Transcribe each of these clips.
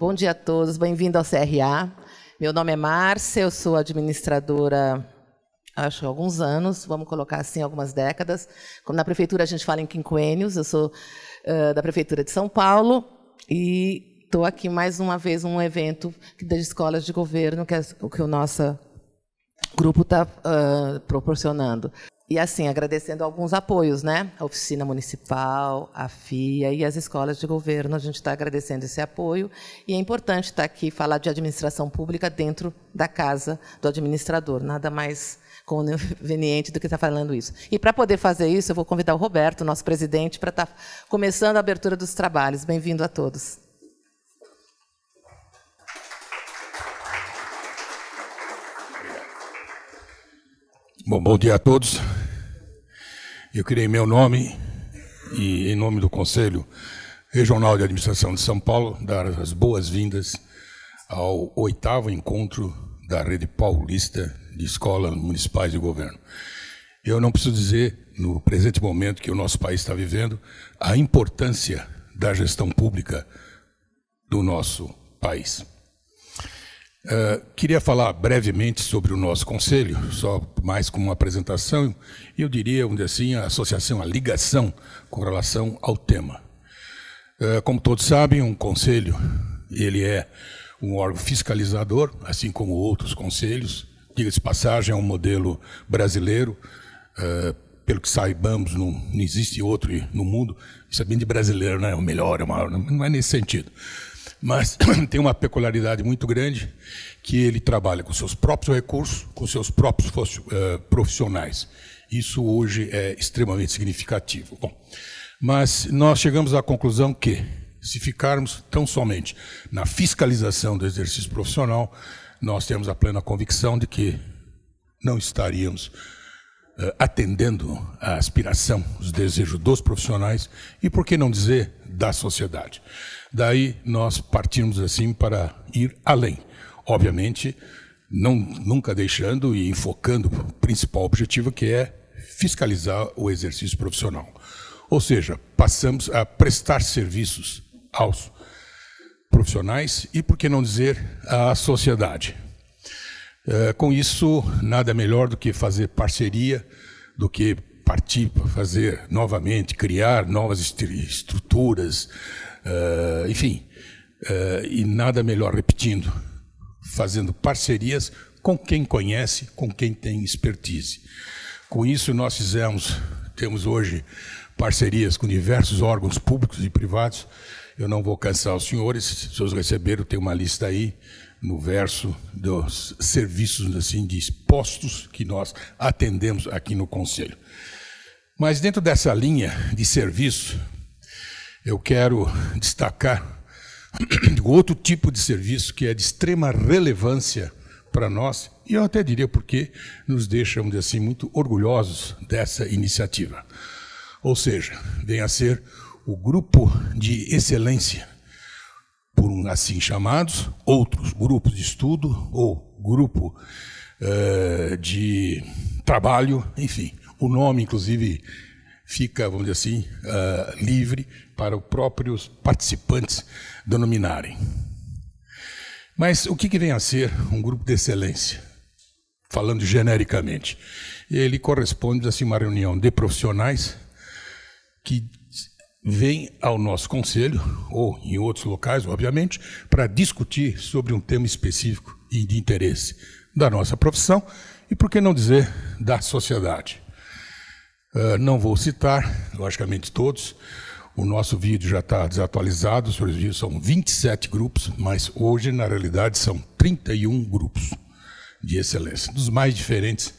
Bom dia a todos, bem-vindo ao CRA. Meu nome é Márcia, eu sou administradora acho alguns anos, vamos colocar assim, algumas décadas. Como na prefeitura a gente fala em quinquênios, eu sou uh, da prefeitura de São Paulo e estou aqui mais uma vez num evento das escolas de governo, que é o que o nosso grupo está uh, proporcionando. E assim, agradecendo alguns apoios, né? A oficina municipal, a FIA e as escolas de governo, a gente está agradecendo esse apoio. E é importante estar tá aqui falar de administração pública dentro da casa do administrador, nada mais conveniente do que estar tá falando isso. E para poder fazer isso, eu vou convidar o Roberto, nosso presidente, para estar tá começando a abertura dos trabalhos. Bem-vindo a todos. Bom, bom dia a todos. Eu queria, em meu nome e em nome do Conselho Regional de Administração de São Paulo, dar as boas-vindas ao oitavo encontro da Rede Paulista de Escolas Municipais de Governo. Eu não preciso dizer, no presente momento que o nosso país está vivendo, a importância da gestão pública do nosso país. Eh, queria falar brevemente sobre o nosso conselho, só mais como uma apresentação, eu diria, onde assim, a associação, a ligação com relação ao tema. Uh, como todos sabem, um conselho, ele é um órgão fiscalizador, assim como outros conselhos, diga-se passagem, é um modelo brasileiro, uh, pelo que saibamos, não, não, existe outro no mundo, isso é bem de brasileiro, né? o melhor, o maior, não é nesse sentido mas tem uma peculiaridade muito grande que ele trabalha com seus próprios recursos, com seus próprios eh, profissionais. Isso hoje é extremamente significativo. Bom, mas nós chegamos à conclusão que, se ficarmos tão somente na fiscalização do exercício profissional, nós temos a plena convicção de que não estaríamos eh, atendendo à aspiração, os desejos dos profissionais e, por que não dizer, da sociedade. Daí nós partimos assim para ir além. Obviamente, não, nunca deixando e enfocando o principal objetivo que é fiscalizar o exercício profissional. Ou seja, passamos a prestar serviços aos profissionais e, por que não dizer, à sociedade. É, com isso, nada melhor do que fazer parceria, do que partir para fazer novamente, criar novas estruturas, Uh, enfim, uh, e nada melhor, repetindo, fazendo parcerias com quem conhece, com quem tem expertise. Com isso, nós fizemos, temos hoje parcerias com diversos órgãos públicos e privados. Eu não vou cansar os senhores, se os senhores receberam, tem uma lista aí no verso dos serviços assim de postos que nós atendemos aqui no conselho. Mas dentro dessa linha de serviço, eu quero destacar outro tipo de serviço que é de extrema relevância para nós, e eu até diria porque nos deixamos assim muito orgulhosos dessa iniciativa. Ou seja, vem a ser o grupo de excelência, por um assim chamados, outros grupos de estudo ou grupo uh, de trabalho, enfim, o nome inclusive fica, vamos dizer assim, uh, livre para os próprios participantes denominarem. Mas o que, que vem a ser um grupo de excelência? Falando genericamente, ele corresponde a assim, uma reunião de profissionais que vem ao nosso conselho, ou em outros locais, obviamente, para discutir sobre um tema específico e de interesse da nossa profissão e, por que não dizer, da sociedade. Uh, não vou citar, logicamente, todos. O nosso vídeo já está desatualizado, os senhores viram, são 27 grupos, mas hoje, na realidade, são 31 grupos de excelência, dos mais diferentes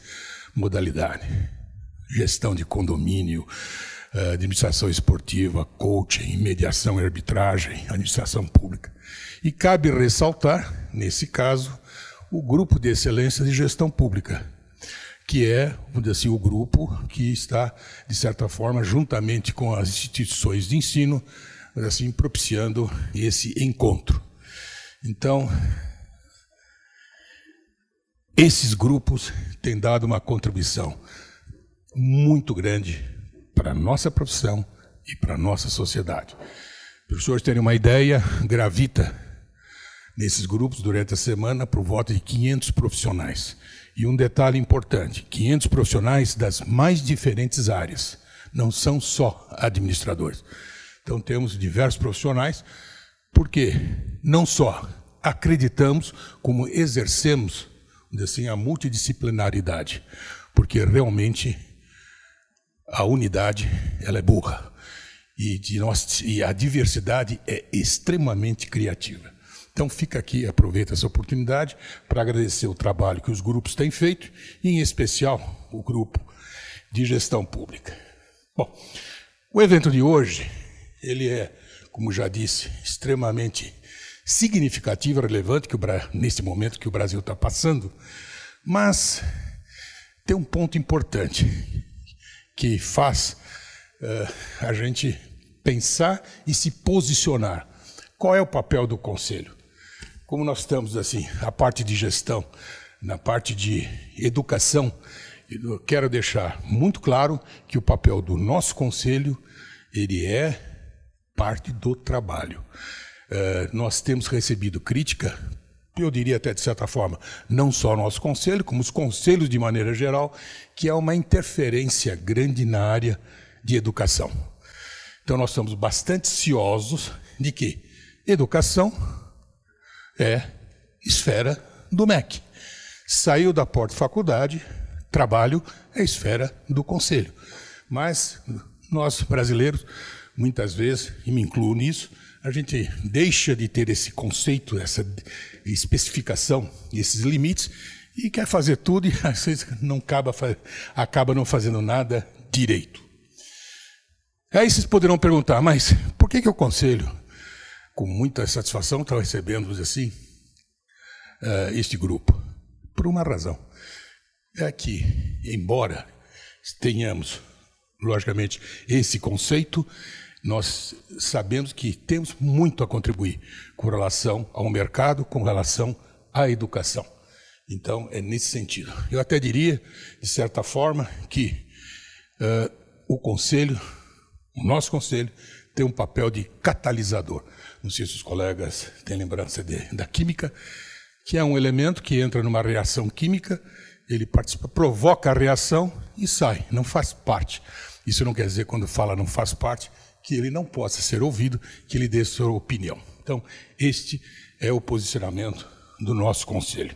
modalidades. Gestão de condomínio, ah, administração esportiva, coaching, mediação e arbitragem, administração pública. E cabe ressaltar, nesse caso, o grupo de excelência de gestão pública, que é, vamos dizer assim, o grupo que está, de certa forma, juntamente com as instituições de ensino, assim, propiciando esse encontro. Então, esses grupos têm dado uma contribuição muito grande para a nossa profissão e para a nossa sociedade. Para os senhores terem uma ideia, gravita nesses grupos durante a semana por volta de 500 profissionais e um detalhe importante: 500 profissionais das mais diferentes áreas, não são só administradores. Então, temos diversos profissionais, porque não só acreditamos, como exercemos assim, a multidisciplinaridade, porque realmente a unidade ela é burra e, de nós, e a diversidade é extremamente criativa. Então fica aqui, aproveita essa oportunidade para agradecer o trabalho que os grupos têm feito, e em especial o grupo de gestão pública. Bom, o evento de hoje, ele é, como já disse, extremamente significativo, e relevante que o momento que o Brasil está passando, mas tem um ponto importante que faz uh, a gente pensar e se posicionar. Qual é o papel do Conselho? como nós estamos assim, a parte de gestão, na parte de educação, eu quero deixar muito claro que o papel do nosso conselho ele é parte do trabalho. Eh, nós temos recebido crítica, eu diria até de certa forma, não só nosso conselho, como os conselhos de maneira geral, que há é uma interferência grande na área de educação. Então nós estamos bastante ciosos de que educação é esfera do MEC. Saiu da porta faculdade, trabalho é esfera do conselho. Mas nós brasileiros, muitas vezes, e me incluo nisso, a gente deixa de ter esse conceito, essa especificação, esses limites e quer fazer tudo e às vezes não acaba, acaba não fazendo nada direito. Aí vocês poderão perguntar, mas por que, que o conselho com muita satisfação estar tá recebendo, assim, eh, este grupo. Por uma razão. É que, embora tenhamos, logicamente, esse conceito, nós sabemos que temos muito a contribuir com relação ao mercado, com relação à educação. Então, é nesse sentido. Eu até diria, de certa forma, que uh, o Conselho, o nosso Conselho, tem um papel de catalisador não sei se os colegas têm lembrança de, da química, que é um elemento que entra numa reação química, ele participa, provoca a reação e sai, não faz parte. Isso não quer dizer, quando fala não faz parte, que ele não possa ser ouvido, que ele dê sua opinião. Então, este é o posicionamento do nosso conselho.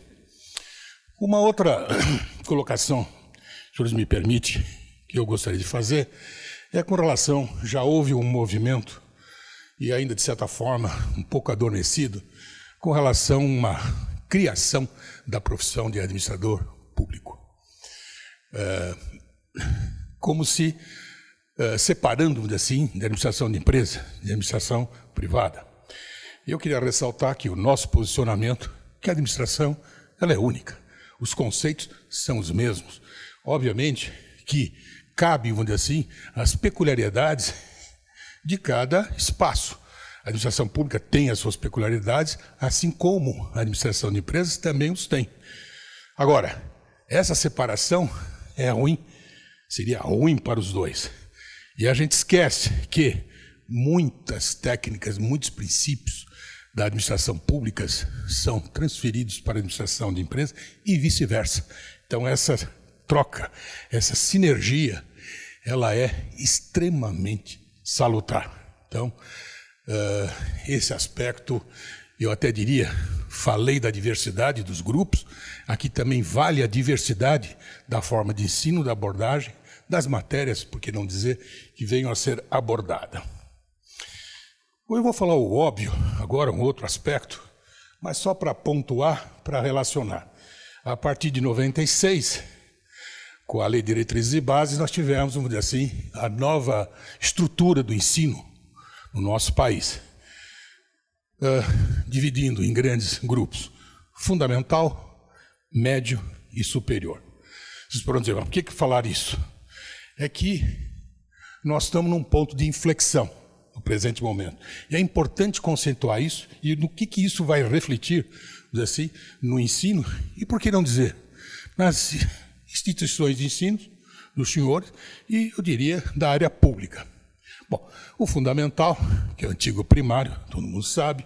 Uma outra colocação, se Deus me permite, que eu gostaria de fazer, é com relação, já houve um movimento e ainda de certa forma um pouco adormecido com relação a uma criação da profissão de administrador público. É, como se é, separando, assim, da administração de empresa, de administração privada. Eu queria ressaltar que o nosso posicionamento, que a administração, ela é única. Os conceitos são os mesmos. Obviamente que cabe, vamos dizer assim, as peculiaridades de cada espaço. A administração pública tem as suas peculiaridades, assim como a administração de empresas também os tem. Agora, essa separação é ruim, seria ruim para os dois. E a gente esquece que muitas técnicas, muitos princípios da administração pública são transferidos para a administração de empresas e vice-versa. Então, essa troca, essa sinergia, ela é extremamente salutar. Então, uh, esse aspecto, eu até diria, falei da diversidade dos grupos, aqui também vale a diversidade da forma de ensino, da abordagem, das matérias, por que não dizer, que venham a ser abordadas. Eu vou falar o óbvio, agora um outro aspecto, mas só para pontuar, para relacionar. A partir de 96, com a Lei de Diretrizes e Bases, nós tivemos, vamos dizer assim, a nova estrutura do ensino no nosso país, uh, dividindo em grandes grupos: fundamental, médio e superior. Vocês podem dizer, mas por que, falar isso? É que nós estamos num ponto de inflexão no presente momento. E é importante conceituar isso e no que, que isso vai refletir, vamos dizer assim, no ensino e por que não dizer? Mas instituições de ensino dos senhores e, eu diria, da área pública. Bom, o fundamental, que é o antigo primário, todo mundo sabe,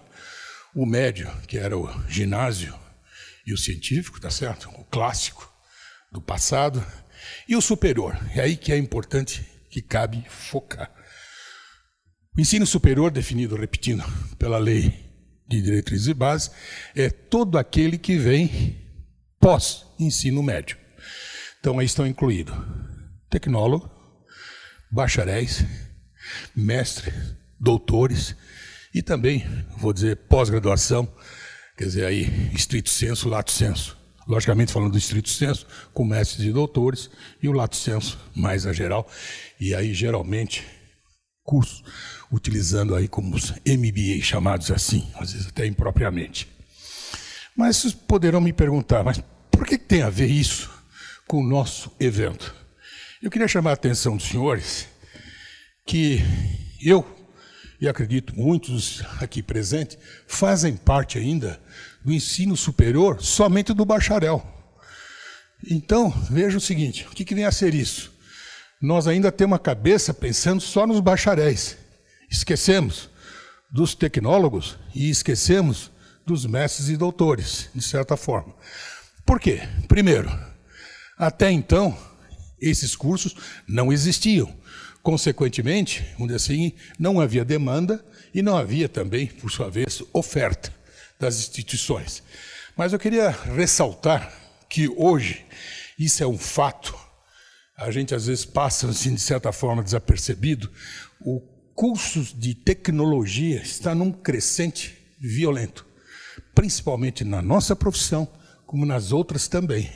o médio, que era o ginásio e o científico, tá certo? O clássico do passado, e o superior. É aí que é importante que cabe focar. O ensino superior, definido, repetindo, pela lei de diretrizes e bases, é todo aquele que vem pós ensino médio. Então aí estão incluídos tecnólogo, bacharéis, mestre, doutores e também, vou dizer, pós-graduação, quer dizer, aí, estrito senso, lato senso. Logicamente, falando do estrito senso, com mestres e doutores, e o lato senso, mais a geral. E aí, geralmente, cursos utilizando aí como os MBA, chamados assim, às vezes até impropriamente. Mas vocês poderão me perguntar, mas por que tem a ver isso com o nosso evento. Eu queria chamar a atenção dos senhores que eu, e acredito muitos aqui presentes, fazem parte ainda do ensino superior somente do bacharel. Então, veja o seguinte: o que, que vem a ser isso? Nós ainda temos a cabeça pensando só nos bacharéis. Esquecemos dos tecnólogos e esquecemos dos mestres e doutores, de certa forma. Por quê? Primeiro, até então, esses cursos não existiam. Consequentemente, onde assim, não havia demanda e não havia também, por sua vez, oferta das instituições. Mas eu queria ressaltar que hoje isso é um fato. A gente às vezes passa, assim, de certa forma, desapercebido. O curso de tecnologia está num crescente violento, principalmente na nossa profissão, como nas outras também.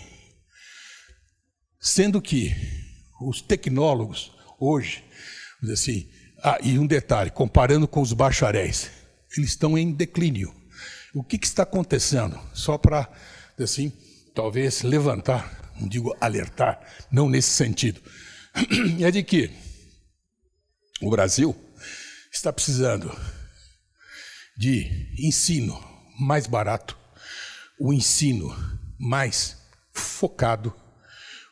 Sendo que os tecnólogos hoje, assim, ah, e um detalhe, comparando com os bacharéis, eles estão em declínio. O que, que está acontecendo? Só para, assim, talvez levantar, não digo alertar, não nesse sentido, é de que o Brasil está precisando de ensino mais barato, o ensino mais focado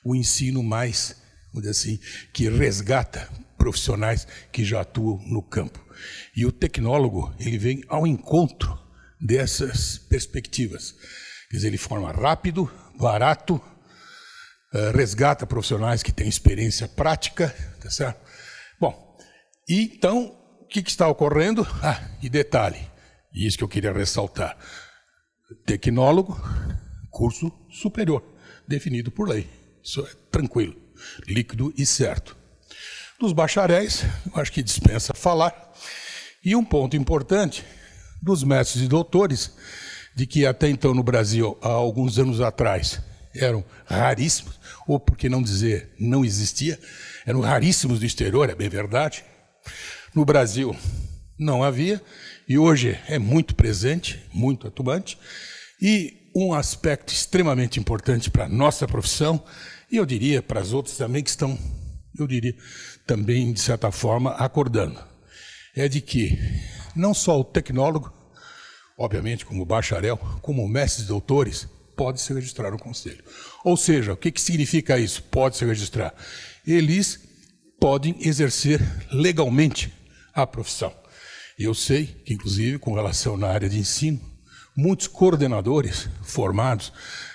o ensino mais, vamos dizer assim, que resgata profissionais que já atuam no campo. E o tecnólogo, ele vem ao encontro dessas perspectivas. Quer dizer, ele forma rápido, barato, eh, resgata profissionais que têm experiência prática, tá certo? Bom, e então, o que, que está ocorrendo? Ah, e detalhe, isso que eu queria ressaltar. Tecnólogo, curso superior, definido por lei. Isso é tranquilo, líquido e certo. Dos bacharéis, eu acho que dispensa falar. E um ponto importante dos mestres e doutores, de que até então no Brasil, há alguns anos atrás, eram raríssimos, ou por que não dizer, não existia, eram raríssimos do exterior, é bem verdade. No Brasil não havia, e hoje é muito presente, muito atuante. E um aspecto extremamente importante para a nossa profissão e eu diria para as outras também que estão, eu diria, também, de certa forma, acordando. É de que não só o tecnólogo, obviamente, como bacharel, como mestres e doutores, pode se registrar no conselho. Ou seja, o que, que significa isso? Pode se registrar. Eles podem exercer legalmente a profissão. Eu sei que, inclusive, com relação na área de ensino, muitos coordenadores formados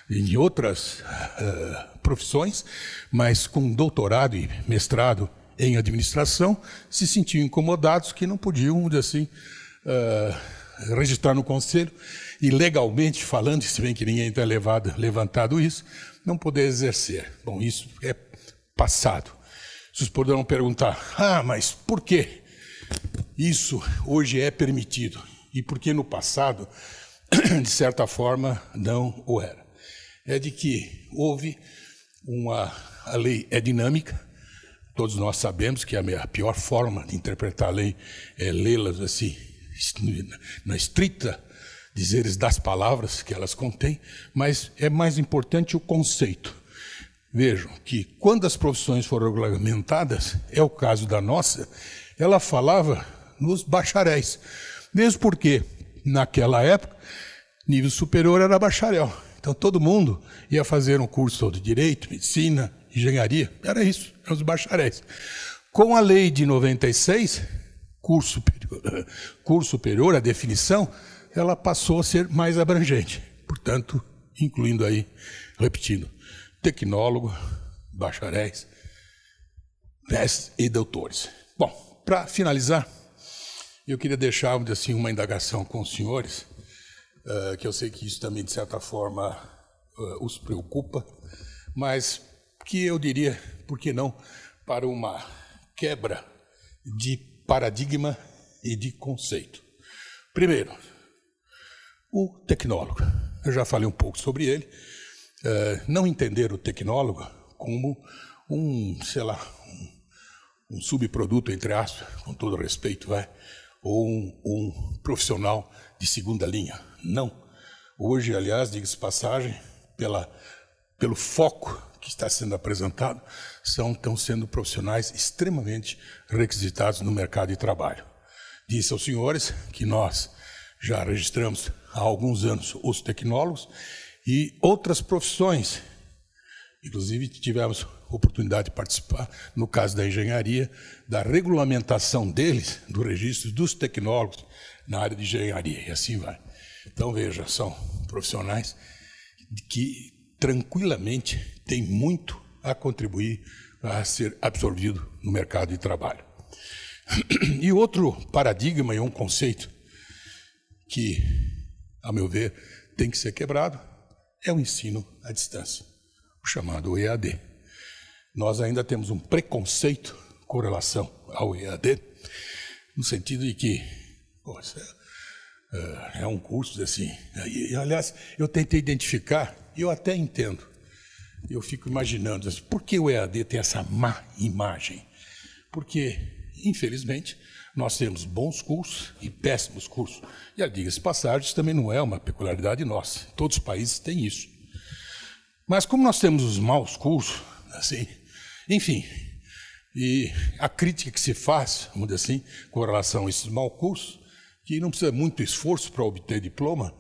em outras uh, profissões, mas com doutorado e mestrado em administração, se sentiam incomodados que não podiam, assim, uh, registrar no conselho e legalmente falando, se bem que ninguém tenha levado, levantado isso, não poder exercer. Bom, isso é passado. Vocês poderão perguntar: ah, mas por que isso hoje é permitido e por que no passado, de certa forma, não o era? é de que houve uma a lei é dinâmica. Todos nós sabemos que a pior forma de interpretar a lei é lê-las assim na estrita dizeres das palavras que elas contêm, mas é mais importante o conceito. Vejam que quando as profissões foram regulamentadas, é o caso da nossa, ela falava nos bacharéis, mesmo porque naquela época nível superior era bacharel então todo mundo ia fazer um curso de direito, medicina, engenharia, era isso, eram os bacharéis. Com a lei de 96, curso superior, curso superior, a definição, ela passou a ser mais abrangente. Portanto, incluindo aí, repetindo, tecnólogo, bacharéis, mestres e doutores. Bom, para finalizar, eu queria deixar assim, uma indagação com os senhores ah, que eu sei que isso também, de certa forma, uh, os preocupa, mas que eu diria, por que não, para uma quebra de paradigma e de conceito. Primeiro, o tecnólogo. Eu já falei um pouco sobre ele. Uh, não entender o tecnólogo como um, sei lá, um, um subproduto, entre aspas, com todo respeito, vai, ou um, um profissional de segunda linha. Não. Hoje, aliás, diga-se passagem, pela, pelo foco que está sendo apresentado, são, estão sendo profissionais extremamente requisitados no mercado de trabalho. Disse aos senhores que nós já registramos há alguns anos os tecnólogos e outras profissões Inclusive, tivemos oportunidade de participar, no caso da engenharia, da regulamentação deles, do registro dos tecnólogos na área de engenharia, e assim vai. Então, veja, são profissionais que tranquilamente têm muito a contribuir a ser absorvido no mercado de trabalho. E outro paradigma e um conceito que, a meu ver, tem que ser quebrado é o ensino à distância o chamado EAD. Nós ainda temos um preconceito com relação ao EAD, no sentido de que pô, é, eh, é, um curso assim. E, aliás, eu tentei identificar, e eu até entendo, eu fico imaginando, assim, por que o EAD tem essa má imagem? Porque, infelizmente, nós temos bons cursos e péssimos cursos. E, a diga-se isso também não é uma peculiaridade nossa. Todos os países têm isso. Mas como nós temos os maus cursos, assim, enfim, e a crítica que se faz, vamos dizer assim, com relação a esses maus cursos, que não precisa muito esforço para obter diploma,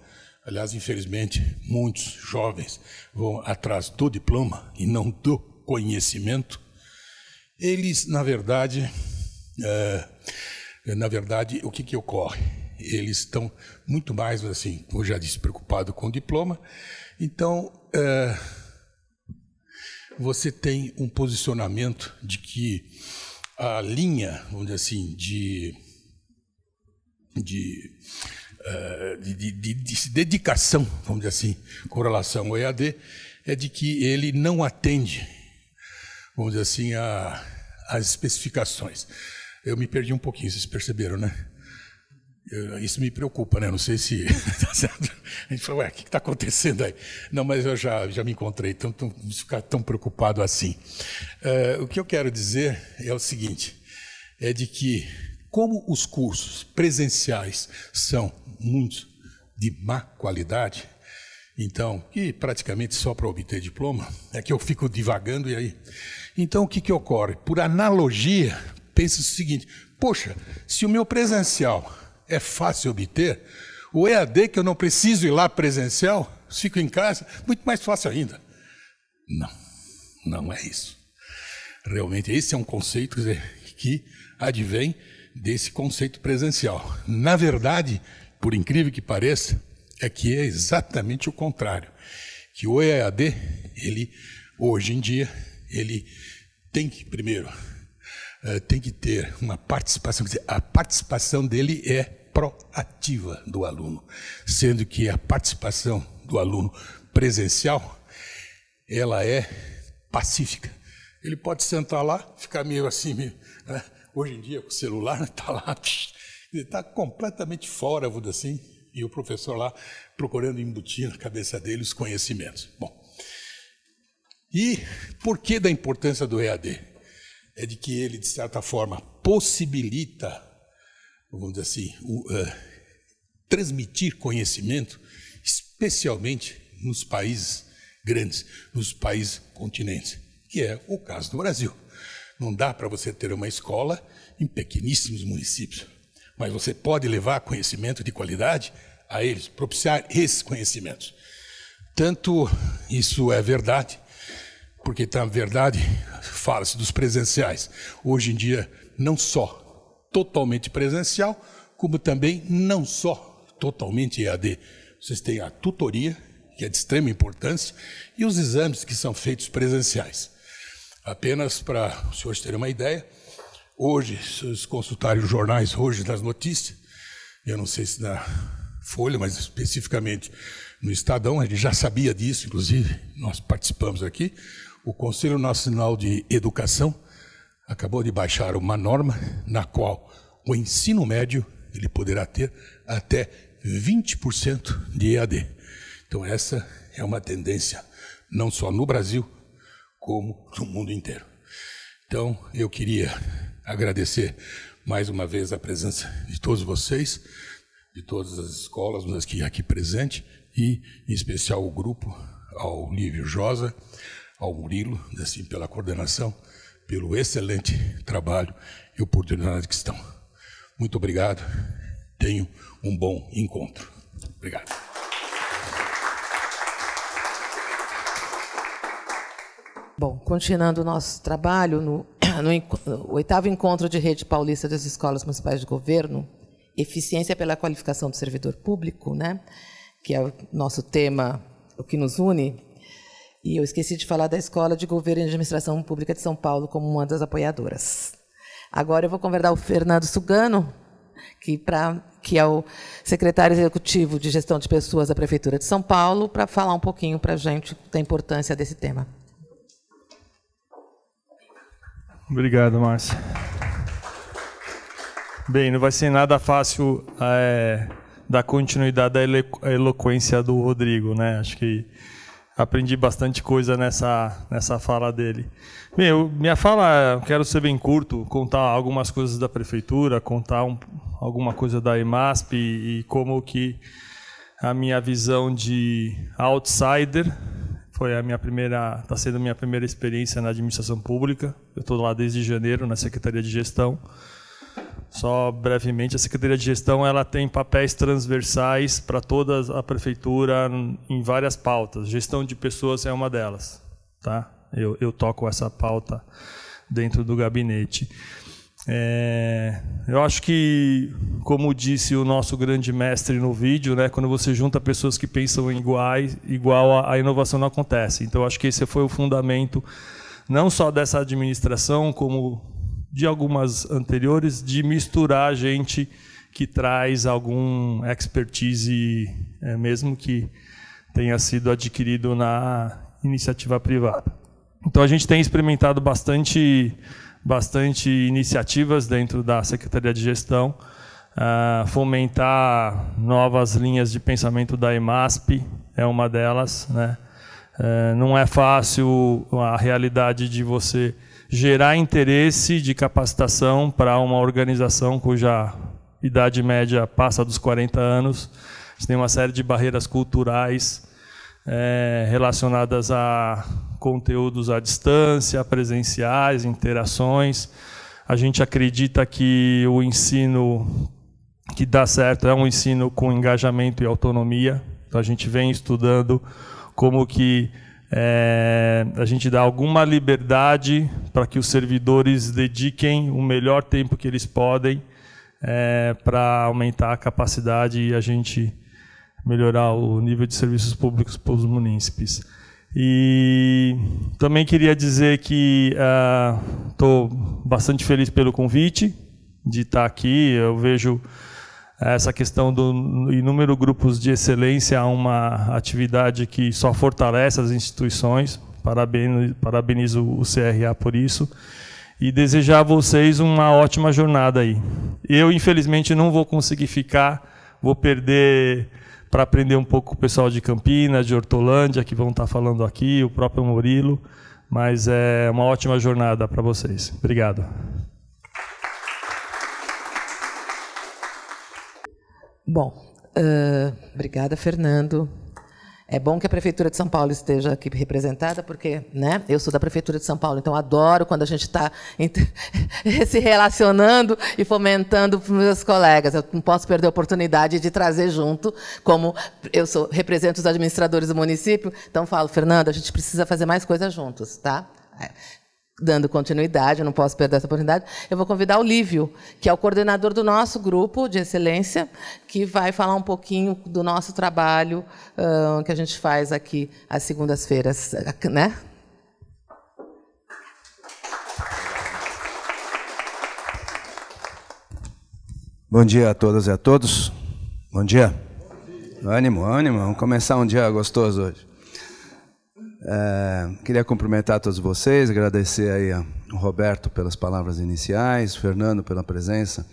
aliás, infelizmente, muitos jovens vão atrás do diploma e não do conhecimento, eles, na verdade, é, na verdade, o que, que ocorre? Eles estão muito mais, assim, como eu já disse, preocupados com o diploma, então... Eh, você tem um posicionamento de que a linha, vamos dizer assim, de, de, uh, de, de, de dedicação, vamos dizer assim, com relação ao EAD, é de que ele não atende, vamos dizer assim, a, as especificações. Eu me perdi um pouquinho, vocês perceberam, né? isso me preocupa, né? Não sei se. Tá a gente falou, ué, o que está acontecendo aí? Não, mas eu já, já me encontrei, então, então não ficar tão preocupado assim. Uh, o que eu quero dizer é o seguinte: é de que, como os cursos presenciais são muitos de má qualidade, então, e praticamente só para obter diploma, é que eu fico divagando e aí. Então, o que, que ocorre? Por analogia, pensa o seguinte: poxa, se o meu presencial é fácil obter. O EAD, que eu não preciso ir lá presencial, fico em casa, muito mais fácil ainda. Não, não é isso. Realmente, esse é um conceito que advém desse conceito presencial. Na verdade, por incrível que pareça, é que é exatamente o contrário. Que o EAD, ele hoje em dia, ele tem que primeiro eh, tem que ter uma participação, a participação dele é proativa do aluno, sendo que a participação do aluno presencial ela é pacífica. Ele pode sentar lá, ficar meio assim, meio, né? hoje em dia com o celular está lá, ele está completamente fora, vou assim, e o professor lá procurando embutir na cabeça dele os conhecimentos. Bom, e por que da importância do EAD? É de que ele, de certa forma, possibilita vamos dizer assim, o, uh, transmitir conhecimento, especialmente nos países grandes, nos países continentes, que é o caso do Brasil. Não dá para você ter uma escola em pequeníssimos municípios, mas você pode levar conhecimento de qualidade a eles, propiciar esses conhecimentos. Tanto isso é verdade, porque na verdade fala-se dos presenciais. Hoje em dia, não só totalmente presencial, como também não só totalmente EAD. Vocês têm a tutoria, que é de extrema importância, e os exames que são feitos presenciais. Apenas para os senhores terem uma ideia, hoje, se vocês consultarem os jornais hoje das notícias, eu não sei se na Folha, mas especificamente no Estadão, a gente já sabia disso, inclusive, nós participamos aqui, o Conselho Nacional de Educação acabou de baixar uma norma na qual o ensino médio ele poderá ter até 20% de EAD. Então essa é uma tendência não só no Brasil, como no mundo inteiro. Então eu queria agradecer mais uma vez a presença de todos vocês, de todas as escolas das que aqui presente e em especial o grupo ao Lívio Josa, ao Murilo, assim pela coordenação pelo excelente trabalho e oportunidade que estão. Muito obrigado. Tenho um bom encontro. Obrigado. Bom, continuando o nosso trabalho no, no oitavo encontro de rede paulista das escolas municipais de governo, eficiência pela qualificação do servidor público, né? Que é o nosso tema, o que nos une. E eu esqueci de falar da Escola de Governo e Administração Pública de São Paulo como uma das apoiadoras. Agora eu vou convidar o Fernando Sugano, que, pra, que é o secretário executivo de gestão de pessoas da Prefeitura de São Paulo, para falar um pouquinho para a gente da importância desse tema. Obrigado, Márcia. Bem, não vai ser nada fácil é, dar continuidade à eloquência do Rodrigo, né? Acho que aprendi bastante coisa nessa, nessa fala dele. Bem, eu, minha fala, quero ser bem curto, contar algumas coisas da prefeitura, contar um, alguma coisa da EMASP e, e, como que a minha visão de outsider foi a minha primeira, está sendo a minha primeira experiência na administração pública. Eu estou lá desde janeiro na Secretaria de Gestão. Só brevemente, a Secretaria de Gestão ela tem papéis transversais para toda a prefeitura em várias pautas. Gestão de pessoas é uma delas, tá? Eu, eu toco essa pauta dentro do gabinete. É, eu acho que, como disse o nosso grande mestre no vídeo, né, quando você junta pessoas que pensam iguais, igual a, a inovação não acontece. Então, acho que esse foi o fundamento não só dessa administração, como de algumas anteriores de misturar gente que traz algum expertise, é, mesmo que tenha sido adquirido na iniciativa privada. Então a gente tem experimentado bastante, bastante iniciativas dentro da Secretaria de Gestão, uh, fomentar novas linhas de pensamento da EMASP é uma delas, né? Uh, não é fácil a realidade de você gerar interesse de capacitação para uma organização cuja idade média passa dos 40 anos. A gente tem uma série de barreiras culturais é, relacionadas a conteúdos à distância, presenciais, interações. A gente acredita que o ensino que dá certo é um ensino com engajamento e autonomia. Então a gente vem estudando como que é, a gente dá alguma liberdade para que os servidores dediquem o melhor tempo que eles podem é, para aumentar a capacidade e a gente melhorar o nível de serviços públicos para os munícipes. E também queria dizer que estou é, uh, bastante feliz pelo convite de estar aqui. Eu vejo essa questão do inúmero grupos de excelência a uma atividade que só fortalece as instituições. Parabenizo, parabenizo o CRA por isso. E desejar a vocês uma ótima jornada aí. Eu, infelizmente, não vou conseguir ficar, vou perder para aprender um pouco com o pessoal de Campinas, de Hortolândia, que vão estar tá falando aqui, o próprio Murilo. Mas é uma ótima jornada para vocês. Obrigado. Bom, uh, obrigada, Fernando. É bom que a Prefeitura de São Paulo esteja aqui representada, porque né, eu sou da Prefeitura de São Paulo, então adoro quando a gente está se relacionando e fomentando para os meus colegas. Eu não posso perder a oportunidade de trazer junto, como eu sou, represento os administradores do município, então falo, Fernando, a gente precisa fazer mais coisas juntos, tá? É, dando continuidade, eu não posso perder essa oportunidade, eu vou convidar o Lívio, que é o coordenador do nosso grupo de excelência, que vai falar um pouquinho do nosso trabalho uh, que a gente faz aqui às segundas-feiras, né? Bom dia a todas e a todos. Bom dia. Bom dia. Ânimo, ânimo. Vamos começar um dia gostoso hoje. É, queria cumprimentar todos vocês, agradecer aí ao Roberto pelas palavras iniciais, Fernando pela presença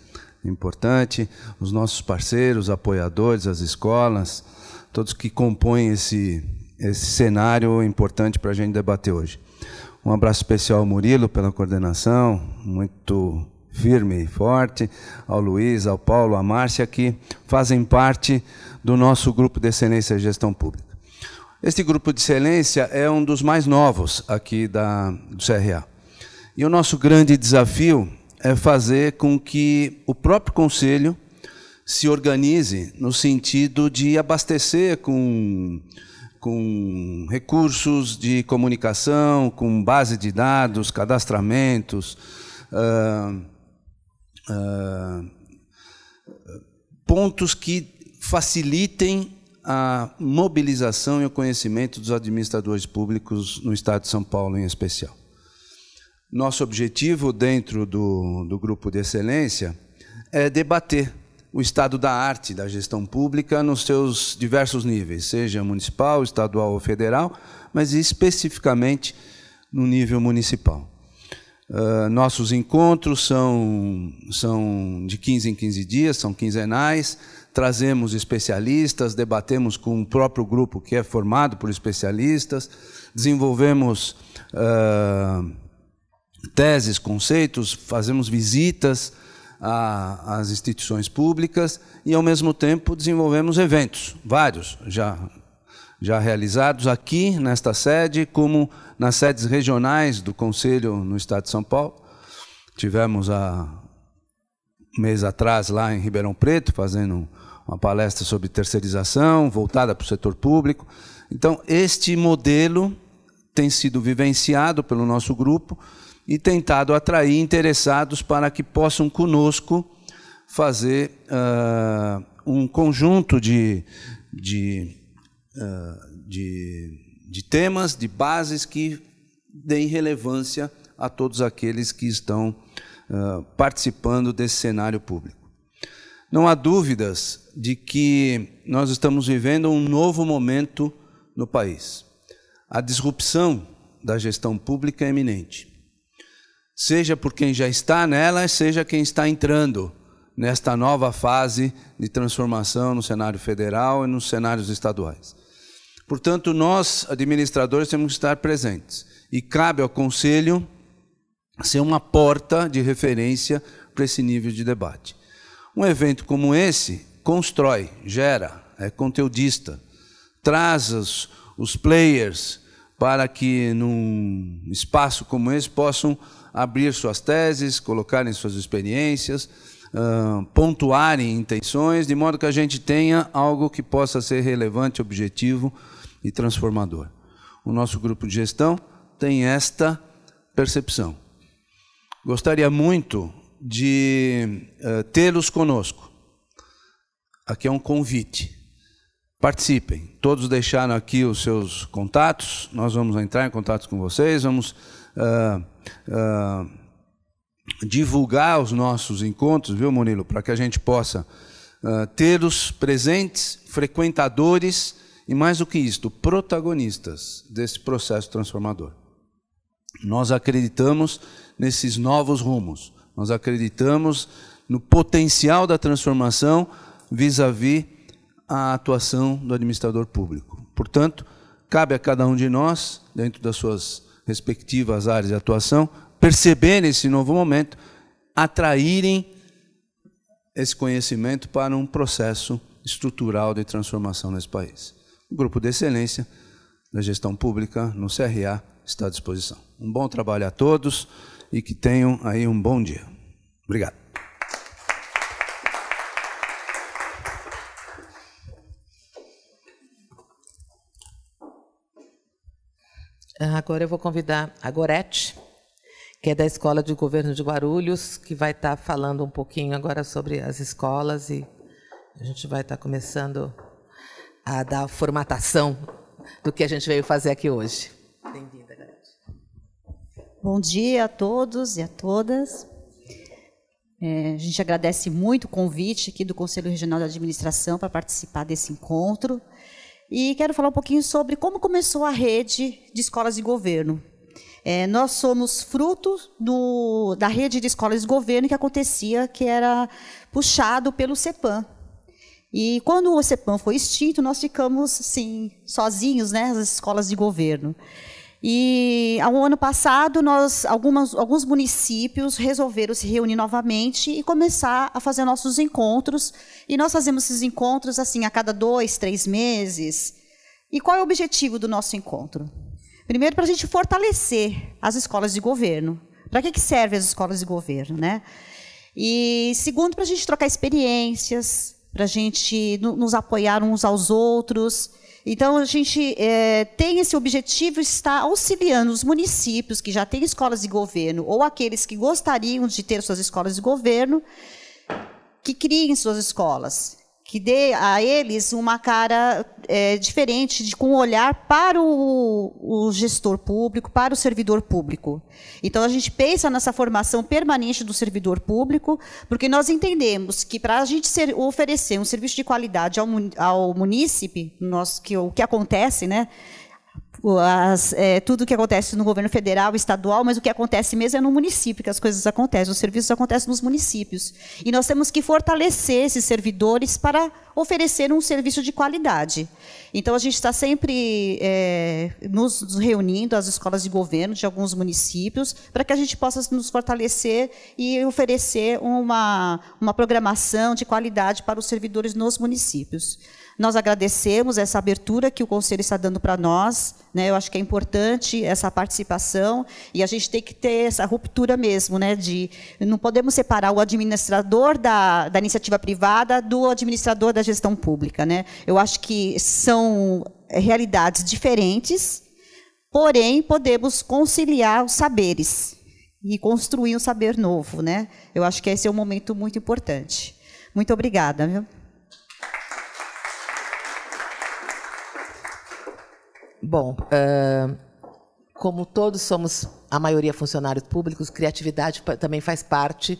importante, os nossos parceiros, apoiadores, as escolas, todos que compõem esse, esse cenário importante para a gente debater hoje. Um abraço especial ao Murilo pela coordenação, muito firme e forte, ao Luiz, ao Paulo, à Márcia, que fazem parte do nosso grupo de excelência e gestão pública. Este grupo de excelência é um dos mais novos aqui da, do CRA. E o nosso grande desafio é fazer com que o próprio conselho se organize no sentido de abastecer com, com recursos de comunicação, com base de dados, cadastramentos, uh, uh, pontos que facilitem a mobilização e o conhecimento dos administradores públicos no Estado de São Paulo, em especial. Nosso objetivo dentro do, do grupo de excelência é debater o estado da arte da gestão pública nos seus diversos níveis, seja municipal, estadual ou federal, mas especificamente no nível municipal. Uh, nossos encontros são, são de 15 em 15 dias, são quinzenais trazemos especialistas, debatemos com o próprio grupo que é formado por especialistas, desenvolvemos uh, teses, conceitos, fazemos visitas a, às instituições públicas e, ao mesmo tempo, desenvolvemos eventos, vários já, já realizados aqui nesta sede, como nas sedes regionais do Conselho no Estado de São Paulo. Tivemos há mês atrás lá em Ribeirão Preto, fazendo uma palestra sobre terceirização voltada para o setor público. Então, este modelo tem sido vivenciado pelo nosso grupo e tentado atrair interessados para que possam conosco fazer uh, um conjunto de, de, uh, de, de temas, de bases que deem relevância a todos aqueles que estão uh, participando desse cenário público. Não há dúvidas de que nós estamos vivendo um novo momento no país. A disrupção da gestão pública é iminente. Seja por quem já está nela, seja quem está entrando nesta nova fase de transformação no cenário federal e nos cenários estaduais. Portanto, nós, administradores, temos que estar presentes. E cabe ao Conselho ser uma porta de referência para esse nível de debate. Um evento como esse constrói, gera, é conteudista, traz os, os players para que num espaço como esse possam abrir suas teses, colocarem suas experiências, uh, pontuarem intenções, de modo que a gente tenha algo que possa ser relevante, objetivo e transformador. O nosso grupo de gestão tem esta percepção. Gostaria muito de uh, tê-los conosco. Aqui é um convite. Participem. Todos deixaram aqui os seus contatos. Nós vamos entrar em contato com vocês. Vamos uh, uh, divulgar os nossos encontros, viu, Murilo? Para que a gente possa uh, tê-los presentes, frequentadores e, mais do que isto, protagonistas desse processo transformador. Nós acreditamos nesses novos rumos nós acreditamos no potencial da transformação vis-à-vis -vis a atuação do administrador público. Portanto, cabe a cada um de nós, dentro das suas respectivas áreas de atuação, perceber esse novo momento, atraírem esse conhecimento para um processo estrutural de transformação nesse país. O grupo de excelência da gestão pública no CRA está à disposição. Um bom trabalho a todos e que tenham aí um bom dia. Obrigado. Ah, agora eu vou convidar a Gorete, que é da Escola de Governo de Guarulhos, que vai estar tá falando um pouquinho agora sobre as escolas e a gente vai estar tá começando a dar formatação do que a gente veio fazer aqui hoje. Bem-vindo. Bom dia a todos e a todas. É, a gente agradece muito o convite aqui do Conselho Regional de Administração para participar desse encontro. E quero falar um pouquinho sobre como começou a rede de escolas de governo. É, nós somos fruto do, da rede de escolas de governo que acontecia, que era puxado pelo CEPAM. E quando o CEPAM foi extinto, nós ficamos, sim, sozinhos, né, as escolas de governo. E ao ano passado, nós, algumas, alguns municípios resolveram se reunir novamente e começar a fazer nossos encontros. E nós fazemos esses encontros assim a cada dois, três meses. E qual é o objetivo do nosso encontro? Primeiro, para a gente fortalecer as escolas de governo. Para que, que servem as escolas de governo? Né? E segundo, para a gente trocar experiências, para a gente nos apoiar uns aos outros. Então, a gente é, tem esse objetivo, está auxiliando os municípios que já têm escolas de governo ou aqueles que gostariam de ter suas escolas de governo, que criem suas escolas que dê a eles uma cara é, diferente, de, com um olhar para o, o, gestor público, para o servidor público. Então, a gente pensa nessa formação permanente do servidor público, porque nós entendemos que para a gente ser, oferecer um serviço de qualidade ao, ao munícipe, nós, que, o que acontece, né? as, é, tudo que acontece no governo federal, estadual, mas o que acontece mesmo é no município que as coisas acontecem, os serviços acontecem nos municípios. E nós temos que fortalecer esses servidores para oferecer um serviço de qualidade. Então, a gente está sempre é, nos reunindo, as escolas de governo de alguns municípios, para que a gente possa nos fortalecer e oferecer uma, uma programação de qualidade para os servidores nos municípios. Nós agradecemos essa abertura que o Conselho está dando para nós. Né? Eu acho que é importante essa participação e a gente tem que ter essa ruptura mesmo, né? De não podemos separar o administrador da, da iniciativa privada do administrador da gestão pública, né? Eu acho que são realidades diferentes, porém podemos conciliar os saberes e construir um saber novo, né? Eu acho que esse é um momento muito importante. Muito obrigada, viu? Bom, uh, como todos somos, a maioria funcionários públicos, criatividade também faz parte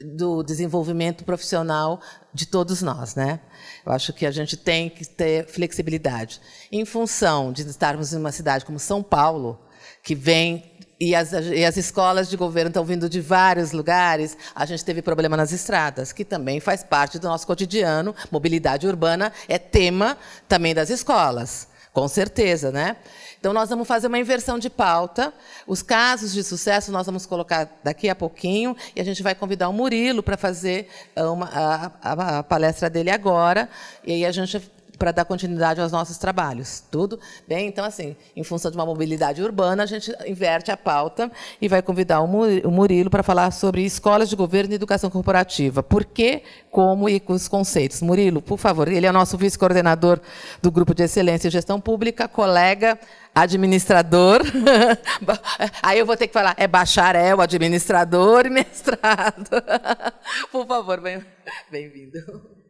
do desenvolvimento profissional de todos nós, né? Eu acho que a gente tem que ter flexibilidade. Em função de estarmos em uma cidade como São Paulo, que vem e as, e as, escolas de governo estão vindo de vários lugares. A gente teve problema nas estradas, que também faz parte do nosso cotidiano. Mobilidade urbana é tema também das escolas. Com certeza, né? Então, nós vamos fazer uma inversão de pauta. Os casos de sucesso nós vamos colocar daqui a pouquinho e a gente vai convidar o Murilo para fazer ah, uma, a, a, a palestra dele agora. E aí a gente para dar continuidade aos nossos trabalhos. Tudo bem? Então, assim, em função de uma mobilidade urbana, a gente inverte a pauta e vai convidar o Murilo para falar sobre escolas de governo e educação corporativa. Por quê, como e com os conceitos. Murilo, por favor, ele é nosso vice-coordenador do Grupo de Excelência em Gestão Pública, colega administrador. Aí eu vou ter que falar, é bacharel, administrador e mestrado. Por favor, bem-vindo. Bem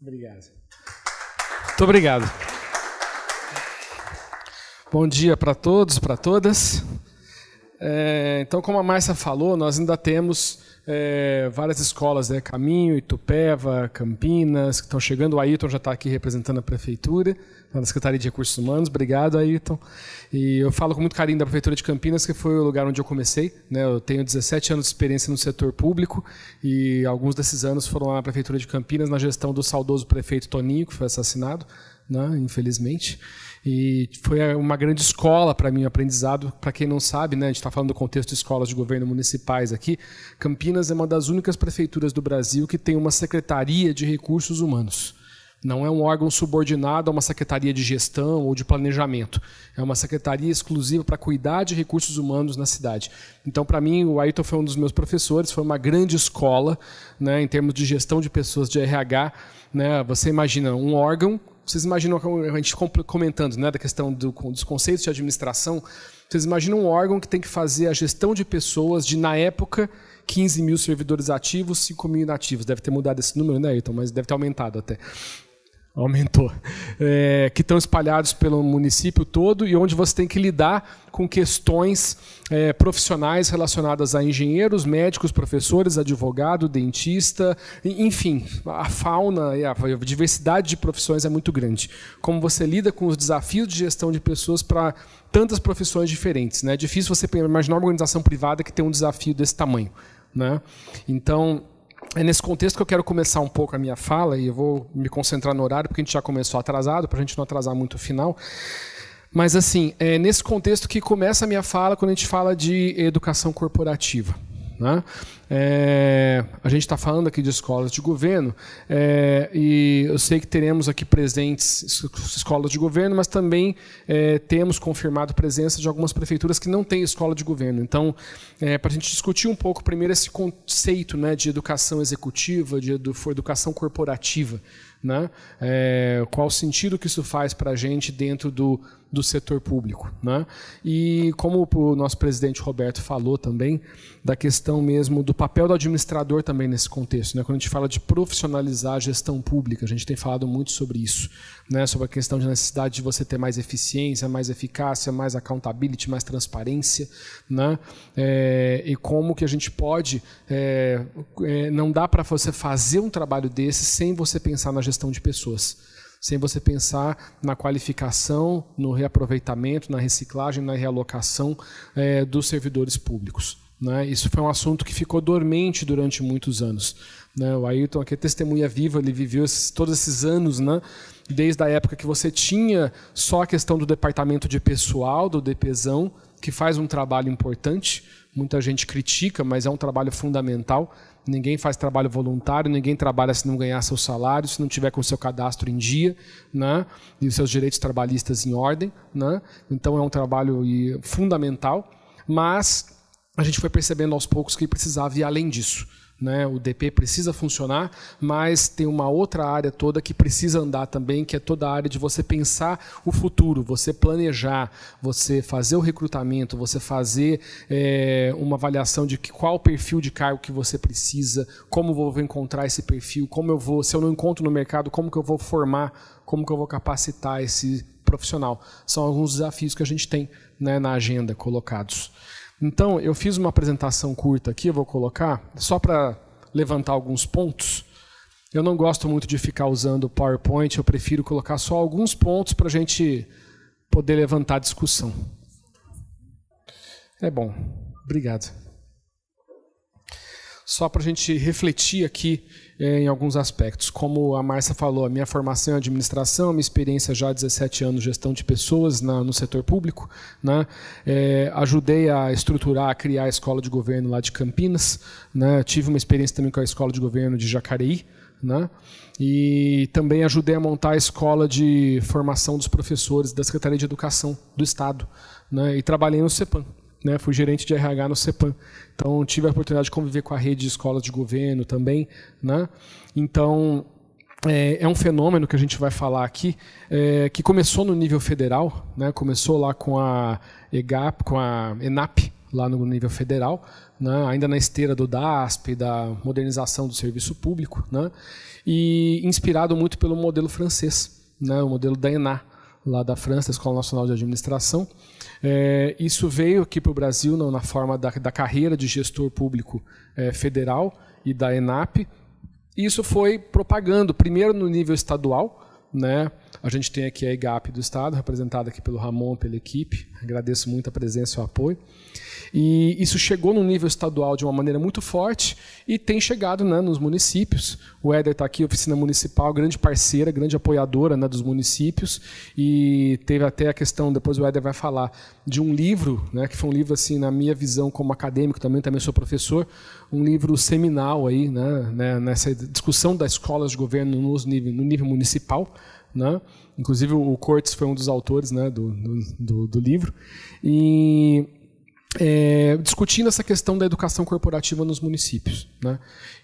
Obrigado. Muito obrigado. Bom dia para todos, para todas. É, então, como a Márcia falou, nós ainda temos é, várias escolas, né? Caminho, Itupeva, Campinas, que estão chegando. O Ayrton já está aqui representando a prefeitura, na Secretaria de Recursos Humanos. Obrigado, Ayrton. E eu falo com muito carinho da Prefeitura de Campinas, que foi o lugar onde eu comecei. Né? Eu tenho 17 anos de experiência no setor público e alguns desses anos foram na Prefeitura de Campinas, na gestão do saudoso prefeito Toninho, que foi assassinado, né? infelizmente. E foi uma grande escola para mim, aprendizado. Para quem não sabe, né, a gente está falando do contexto de escolas de governo municipais aqui. Campinas é uma das únicas prefeituras do Brasil que tem uma secretaria de recursos humanos. Não é um órgão subordinado a uma secretaria de gestão ou de planejamento. É uma secretaria exclusiva para cuidar de recursos humanos na cidade. Então, para mim, o Ayrton foi um dos meus professores, foi uma grande escola né, em termos de gestão de pessoas de RH. Né, você imagina um órgão vocês imaginam a gente comentando né, da questão do, dos conceitos de administração, vocês imaginam um órgão que tem que fazer a gestão de pessoas de, na época, 15 mil servidores ativos, 5 mil inativos. Deve ter mudado esse número, né, Ayrton? Mas deve ter aumentado até aumentou, é, que estão espalhados pelo município todo e onde você tem que lidar com questões é, profissionais relacionadas a engenheiros, médicos, professores, advogado, dentista, enfim, a fauna e a diversidade de profissões é muito grande. Como você lida com os desafios de gestão de pessoas para tantas profissões diferentes? Né? É difícil você imaginar uma organização privada que tem um desafio desse tamanho. Né? Então, é nesse contexto que eu quero começar um pouco a minha fala, e eu vou me concentrar no horário, porque a gente já começou atrasado, para a gente não atrasar muito o final. Mas, assim, é nesse contexto que começa a minha fala quando a gente fala de educação corporativa. Né? É, a gente está falando aqui de escolas de governo é, e eu sei que teremos aqui presentes escolas de governo, mas também é, temos confirmado presença de algumas prefeituras que não têm escola de governo. Então, é, para a gente discutir um pouco primeiro esse conceito né, de educação executiva, de edu educação corporativa, né? É, qual o sentido que isso faz para a gente dentro do do setor público. Né? E como o nosso presidente Roberto falou também, da questão mesmo do papel do administrador também nesse contexto. Né? Quando a gente fala de profissionalizar a gestão pública, a gente tem falado muito sobre isso, né? sobre a questão de necessidade de você ter mais eficiência, mais eficácia, mais accountability, mais transparência, né? É, e como que a gente pode. É, é, não dá para você fazer um trabalho desse sem você pensar na gestão de pessoas sem você pensar na qualificação, no reaproveitamento, na reciclagem, na realocação é, dos servidores públicos. Né? Isso foi um assunto que ficou dormente durante muitos anos. Né? O Ayrton, aqui é testemunha viva, ele viveu esses, todos esses anos, né? desde a época que você tinha só a questão do departamento de pessoal, do DPzão, que faz um trabalho importante, muita gente critica, mas é um trabalho fundamental Ninguém faz trabalho voluntário, ninguém trabalha se não ganhar seu salário, se não tiver com o seu cadastro em dia, né? E os seus direitos trabalhistas em ordem, né? Então é um trabalho fundamental, mas a gente foi percebendo aos poucos que precisava ir além disso. Né? O DP precisa funcionar, mas tem uma outra área toda que precisa andar também, que é toda a área de você pensar o futuro, você planejar, você fazer o recrutamento, você fazer é, uma avaliação de que, qual perfil de cargo que você precisa, como vou encontrar esse perfil, como eu vou, se eu não encontro no mercado, como que eu vou formar, como que eu vou capacitar esse profissional. São alguns desafios que a gente tem né, na agenda colocados. Então, eu fiz uma apresentação curta aqui, eu vou colocar, só para levantar alguns pontos. Eu não gosto muito de ficar usando o PowerPoint, eu prefiro colocar só alguns pontos para a gente poder levantar a discussão. É bom, obrigado. Só para a gente refletir aqui é, em alguns aspectos. Como a Márcia falou, a minha formação em administração, minha experiência já há 17 anos gestão de pessoas na, no setor público, né? É, ajudei a estruturar, a criar a escola de governo lá de Campinas, né? tive uma experiência também com a escola de governo de Jacareí, né? E também ajudei a montar a escola de formação dos professores da Secretaria de Educação do Estado, né? E trabalhei no CEPAM, né, fui gerente de RH no CEPAM. Então, tive a oportunidade de conviver com a rede de escolas de governo também. Né? Então, é, é, um fenômeno que a gente vai falar aqui, é, que começou no nível federal, né? começou lá com a EGAP, com a ENAP, lá no nível federal, né? ainda na esteira do DASP, da modernização do serviço público, né? e inspirado muito pelo modelo francês, né? o modelo da ENA, lá da França, da Escola Nacional de Administração, é, isso veio aqui para o Brasil não, na forma da, da, carreira de gestor público é, federal e da ENAP. Isso foi propagando, primeiro no nível estadual, né? A gente tem aqui a IGAP do Estado, representada aqui pelo Ramon, pela equipe. Agradeço muito a presença e o apoio. E isso chegou no nível estadual de uma maneira muito forte e tem chegado né, nos municípios. O Éder está aqui, oficina municipal, grande parceira, grande apoiadora né, dos municípios. E teve até a questão, depois o Éder vai falar, de um livro, né, que foi um livro, assim, na minha visão como acadêmico também, também sou professor, um livro seminal aí, né, né nessa discussão das escolas de governo nos nível, no nível municipal. Né? Inclusive o Cortes foi um dos autores né, do, do, do livro. E é, discutindo essa questão da educação corporativa nos municípios. Né?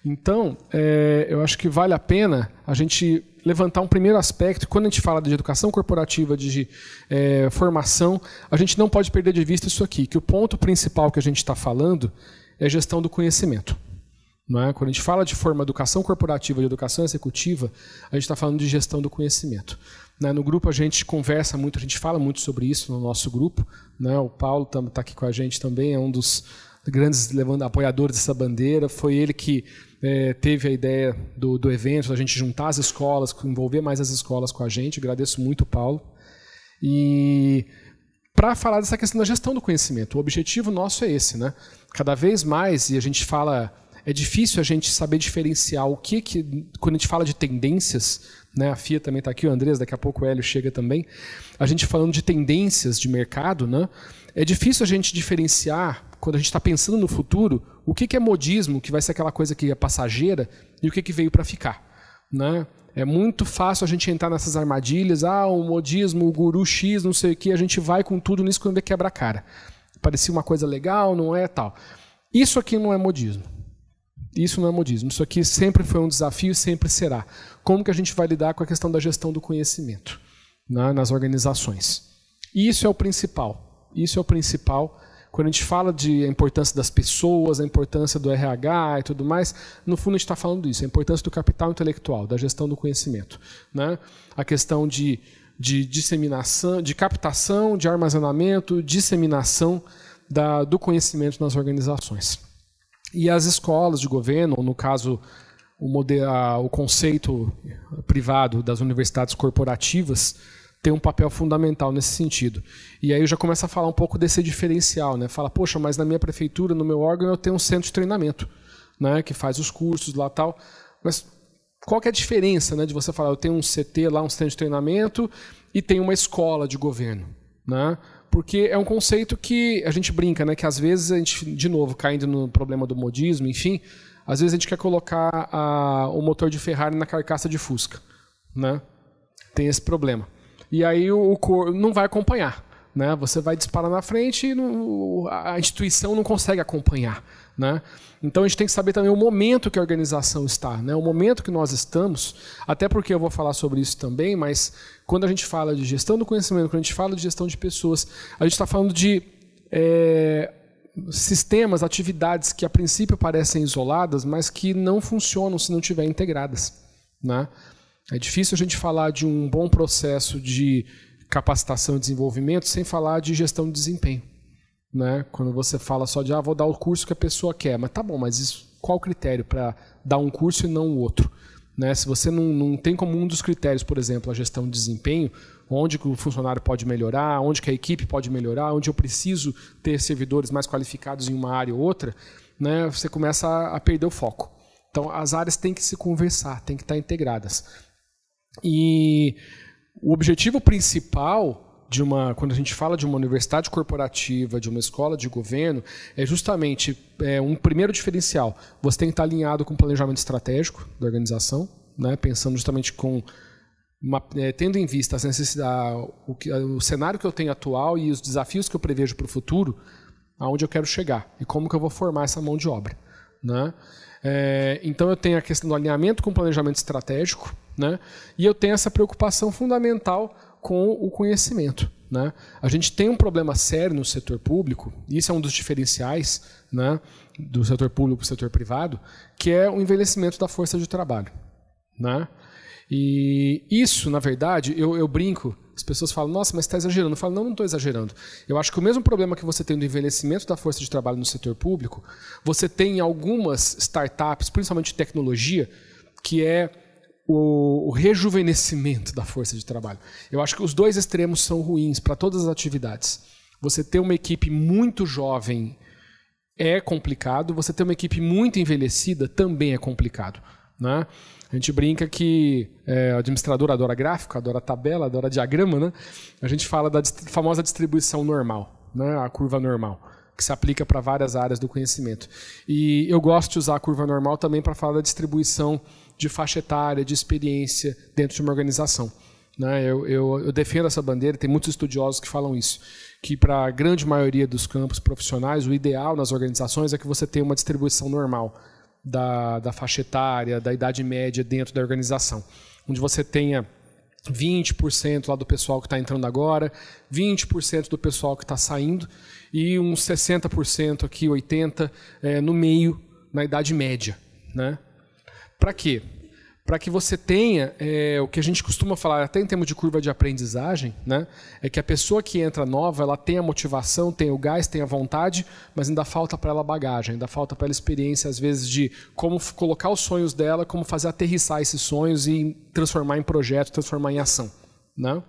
Então, é, eu acho que vale a pena a gente levantar um primeiro aspecto. Quando a gente fala de educação corporativa, de é, formação, a gente não pode perder de vista isso aqui, que o ponto principal que a gente está falando é gestão do conhecimento. É? Quando a gente fala de forma educação corporativa de educação executiva, a gente está falando de gestão do conhecimento. Né? No grupo a gente conversa muito, a gente fala muito sobre isso no nosso grupo. Né? O Paulo está aqui com a gente também, é um dos grandes levando, apoiadores dessa bandeira. Foi ele que é, teve a ideia do, do evento, da gente juntar as escolas, envolver mais as escolas com a gente. Agradeço muito, Paulo. E para falar dessa questão da gestão do conhecimento, o objetivo nosso é esse, né? Cada vez mais, e a gente fala, é difícil a gente saber diferenciar o que, que quando a gente fala de tendências, né? a FIA também está aqui, o Andrés, daqui a pouco o Hélio chega também. A gente falando de tendências de mercado, né? é difícil a gente diferenciar, quando a gente está pensando no futuro, o que, que é modismo, que vai ser aquela coisa que é passageira, e o que, que veio para ficar. Né? É muito fácil a gente entrar nessas armadilhas, ah, o modismo, o guru X, não sei o que, a gente vai com tudo nisso quando vê é quebra a cara. Parecia uma coisa legal, não é tal. Isso aqui não é modismo. Isso não é modismo. Isso aqui sempre foi um desafio e sempre será. Como que a gente vai lidar com a questão da gestão do conhecimento né, nas organizações? isso é o principal. Isso é o principal. Quando a gente fala de importância das pessoas, a importância do RH e tudo mais, no fundo a gente está falando disso, a importância do capital intelectual, da gestão do conhecimento. Né? A questão de, de disseminação, de captação, de armazenamento, disseminação da, do conhecimento nas organizações. E as escolas de governo, no caso, o, modelo, o conceito privado das universidades corporativas, tem um papel fundamental nesse sentido. E aí eu já começo a falar um pouco desse diferencial, né? Fala, poxa, mas na minha prefeitura, no meu órgão, eu tenho um centro de treinamento, né? Que faz os cursos lá tal. Mas qual que é a diferença, né? De você falar, eu tenho um CT lá, um centro de treinamento e tem uma escola de governo, né? porque é um conceito que a gente brinca, né? Que às vezes a gente, de novo, caindo no problema do modismo, enfim, às vezes a gente quer colocar a, o motor de Ferrari na carcaça de Fusca, né? Tem esse problema. E aí o, o corpo não vai acompanhar, né? Você vai disparar na frente e não, a instituição não consegue acompanhar, né? Então a gente tem que saber também o momento que a organização está, né? O momento que nós estamos, até porque eu vou falar sobre isso também, mas quando a gente fala de gestão do conhecimento, quando a gente fala de gestão de pessoas, a gente está falando de é, sistemas, atividades que a princípio parecem isoladas, mas que não funcionam se não tiver integradas. Né? É difícil a gente falar de um bom processo de capacitação e desenvolvimento sem falar de gestão de desempenho. Né? Quando você fala só de ah, vou dar o curso que a pessoa quer, mas tá bom, mas isso, qual o critério para dar um curso e não o outro? Né? Se você não, não tem como um dos critérios, por exemplo, a gestão de desempenho, onde que o funcionário pode melhorar, onde que a equipe pode melhorar, onde eu preciso ter servidores mais qualificados em uma área ou outra, né? você começa a, a perder o foco. Então, as áreas têm que se conversar, têm que estar integradas. E o objetivo principal de uma, quando a gente fala de uma universidade corporativa, de uma escola de governo, é justamente é, um primeiro diferencial. Você tem que estar alinhado com o planejamento estratégico da organização, né? pensando justamente com uma, é, tendo em vista as necessidades, o, que, o cenário que eu tenho atual e os desafios que eu prevejo para o futuro, aonde eu quero chegar e como que eu vou formar essa mão de obra. Né? É, então eu tenho a questão do alinhamento com o planejamento estratégico né? e eu tenho essa preocupação fundamental com o conhecimento. Né? A gente tem um problema sério no setor público, e isso é um dos diferenciais né, do setor público para o setor privado, que é o envelhecimento da força de trabalho. Né? E isso, na verdade, eu, eu brinco, as pessoas falam, nossa, mas está exagerando. Eu falo, não, não estou exagerando. Eu acho que o mesmo problema que você tem do envelhecimento da força de trabalho no setor público, você tem em algumas startups, principalmente de tecnologia, que é o, o rejuvenescimento da força de trabalho. Eu acho que os dois extremos são ruins para todas as atividades. Você ter uma equipe muito jovem é complicado, você ter uma equipe muito envelhecida também é complicado. Né? A gente brinca que é, o administrador adora gráfico, adora tabela, adora diagrama. Né? A gente fala da dist famosa distribuição normal, né? a curva normal, que se aplica para várias áreas do conhecimento. E eu gosto de usar a curva normal também para falar da distribuição de faixa etária, de experiência dentro de uma organização. Né? Eu, eu, eu, defendo essa bandeira, tem muitos estudiosos que falam isso, que para a grande maioria dos campos profissionais, o ideal nas organizações é que você tenha uma distribuição normal da, da faixa etária, da idade média dentro da organização, onde você tenha 20% lá do pessoal que está entrando agora, 20% do pessoal que está saindo e uns 60% aqui, 80% é, eh, no meio, na idade média. Né? Para quê? Para que você tenha é, o que a gente costuma falar, até em termos de curva de aprendizagem, né? é que a pessoa que entra nova, ela tem a motivação, tem o gás, tem a vontade, mas ainda falta para ela bagagem, ainda falta para ela experiência, às vezes, de como colocar os sonhos dela, como fazer aterrissar esses sonhos e transformar em projeto, transformar em ação. Né?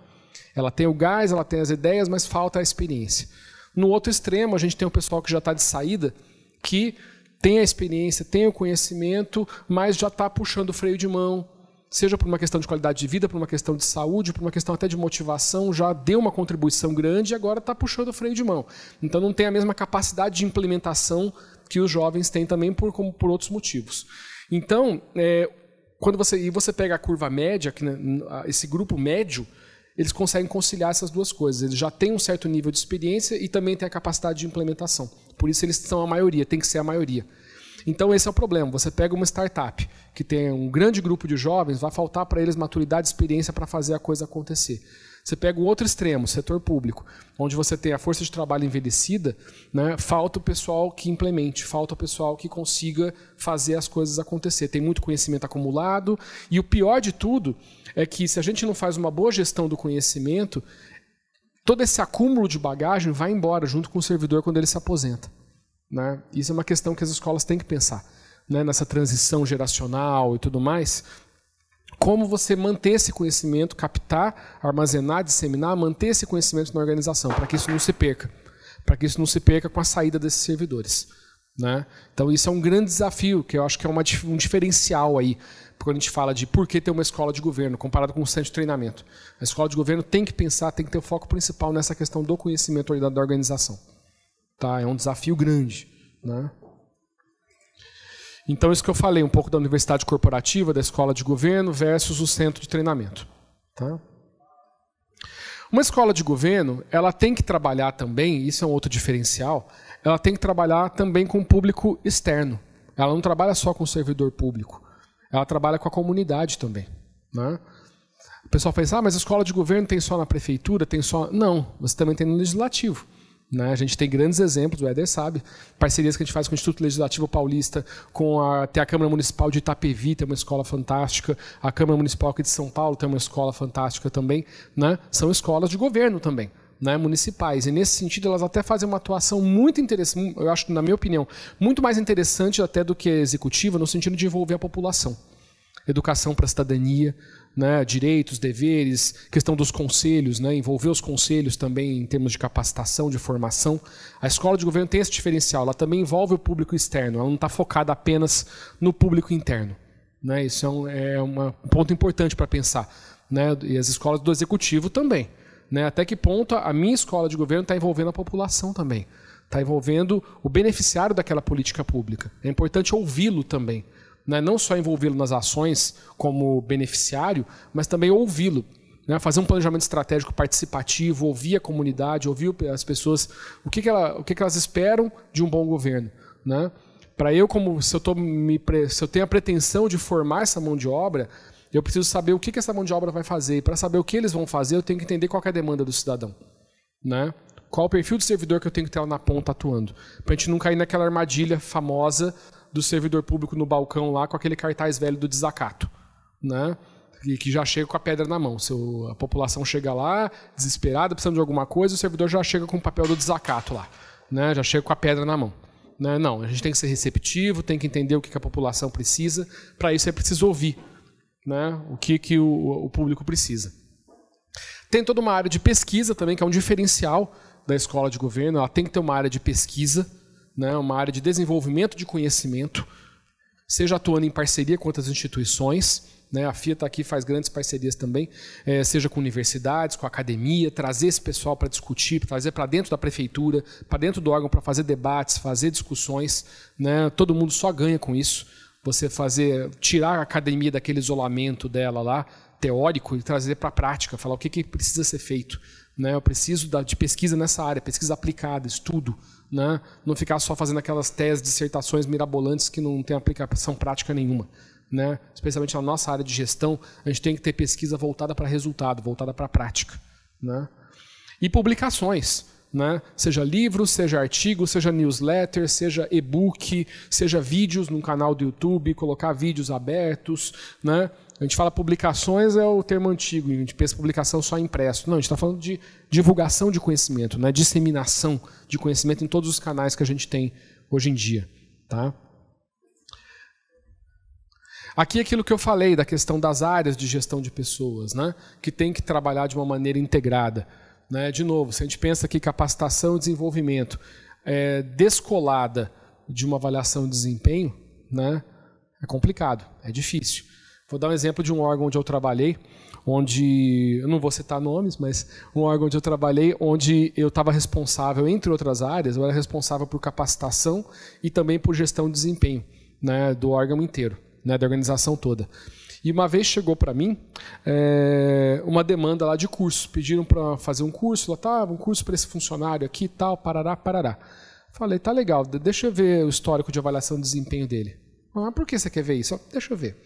Ela tem o gás, ela tem as ideias, mas falta a experiência. No outro extremo, a gente tem o pessoal que já está de saída, que tem a experiência, tem o conhecimento, mas já está puxando o freio de mão, seja por uma questão de qualidade de vida, por uma questão de saúde, por uma questão até de motivação, já deu uma contribuição grande e agora está puxando o freio de mão. Então não tem a mesma capacidade de implementação que os jovens têm também por, por outros motivos. Então, é, quando você, e você pega a curva média, que, né, esse grupo médio, eles conseguem conciliar essas duas coisas. Eles já têm um certo nível de experiência e também têm a capacidade de implementação. Por isso eles são a maioria, tem que ser a maioria. Então esse é o problema. Você pega uma startup que tem um grande grupo de jovens, vai faltar para eles maturidade e experiência para fazer a coisa acontecer. Você pega o outro extremo, o setor público, onde você tem a força de trabalho envelhecida, né, falta o pessoal que implemente, falta o pessoal que consiga fazer as coisas acontecer. Tem muito conhecimento acumulado e o pior de tudo é que se a gente não faz uma boa gestão do conhecimento, todo esse acúmulo de bagagem vai embora junto com o servidor quando ele se aposenta. Né? Isso é uma questão que as escolas têm que pensar né? nessa transição geracional e tudo mais. Como você manter esse conhecimento, captar, armazenar, disseminar, manter esse conhecimento na organização, para que isso não se perca, para que isso não se perca com a saída desses servidores. Né? Então, isso é um grande desafio, que eu acho que é uma, um diferencial aí quando a gente fala de por que ter uma escola de governo comparado com um centro de treinamento. A escola de governo tem que pensar, tem que ter o foco principal nessa questão do conhecimento da organização. Tá? É um desafio grande. Né? Então, isso que eu falei um pouco da universidade corporativa, da escola de governo versus o centro de treinamento. Tá? Uma escola de governo, ela tem que trabalhar também, isso é um outro diferencial, ela tem que trabalhar também com o público externo. Ela não trabalha só com o servidor público ela trabalha com a comunidade também. Né? O pessoal pensa, assim, ah, mas a escola de governo tem só na prefeitura, tem só. Não, você também tem no legislativo. Né? A gente tem grandes exemplos, o Éder sabe, parcerias que a gente faz com o Instituto Legislativo Paulista, com a, até a Câmara Municipal de Itapevi, tem uma escola fantástica, a Câmara Municipal aqui de São Paulo tem uma escola fantástica também. Né? São escolas de governo também né, municipais. E nesse sentido, elas até fazem uma atuação muito interessante, eu acho, na minha opinião, muito mais interessante até do que a executiva, no sentido de envolver a população. Educação para a cidadania, né, direitos, deveres, questão dos conselhos, né, envolver os conselhos também em termos de capacitação, de formação. A escola de governo tem esse diferencial, ela também envolve o público externo, ela não está focada apenas no público interno. Né, isso é um, é uma, um ponto importante para pensar. Né, e as escolas do executivo também. Né? Até que ponto a minha escola de governo está envolvendo a população também. Está envolvendo o beneficiário daquela política pública. É importante ouvi-lo também. Né? Não só envolvê-lo nas ações como beneficiário, mas também ouvi-lo. Né? Fazer um planejamento estratégico participativo, ouvir a comunidade, ouvir as pessoas, o que, que, ela, o que, que elas esperam de um bom governo. Né? Para eu, como se eu, tô me, se eu tenho a pretensão de formar essa mão de obra, eu preciso saber o que, que essa mão de obra vai fazer. para saber o que eles vão fazer, eu tenho que entender qual é a demanda do cidadão. Né? Qual o perfil do servidor que eu tenho que ter lá na ponta atuando. Para a gente não cair naquela armadilha famosa do servidor público no balcão lá com aquele cartaz velho do desacato. Né? E que já chega com a pedra na mão. Se a população chega lá, desesperada, precisando de alguma coisa, o servidor já chega com o papel do desacato lá. Né? Já chega com a pedra na mão. Né? Não, a gente tem que ser receptivo, tem que entender o que a população precisa. Para isso é preciso ouvir né, o que, que o, o público precisa. Tem toda uma área de pesquisa também, que é um diferencial da escola de governo. Ela tem que ter uma área de pesquisa, né, uma área de desenvolvimento de conhecimento, seja atuando em parceria com outras instituições. Né, a FIA está aqui, faz grandes parcerias também, é, seja com universidades, com academia, trazer esse pessoal para discutir, trazer para dentro da prefeitura, para dentro do órgão, para fazer debates, fazer discussões. Né, todo mundo só ganha com isso você fazer tirar a academia daquele isolamento dela lá teórico e trazer para a prática, falar o que, que precisa ser feito. Né? Eu preciso de pesquisa nessa área, pesquisa aplicada, estudo, né? não ficar só fazendo aquelas teses, dissertações mirabolantes que não tem aplicação prática nenhuma. Né? Especialmente na nossa área de gestão, a gente tem que ter pesquisa voltada para resultado, voltada para a prática. Né? E publicações né? seja livro, seja artigo, seja newsletter, seja e-book, seja vídeos num canal do YouTube, colocar vídeos abertos. Né? A gente fala publicações, é o termo antigo, a gente pensa publicação só impresso. Não, a gente está falando de divulgação de conhecimento, né? disseminação de conhecimento em todos os canais que a gente tem hoje em dia. Tá? Aqui é aquilo que eu falei da questão das áreas de gestão de pessoas, né? que tem que trabalhar de uma maneira integrada. Né? De novo, se a gente pensa que capacitação e desenvolvimento é, descolada de uma avaliação de desempenho, né? é complicado, é difícil. Vou dar um exemplo de um órgão onde eu trabalhei, onde, eu não vou citar nomes, mas um órgão onde eu trabalhei, onde eu estava responsável, entre outras áreas, eu era responsável por capacitação e também por gestão de desempenho né, do órgão inteiro, né, da organização toda. E uma vez chegou para mim é, uma demanda lá de curso. Pediram para fazer um curso, lá tá, um curso para esse funcionário aqui e tal, parará, parará. Falei, tá legal, deixa eu ver o histórico de avaliação de desempenho dele. Ah, por que você quer ver isso? Deixa eu ver.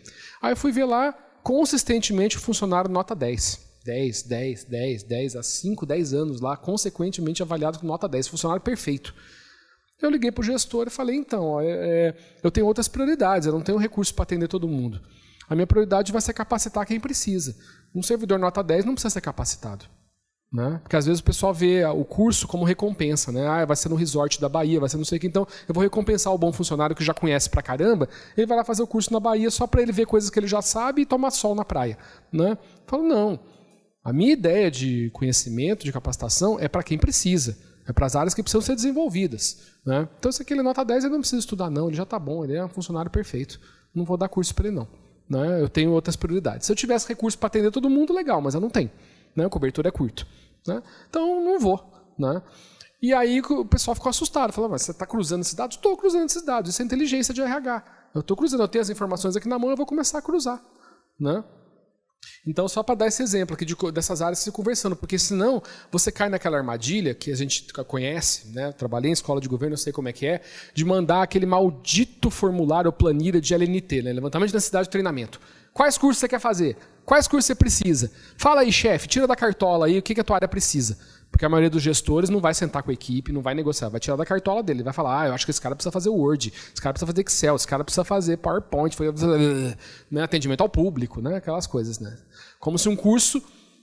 Aí eu fui ver lá, consistentemente o funcionário nota 10. 10, 10, 10, 10, há 5, 10 anos lá, consequentemente avaliado com nota 10. Funcionário perfeito. Eu liguei para o gestor e falei, então, ó, é, é, eu tenho outras prioridades, eu não tenho recurso para atender todo mundo. A minha prioridade vai ser capacitar quem precisa. Um servidor nota 10 não precisa ser capacitado. Né? Porque às vezes o pessoal vê o curso como recompensa, né? Ah, vai ser no resort da Bahia, vai ser não sei o que. Então eu vou recompensar o bom funcionário que já conhece pra caramba. Ele vai lá fazer o curso na Bahia só para ele ver coisas que ele já sabe e tomar sol na praia, né? Eu falo não. A minha ideia de conhecimento, de capacitação, é para quem precisa. É para as áreas que precisam ser desenvolvidas. Né? Então, se aquele nota 10, ele não precisa estudar, não. Ele já está bom, ele é um funcionário perfeito. Não vou dar curso para ele, não. Né? Eu tenho outras prioridades. Se eu tivesse recurso para atender todo mundo, legal, mas eu não tenho. Né? A cobertura é curto. Né? Então, não vou. Né? E aí o pessoal ficou assustado. Falou, mas você está cruzando esses dados? Estou cruzando esses dados. Isso é inteligência de RH. Eu estou cruzando, eu tenho as informações aqui na mão, eu vou começar a cruzar. Né? Então, só para dar esse exemplo aqui de, dessas áreas se conversando, porque senão você cai naquela armadilha que a gente conhece, né? trabalhei em escola de governo, eu sei como é que é, de mandar aquele maldito formulário ou planilha de LNT, né? levantamento de necessidade de treinamento. Quais cursos você quer fazer? Quais cursos você precisa? Fala aí, chefe, tira da cartola aí o que, que a tua área precisa. Porque a maioria dos gestores não vai sentar com a equipe, não vai negociar, vai tirar da cartola dele, vai falar: ah, eu acho que esse cara precisa fazer Word, esse cara precisa fazer Excel, esse cara precisa fazer PowerPoint, foi... né? atendimento ao público, né? aquelas coisas, né? Como se um curso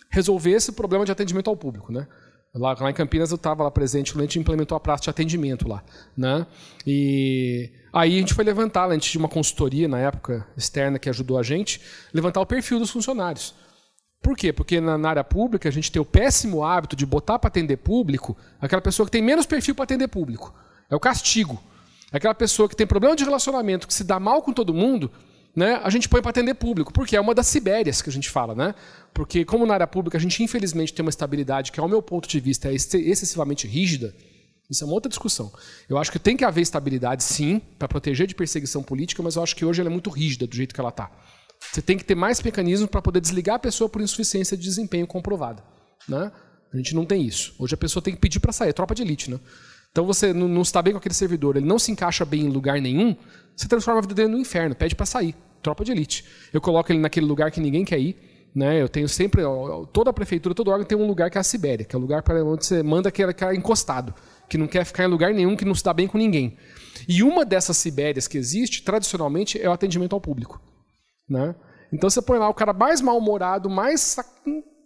resolvesse o problema de atendimento ao público, né? Lá, lá em Campinas eu estava lá presente, o cliente implementou a praça de atendimento lá, né? E aí a gente foi levantar, a gente tinha uma consultoria na época externa que ajudou a gente levantar o perfil dos funcionários. Por quê? Porque na, na área pública a gente tem o péssimo hábito de botar para atender público aquela pessoa que tem menos perfil para atender público. É o castigo. Aquela pessoa que tem problema de relacionamento, que se dá mal com todo mundo, né, a gente põe para atender público, porque é uma das Sibérias que a gente fala, né? Porque como na área pública a gente infelizmente tem uma estabilidade que, ao meu ponto de vista, é excessivamente rígida, isso é uma outra discussão. Eu acho que tem que haver estabilidade, sim, para proteger de perseguição política, mas eu acho que hoje ela é muito rígida do jeito que ela está. Você tem que ter mais mecanismos para poder desligar a pessoa por insuficiência de desempenho comprovada. Né? A gente não tem isso. Hoje a pessoa tem que pedir para sair, é tropa de elite, né? Então você não, não está bem com aquele servidor, ele não se encaixa bem em lugar nenhum, você transforma a vida dele no inferno, pede para sair. Tropa de elite. Eu coloco ele naquele lugar que ninguém quer ir. Né? Eu tenho sempre. Toda a prefeitura, todo órgão tem um lugar que é a Sibéria, que é o lugar para onde você manda aquele cara encostado, que não quer ficar em lugar nenhum, que não se dá bem com ninguém. E uma dessas Sibérias que existe, tradicionalmente, é o atendimento ao público. Né? Então você põe lá o cara mais mal-humorado, mais.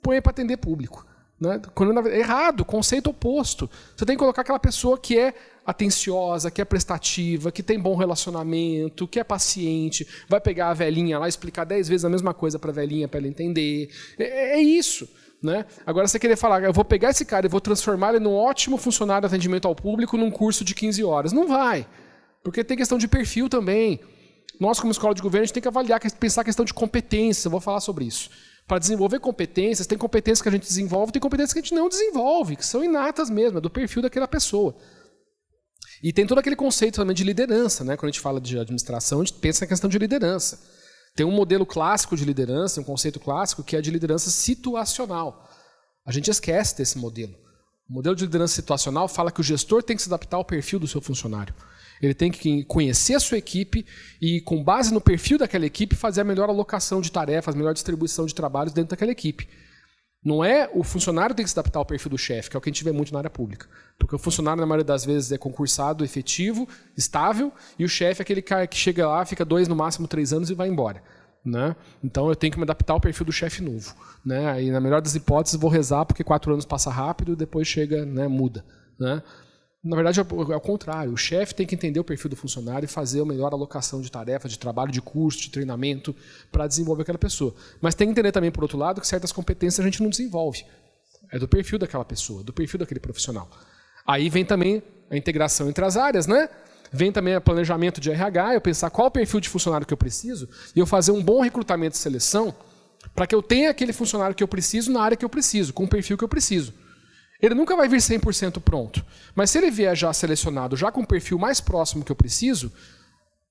põe para atender público. Né? Quando, na verdade, é errado, conceito oposto. Você tem que colocar aquela pessoa que é atenciosa, que é prestativa, que tem bom relacionamento, que é paciente, vai pegar a velhinha lá e explicar dez vezes a mesma coisa para a velhinha para ela entender. É, é, é isso. Né? Agora você querer falar, eu vou pegar esse cara e vou transformar ele num ótimo funcionário de atendimento ao público num curso de 15 horas. Não vai. Porque tem questão de perfil também. Nós, como escola de governo, a gente tem que avaliar, pensar a questão de competência. Eu vou falar sobre isso para desenvolver competências, tem competências que a gente desenvolve, tem competências que a gente não desenvolve, que são inatas mesmo, é do perfil daquela pessoa. E tem todo aquele conceito também de liderança, né? Quando a gente fala de administração, a gente pensa na questão de liderança. Tem um modelo clássico de liderança, um conceito clássico, que é de liderança situacional. A gente esquece desse modelo. O modelo de liderança situacional fala que o gestor tem que se adaptar ao perfil do seu funcionário. Ele tem que conhecer a sua equipe e, com base no perfil daquela equipe, fazer a melhor alocação de tarefas, a melhor distribuição de trabalhos dentro daquela equipe. Não é o funcionário tem que se adaptar ao perfil do chefe, que é o que a gente vê muito na área pública. Porque o funcionário, na maioria das vezes, é concursado, efetivo, estável, e o chefe é aquele cara que chega lá, fica dois, no máximo três anos e vai embora. Né? Então eu tenho que me adaptar ao perfil do chefe novo. Né? E na melhor das hipóteses, vou rezar porque quatro anos passa rápido e depois chega, né, muda. Né? Na verdade, é, é o contrário. O chefe tem que entender o perfil do funcionário e fazer a melhor alocação de tarefas, de trabalho, de curso, de treinamento para desenvolver aquela pessoa. Mas tem que entender também, por outro lado, que certas competências a gente não desenvolve. É do perfil daquela pessoa, do perfil daquele profissional. Aí vem também a integração entre as áreas, né? Vem também o planejamento de RH, eu pensar qual o perfil de funcionário que eu preciso e eu fazer um bom recrutamento e seleção para que eu tenha aquele funcionário que eu preciso na área que eu preciso, com o perfil que eu preciso. Ele nunca vai vir 100% pronto. Mas se ele vier já selecionado, já com o perfil mais próximo que eu preciso,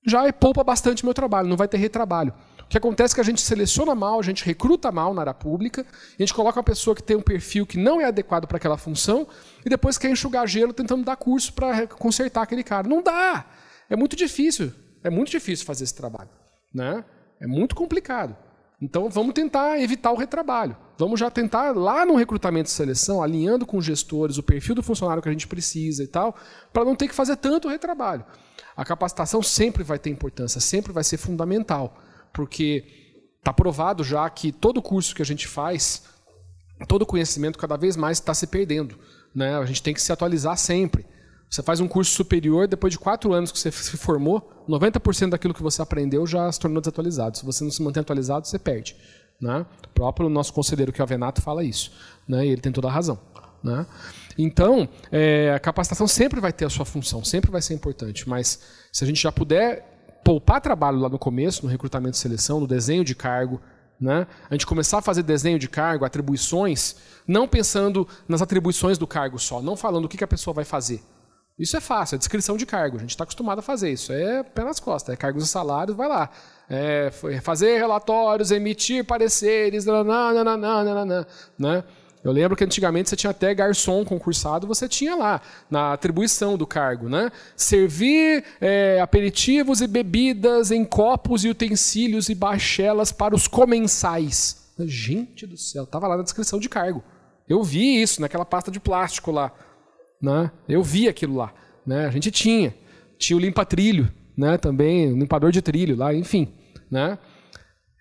já é poupa bastante meu trabalho, não vai ter retrabalho. O que acontece é que a gente seleciona mal, a gente recruta mal na área pública, a gente coloca uma pessoa que tem um perfil que não é adequado para aquela função e depois quer enxugar gelo tentando dar curso para consertar aquele cara. Não dá! É muito difícil. É muito difícil fazer esse trabalho. Né? É muito complicado. Então vamos tentar evitar o retrabalho. Vamos já tentar lá no recrutamento e seleção, alinhando com os gestores, o perfil do funcionário que a gente precisa e tal, para não ter que fazer tanto retrabalho. A capacitação sempre vai ter importância, sempre vai ser fundamental, porque está provado já que todo curso que a gente faz, todo conhecimento cada vez mais está se perdendo. Né? A gente tem que se atualizar sempre. Você faz um curso superior, depois de quatro anos que você se formou, 90% daquilo que você aprendeu já se tornou desatualizado. Se você não se mantém atualizado, você perde. Né? O próprio nosso conselheiro, que é o Avenato, fala isso. Né? E ele tem toda a razão. Né? Então, é, a capacitação sempre vai ter a sua função, sempre vai ser importante, mas se a gente já puder poupar trabalho lá no começo, no recrutamento e seleção, no desenho de cargo, né? A gente começar a fazer desenho de cargo, atribuições, não pensando nas atribuições do cargo só, não falando o que, que a pessoa vai fazer, isso é fácil, é descrição de cargo. A gente está acostumado a fazer isso. É pé nas costas, é cargos e salários, vai lá. É fazer relatórios, emitir pareceres, né? Eu lembro que antigamente você tinha até garçom concursado, você tinha lá na atribuição do cargo, né? Servir é, aperitivos e bebidas em copos e utensílios e bachelas para os comensais. Gente do céu, tava lá na descrição de cargo. Eu vi isso naquela pasta de plástico lá. Né? Eu vi aquilo lá. Né? A gente tinha. Tinha o limpa-trilho né? também, limpador de trilho lá, enfim. Né?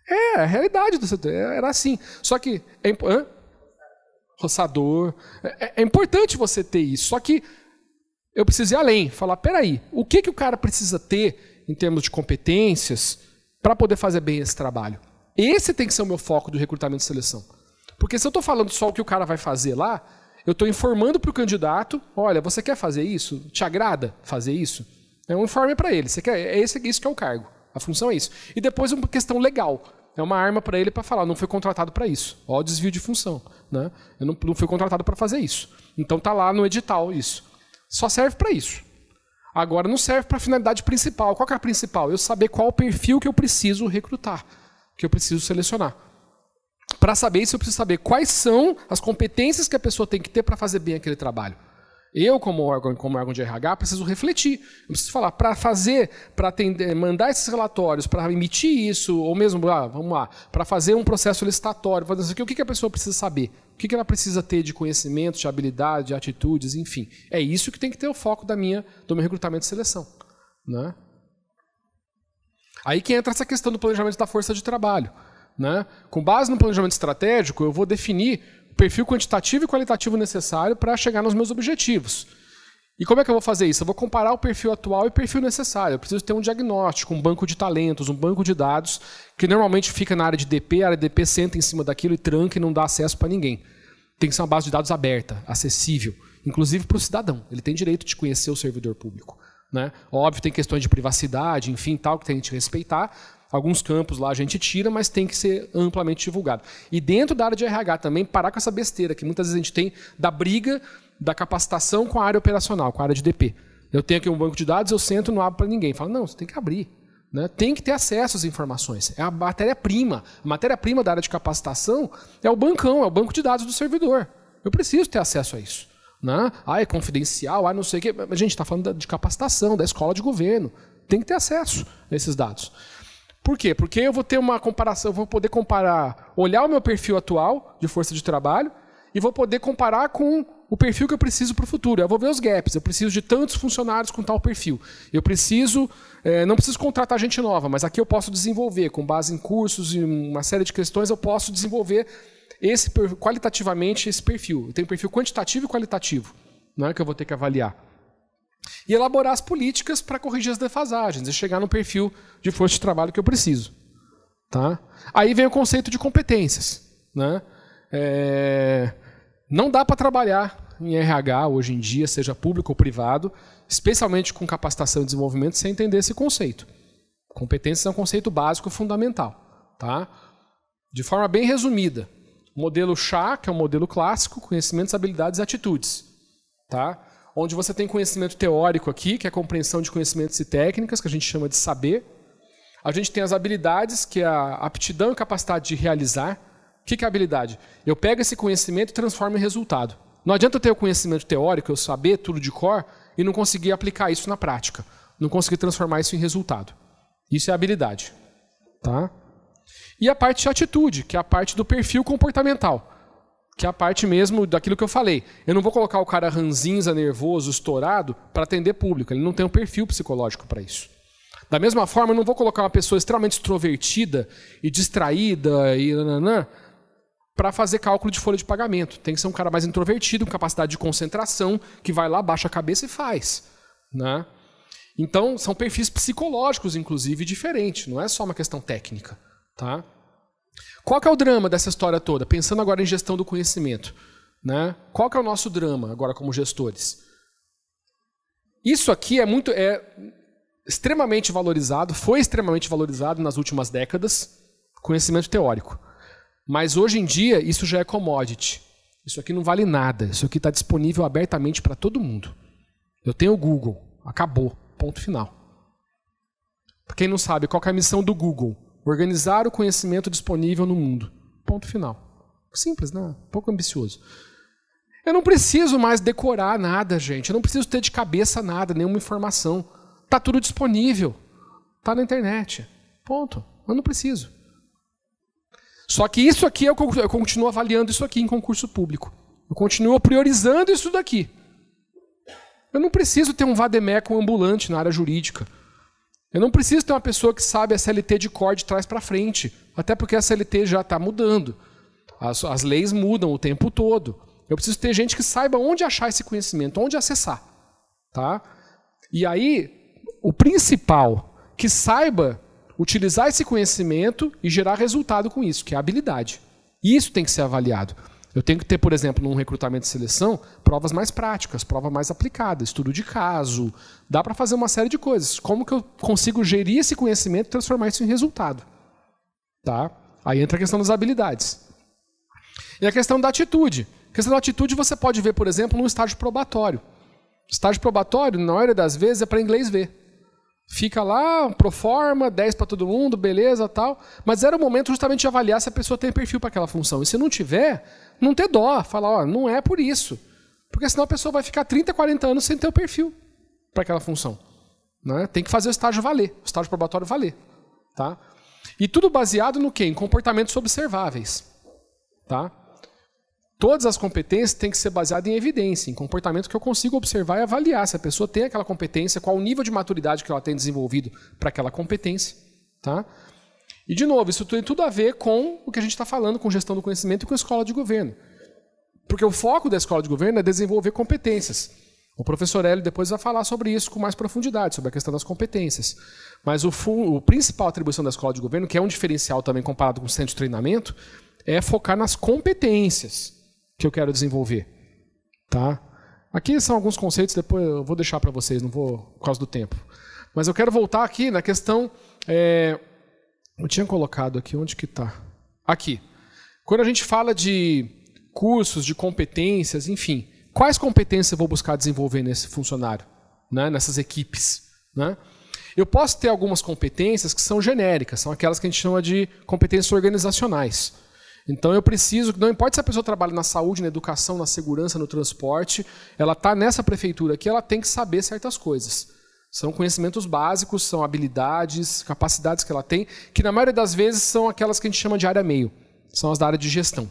É, a realidade do setor. É, era assim. Só que. É, hã? Roçador. É, é, é importante você ter isso. Só que eu preciso ir além, falar, peraí, o que, que o cara precisa ter em termos de competências para poder fazer bem esse trabalho? Esse tem que ser o meu foco do recrutamento e seleção. Porque se eu estou falando só o que o cara vai fazer lá, eu estou informando para o candidato: olha, você quer fazer isso? Te agrada fazer isso? É um informe para ele. Você quer, é esse, isso que é o cargo. A função é isso. E depois uma questão legal. É uma arma para ele para falar: não foi contratado para isso. Ó, desvio de função. Né? Eu não, não fui contratado para fazer isso. Então tá lá no edital isso. Só serve para isso. Agora não serve para a finalidade principal. Qual é a principal? Eu saber qual o perfil que eu preciso recrutar, que eu preciso selecionar. Para saber isso, eu preciso saber quais são as competências que a pessoa tem que ter para fazer bem aquele trabalho. Eu, como órgão, como órgão de RH, preciso refletir. Eu preciso falar, para fazer, para mandar esses relatórios, para emitir isso, ou mesmo, ah, vamos lá, para fazer um processo licitatório, fazer isso aqui, o que, a pessoa precisa saber? O que, que ela precisa ter de conhecimento, de habilidade, de atitudes, enfim. É isso que tem que ter o foco da minha, do meu recrutamento e seleção. Né? Aí que entra essa questão do planejamento da força de trabalho. Né? Com base no planejamento estratégico, eu vou definir o perfil quantitativo e qualitativo necessário para chegar nos meus objetivos. E como é que eu vou fazer isso? Eu vou comparar o perfil atual e o perfil necessário. Eu preciso ter um diagnóstico, um banco de talentos, um banco de dados, que normalmente fica na área de DP, a área de DP senta em cima daquilo e tranca e não dá acesso para ninguém. Tem que ser uma base de dados aberta, acessível, inclusive para o cidadão. Ele tem direito de conhecer o servidor público. Né? Óbvio, tem questões de privacidade, enfim, tal, que tem que respeitar, alguns campos lá a gente tira, mas tem que ser amplamente divulgado. E dentro da área de RH também, parar com essa besteira que muitas vezes a gente tem da briga da capacitação com a área operacional, com a área de DP. Eu tenho aqui um banco de dados, eu sento não abro para ninguém. Falo, não, você tem que abrir. Né? Tem que ter acesso às informações. É a matéria-prima. A matéria-prima da área de capacitação é o bancão, é o banco de dados do servidor. Eu preciso ter acesso a isso. Né? Ah, é confidencial, ah, não sei o quê. A gente está falando de capacitação, da escola de governo. Tem que ter acesso a esses dados. Por quê? Porque eu vou ter uma comparação, eu vou poder comparar, olhar o meu perfil atual de força de trabalho e vou poder comparar com o perfil que eu preciso para o futuro. Eu vou ver os gaps. Eu preciso de tantos funcionários com tal perfil. Eu preciso, é, não preciso contratar gente nova, mas aqui eu posso desenvolver com base em cursos e uma série de questões. Eu posso desenvolver esse qualitativamente esse perfil. Eu tenho perfil quantitativo e qualitativo, né, que eu vou ter que avaliar e elaborar as políticas para corrigir as defasagens e chegar no perfil de força de trabalho que eu preciso. Tá? Aí vem o conceito de competências. Né? É... Não dá para trabalhar em RH hoje em dia, seja público ou privado, especialmente com capacitação e desenvolvimento, sem entender esse conceito. Competências é um conceito básico fundamental. Tá? De forma bem resumida, o modelo chá, que é o um modelo clássico, conhecimentos, habilidades e atitudes. Tá? onde você tem conhecimento teórico aqui, que é a compreensão de conhecimentos e técnicas, que a gente chama de saber. A gente tem as habilidades, que é a aptidão e capacidade de realizar. O que é habilidade? Eu pego esse conhecimento e transformo em resultado. Não adianta eu ter o conhecimento teórico, eu saber tudo de cor, e não conseguir aplicar isso na prática. Não conseguir transformar isso em resultado. Isso é habilidade. Tá? E a parte de atitude, que é a parte do perfil comportamental que é a parte mesmo daquilo que eu falei. Eu não vou colocar o cara ranzinza, nervoso, estourado para atender público. Ele não tem um perfil psicológico para isso. Da mesma forma, eu não vou colocar uma pessoa extremamente extrovertida e distraída e nananã para fazer cálculo de folha de pagamento. Tem que ser um cara mais introvertido, com capacidade de concentração, que vai lá, baixa a cabeça e faz. Né? Então, são perfis psicológicos, inclusive, diferentes. Não é só uma questão técnica. Tá? Qual é o drama dessa história toda? Pensando agora em gestão do conhecimento. Né? Qual é o nosso drama agora como gestores? Isso aqui é muito é extremamente valorizado, foi extremamente valorizado nas últimas décadas, conhecimento teórico. Mas hoje em dia isso já é commodity. Isso aqui não vale nada. Isso aqui está disponível abertamente para todo mundo. Eu tenho o Google. Acabou. Ponto final. Para quem não sabe, qual é a missão do Google? Organizar o conhecimento disponível no mundo. Ponto final. Simples, né? Pouco ambicioso. Eu não preciso mais decorar nada, gente. Eu não preciso ter de cabeça nada, nenhuma informação. Tá tudo disponível. Tá na internet. Ponto. Eu não preciso. Só que isso aqui eu continuo avaliando isso aqui em concurso público. Eu continuo priorizando isso daqui. Eu não preciso ter um vademeco ambulante na área jurídica. Eu não preciso ter uma pessoa que sabe a CLT de cor de trás para frente, até porque a CLT já está mudando. As, as leis mudam o tempo todo. Eu preciso ter gente que saiba onde achar esse conhecimento, onde acessar. Tá? E aí, o principal, que saiba utilizar esse conhecimento e gerar resultado com isso, que é a habilidade. Isso tem que ser avaliado. Eu tenho que ter, por exemplo, num recrutamento de seleção, provas mais práticas, prova mais aplicada, estudo de caso. Dá para fazer uma série de coisas. Como que eu consigo gerir esse conhecimento e transformar isso em resultado? Tá? Aí entra a questão das habilidades. E a questão da atitude. A questão da atitude você pode ver, por exemplo, num estágio probatório. Estágio probatório, na maioria das vezes, é para inglês ver. Fica lá, pro forma, 10 para todo mundo, beleza, tal. Mas era o momento justamente de avaliar se a pessoa tem perfil para aquela função. E se não tiver, não ter dó, falar, ó, não é por isso. Porque senão a pessoa vai ficar 30, 40 anos sem ter o perfil para aquela função. Né? Tem que fazer o estágio valer, o estágio probatório valer. Tá? E tudo baseado no quê? Em comportamentos observáveis. Tá? Todas as competências têm que ser baseadas em evidência, em comportamento que eu consigo observar e avaliar se a pessoa tem aquela competência, qual o nível de maturidade que ela tem desenvolvido para aquela competência. Tá? E, de novo, isso tem tudo a ver com o que a gente está falando com gestão do conhecimento e com a escola de governo. Porque o foco da escola de governo é desenvolver competências. O professor Hélio depois vai falar sobre isso com mais profundidade, sobre a questão das competências. Mas o, o principal atribuição da escola de governo, que é um diferencial também comparado com o centro de treinamento, é focar nas competências que eu quero desenvolver. Tá? Aqui são alguns conceitos, depois eu vou deixar para vocês, não vou por causa do tempo. Mas eu quero voltar aqui na questão é, eu tinha colocado aqui, onde que está? Aqui. Quando a gente fala de cursos, de competências, enfim, quais competências eu vou buscar desenvolver nesse funcionário, né? nessas equipes? Né? Eu posso ter algumas competências que são genéricas, são aquelas que a gente chama de competências organizacionais. Então eu preciso, não importa se a pessoa trabalha na saúde, na educação, na segurança, no transporte, ela está nessa prefeitura aqui, ela tem que saber certas coisas. São conhecimentos básicos, são habilidades, capacidades que ela tem, que na maioria das vezes são aquelas que a gente chama de área meio, são as da área de gestão,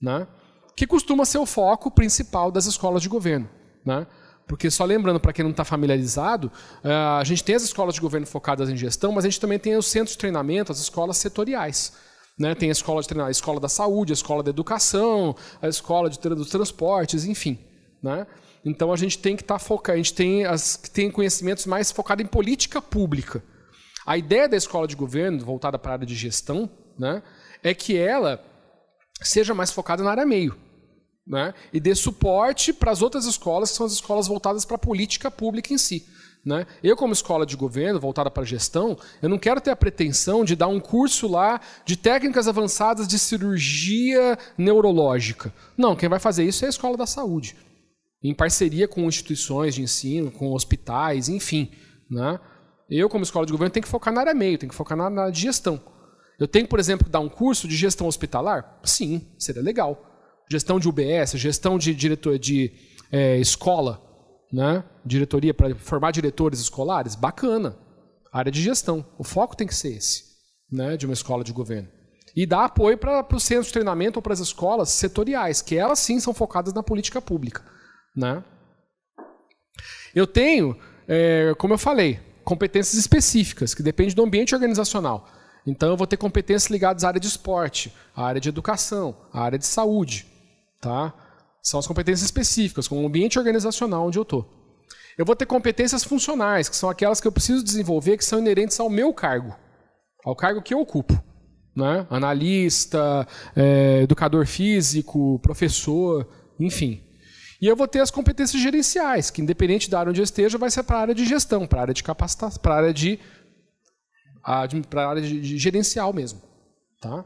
né? que costuma ser o foco principal das escolas de governo. Né? Porque só lembrando para quem não está familiarizado, eh, a gente tem as escolas de governo focadas em gestão, mas a gente também tem os centros de treinamento, as escolas setoriais. Né? Tem a escola de treinar, a escola da saúde, a escola da educação, a escola de, dos transportes, enfim. Né? Então a gente tem que estar tá focado, a gente tem, as, tem conhecimentos mais focados em política pública. A ideia da escola de governo, voltada para a área de gestão, né, é que ela seja mais focada na área meio. Né, e dê suporte para as outras escolas, que são as escolas voltadas para a política pública em si. Né? Eu, como escola de governo, voltada para gestão, eu não quero ter a pretensão de dar um curso lá de técnicas avançadas de cirurgia neurológica. Não, quem vai fazer isso é a escola da saúde em parceria com instituições de ensino, com hospitais, enfim. Né? Eu, como escola de governo, tenho que focar na área meio, tenho que focar na, na gestão. Eu tenho, por exemplo, que dar um curso de gestão hospitalar? Sim, seria legal. Gestão de UBS, gestão de diretor de é, escola, né? diretoria para formar diretores escolares, bacana. Área de gestão. O foco tem que ser esse, né? de uma escola de governo. E dar apoio para, para o centro de treinamento ou para as escolas setoriais, que elas sim são focadas na política pública. Né? Eu tenho, é, como eu falei, competências específicas, que dependem do ambiente organizacional. Então, eu vou ter competências ligadas à área de esporte, à área de educação, à área de saúde. Tá? São as competências específicas, com o ambiente organizacional onde eu estou. Eu vou ter competências funcionais, que são aquelas que eu preciso desenvolver, que são inerentes ao meu cargo, ao cargo que eu ocupo. Né? Analista, é, educador físico, professor, enfim. E eu vou ter as competências gerenciais, que independente da área onde eu esteja, vai ser para a área de gestão, para a área de capacitação, para a área de, para a área de, de gerencial mesmo. Tá?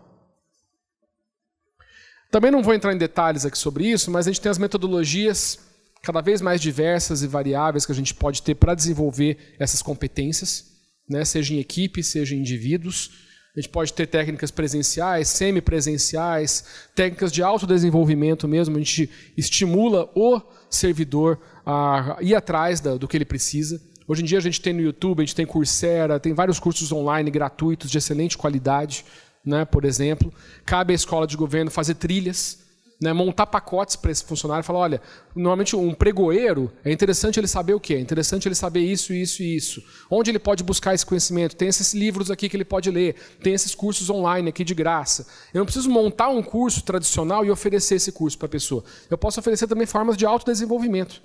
Também não vou entrar em detalhes aqui sobre isso, mas a gente tem as metodologias cada vez mais diversas e variáveis que a gente pode ter para desenvolver essas competências, né? seja em equipe, seja em indivíduos. A gente pode ter técnicas presenciais, semipresenciais, técnicas de autodesenvolvimento mesmo. A gente estimula o servidor a ir atrás do que ele precisa. Hoje em dia a gente tem no YouTube, a gente tem Coursera, tem vários cursos online gratuitos de excelente qualidade, né, por exemplo. Cabe à escola de governo fazer trilhas né, montar pacotes para esse funcionário e falar: olha, normalmente um pregoeiro é interessante ele saber o que, é interessante ele saber isso, isso e isso. Onde ele pode buscar esse conhecimento? Tem esses livros aqui que ele pode ler, tem esses cursos online aqui de graça. Eu não preciso montar um curso tradicional e oferecer esse curso para a pessoa. Eu posso oferecer também formas de autodesenvolvimento,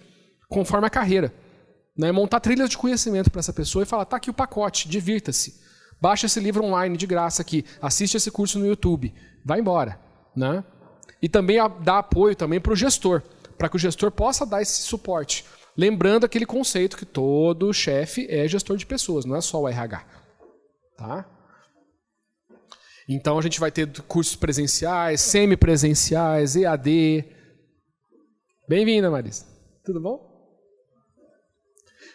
conforme a carreira. Né, montar trilhas de conhecimento para essa pessoa e falar: tá aqui o pacote, divirta-se. Baixa esse livro online de graça aqui, assiste esse curso no YouTube, vai embora. Né? e também a, dar apoio também para o gestor, para que o gestor possa dar esse suporte. Lembrando aquele conceito que todo chefe é gestor de pessoas, não é só o RH. Tá? Então a gente vai ter cursos presenciais, semipresenciais, EAD. Bem-vinda, Marisa. Tudo bom?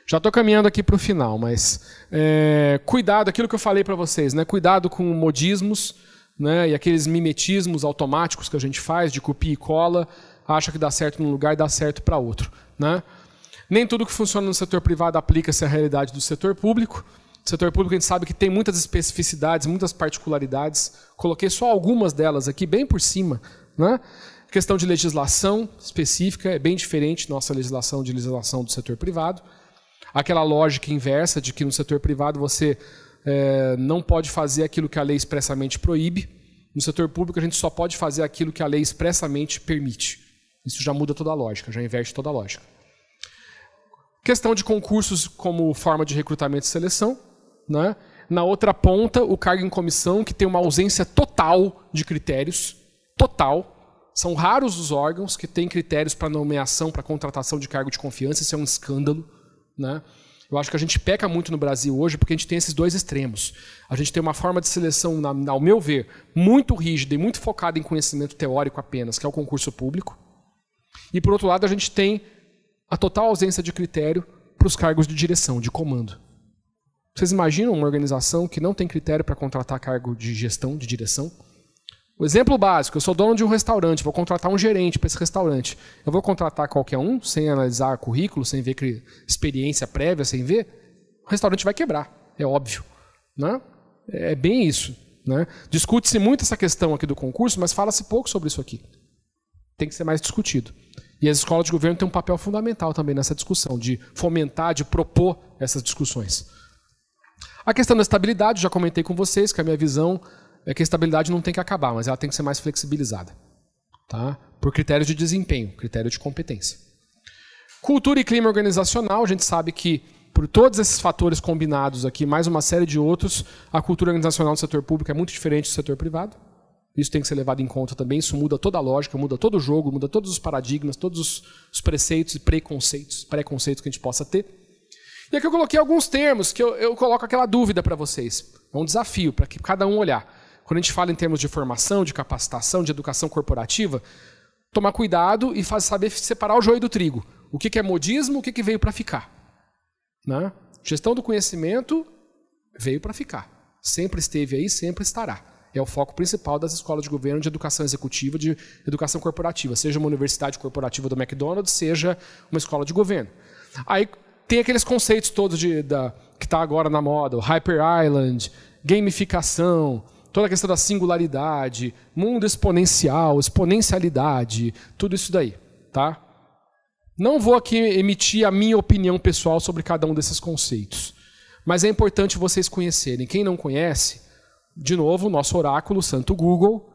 Já estou caminhando aqui para o final, mas é, cuidado, aquilo que eu falei para vocês, né? Cuidado com modismos, né? E aqueles mimetismos automáticos que a gente faz de copia e cola, acha que dá certo num lugar e dá certo para outro, né? Nem tudo que funciona no setor privado aplica-se à realidade do setor público. O setor público a gente sabe que tem muitas especificidades, muitas particularidades. Coloquei só algumas delas aqui bem por cima, né? questão de legislação específica é bem diferente nossa legislação de legislação do setor privado. Aquela lógica inversa de que no setor privado você é, não pode fazer aquilo que a lei expressamente proíbe. No setor público, a gente só pode fazer aquilo que a lei expressamente permite. Isso já muda toda a lógica, já inverte toda a lógica. Questão de concursos como forma de recrutamento e seleção. Né? Na outra ponta, o cargo em comissão, que tem uma ausência total de critérios. Total. São raros os órgãos que têm critérios para nomeação, para contratação de cargo de confiança. Isso é um escândalo. Né? Eu acho que a gente peca muito no Brasil hoje porque a gente tem esses dois extremos. A gente tem uma forma de seleção, na, ao meu ver, muito rígida e muito focada em conhecimento teórico apenas, que é o concurso público. E, por outro lado, a gente tem a total ausência de critério para os cargos de direção, de comando. Vocês imaginam uma organização que não tem critério para contratar cargo de gestão, de direção? O exemplo básico, eu sou dono de um restaurante, vou contratar um gerente para esse restaurante. Eu vou contratar qualquer um, sem analisar currículo, sem ver experiência prévia, sem ver? O restaurante vai quebrar, é óbvio. Né? É bem isso. Né? Discute-se muito essa questão aqui do concurso, mas fala-se pouco sobre isso aqui. Tem que ser mais discutido. E as escolas de governo têm um papel fundamental também nessa discussão, de fomentar, de propor essas discussões. A questão da estabilidade, já comentei com vocês, que é a minha visão é que a estabilidade não tem que acabar, mas ela tem que ser mais flexibilizada. Tá? Por critérios de desempenho, critério de competência. Cultura e clima organizacional, a gente sabe que por todos esses fatores combinados aqui, mais uma série de outros, a cultura organizacional do setor público é muito diferente do setor privado. Isso tem que ser levado em conta também, isso muda toda a lógica, muda todo o jogo, muda todos os paradigmas, todos os preceitos e preconceitos, preconceitos que a gente possa ter. E aqui eu coloquei alguns termos que eu, eu coloco aquela dúvida para vocês. É um desafio para que cada um olhar quando a gente fala em termos de formação, de capacitação, de educação corporativa, tomar cuidado e fazer saber separar o joio do trigo. O que, que é modismo, o que, que veio para ficar. Né? Gestão do conhecimento veio para ficar. Sempre esteve aí, sempre estará. É o foco principal das escolas de governo de educação executiva, de educação corporativa, seja uma universidade corporativa do McDonald's, seja uma escola de governo. Aí tem aqueles conceitos todos de, da, que está agora na moda, o Hyper Island, gamificação, toda a questão da singularidade, mundo exponencial, exponencialidade, tudo isso daí, tá? Não vou aqui emitir a minha opinião pessoal sobre cada um desses conceitos, mas é importante vocês conhecerem. Quem não conhece, de novo, nosso oráculo, santo Google,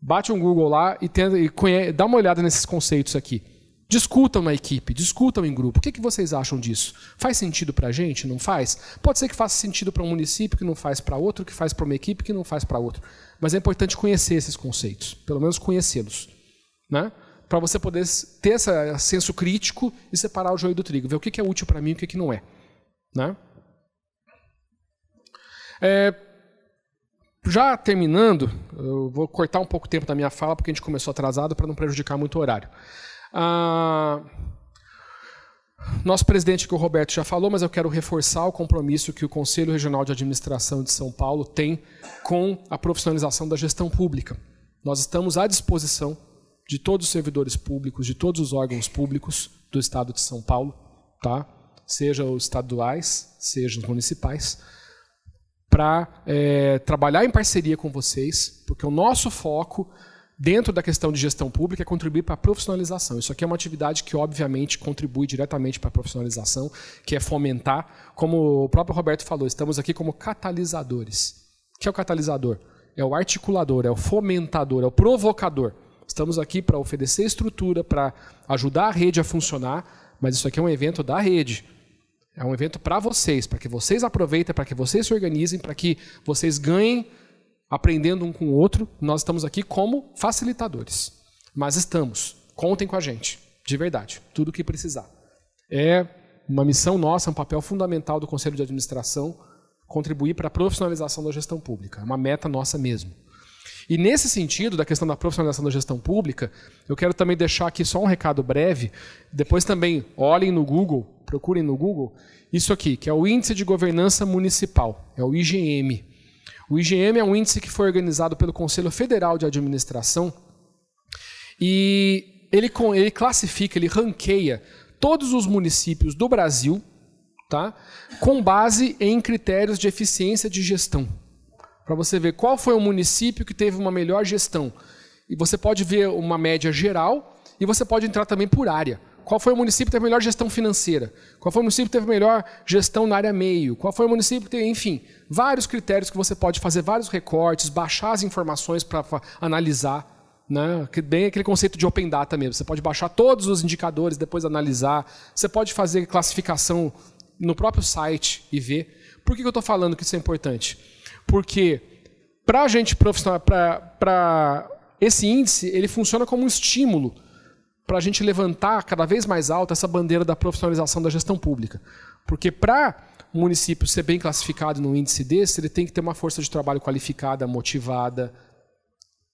bate um Google lá e, tenta, e dá uma olhada nesses conceitos aqui. Discutam na equipe, discutam em grupo. O que, que vocês acham disso? Faz sentido para a gente? Não faz? Pode ser que faça sentido para um município que não faz para outro, que faz para uma equipe que não faz para outro. Mas é importante conhecer esses conceitos, pelo menos conhecê-los. Né? Para você poder ter esse senso crítico e separar o joio do trigo, ver o que, que é útil para mim e o que, que não é. Né? é. Já terminando, eu vou cortar um pouco o tempo da minha fala, porque a gente começou atrasado para não prejudicar muito o horário. Ah, nosso presidente, que o Roberto já falou, mas eu quero reforçar o compromisso que o Conselho Regional de Administração de São Paulo tem com a profissionalização da gestão pública. Nós estamos à disposição de todos os servidores públicos, de todos os órgãos públicos do Estado de São Paulo, tá? seja os estaduais, seja os municipais, para é, eh, trabalhar em parceria com vocês, porque o nosso foco dentro da questão de gestão pública, é contribuir para a profissionalização. Isso aqui é uma atividade que, obviamente, contribui diretamente para a profissionalização, que é fomentar. Como o próprio Roberto falou, estamos aqui como catalisadores. O que é o catalisador? É o articulador, é o fomentador, é o provocador. Estamos aqui para oferecer estrutura, para ajudar a rede a funcionar, mas isso aqui é um evento da rede. É um evento para vocês, para que vocês aproveitem, para que vocês se organizem, para que vocês ganhem aprendendo um com o outro. Nós estamos aqui como facilitadores. Mas estamos. Contem com a gente, de verdade, tudo o que precisar. É uma missão nossa, é um papel fundamental do Conselho de Administração contribuir para a profissionalização da gestão pública. É uma meta nossa mesmo. E nesse sentido, da questão da profissionalização da gestão pública, eu quero também deixar aqui só um recado breve. Depois também olhem no Google, procurem no Google, isso aqui, que é o Índice de Governança Municipal, é o IGM. O IGM é um índice que foi organizado pelo Conselho Federal de Administração e ele, ele classifica, ele ranqueia todos os municípios do Brasil tá? com base em critérios de eficiência de gestão. Para você ver qual foi o município que teve uma melhor gestão. E você pode ver uma média geral e você pode entrar também por área. Qual foi o município que teve melhor gestão financeira? Qual foi o município que teve melhor gestão na área meio? Qual foi o município que teve, enfim, vários critérios que você pode fazer vários recortes, baixar as informações para analisar. Né? Bem aquele conceito de open data mesmo. Você pode baixar todos os indicadores, depois analisar. Você pode fazer classificação no próprio site e ver. Por que eu estou falando que isso é importante? Porque para a gente profissional, para esse índice, ele funciona como um estímulo para a gente levantar cada vez mais alta essa bandeira da profissionalização da gestão pública. Porque para o município ser bem classificado num índice desse, ele tem que ter uma força de trabalho qualificada, motivada,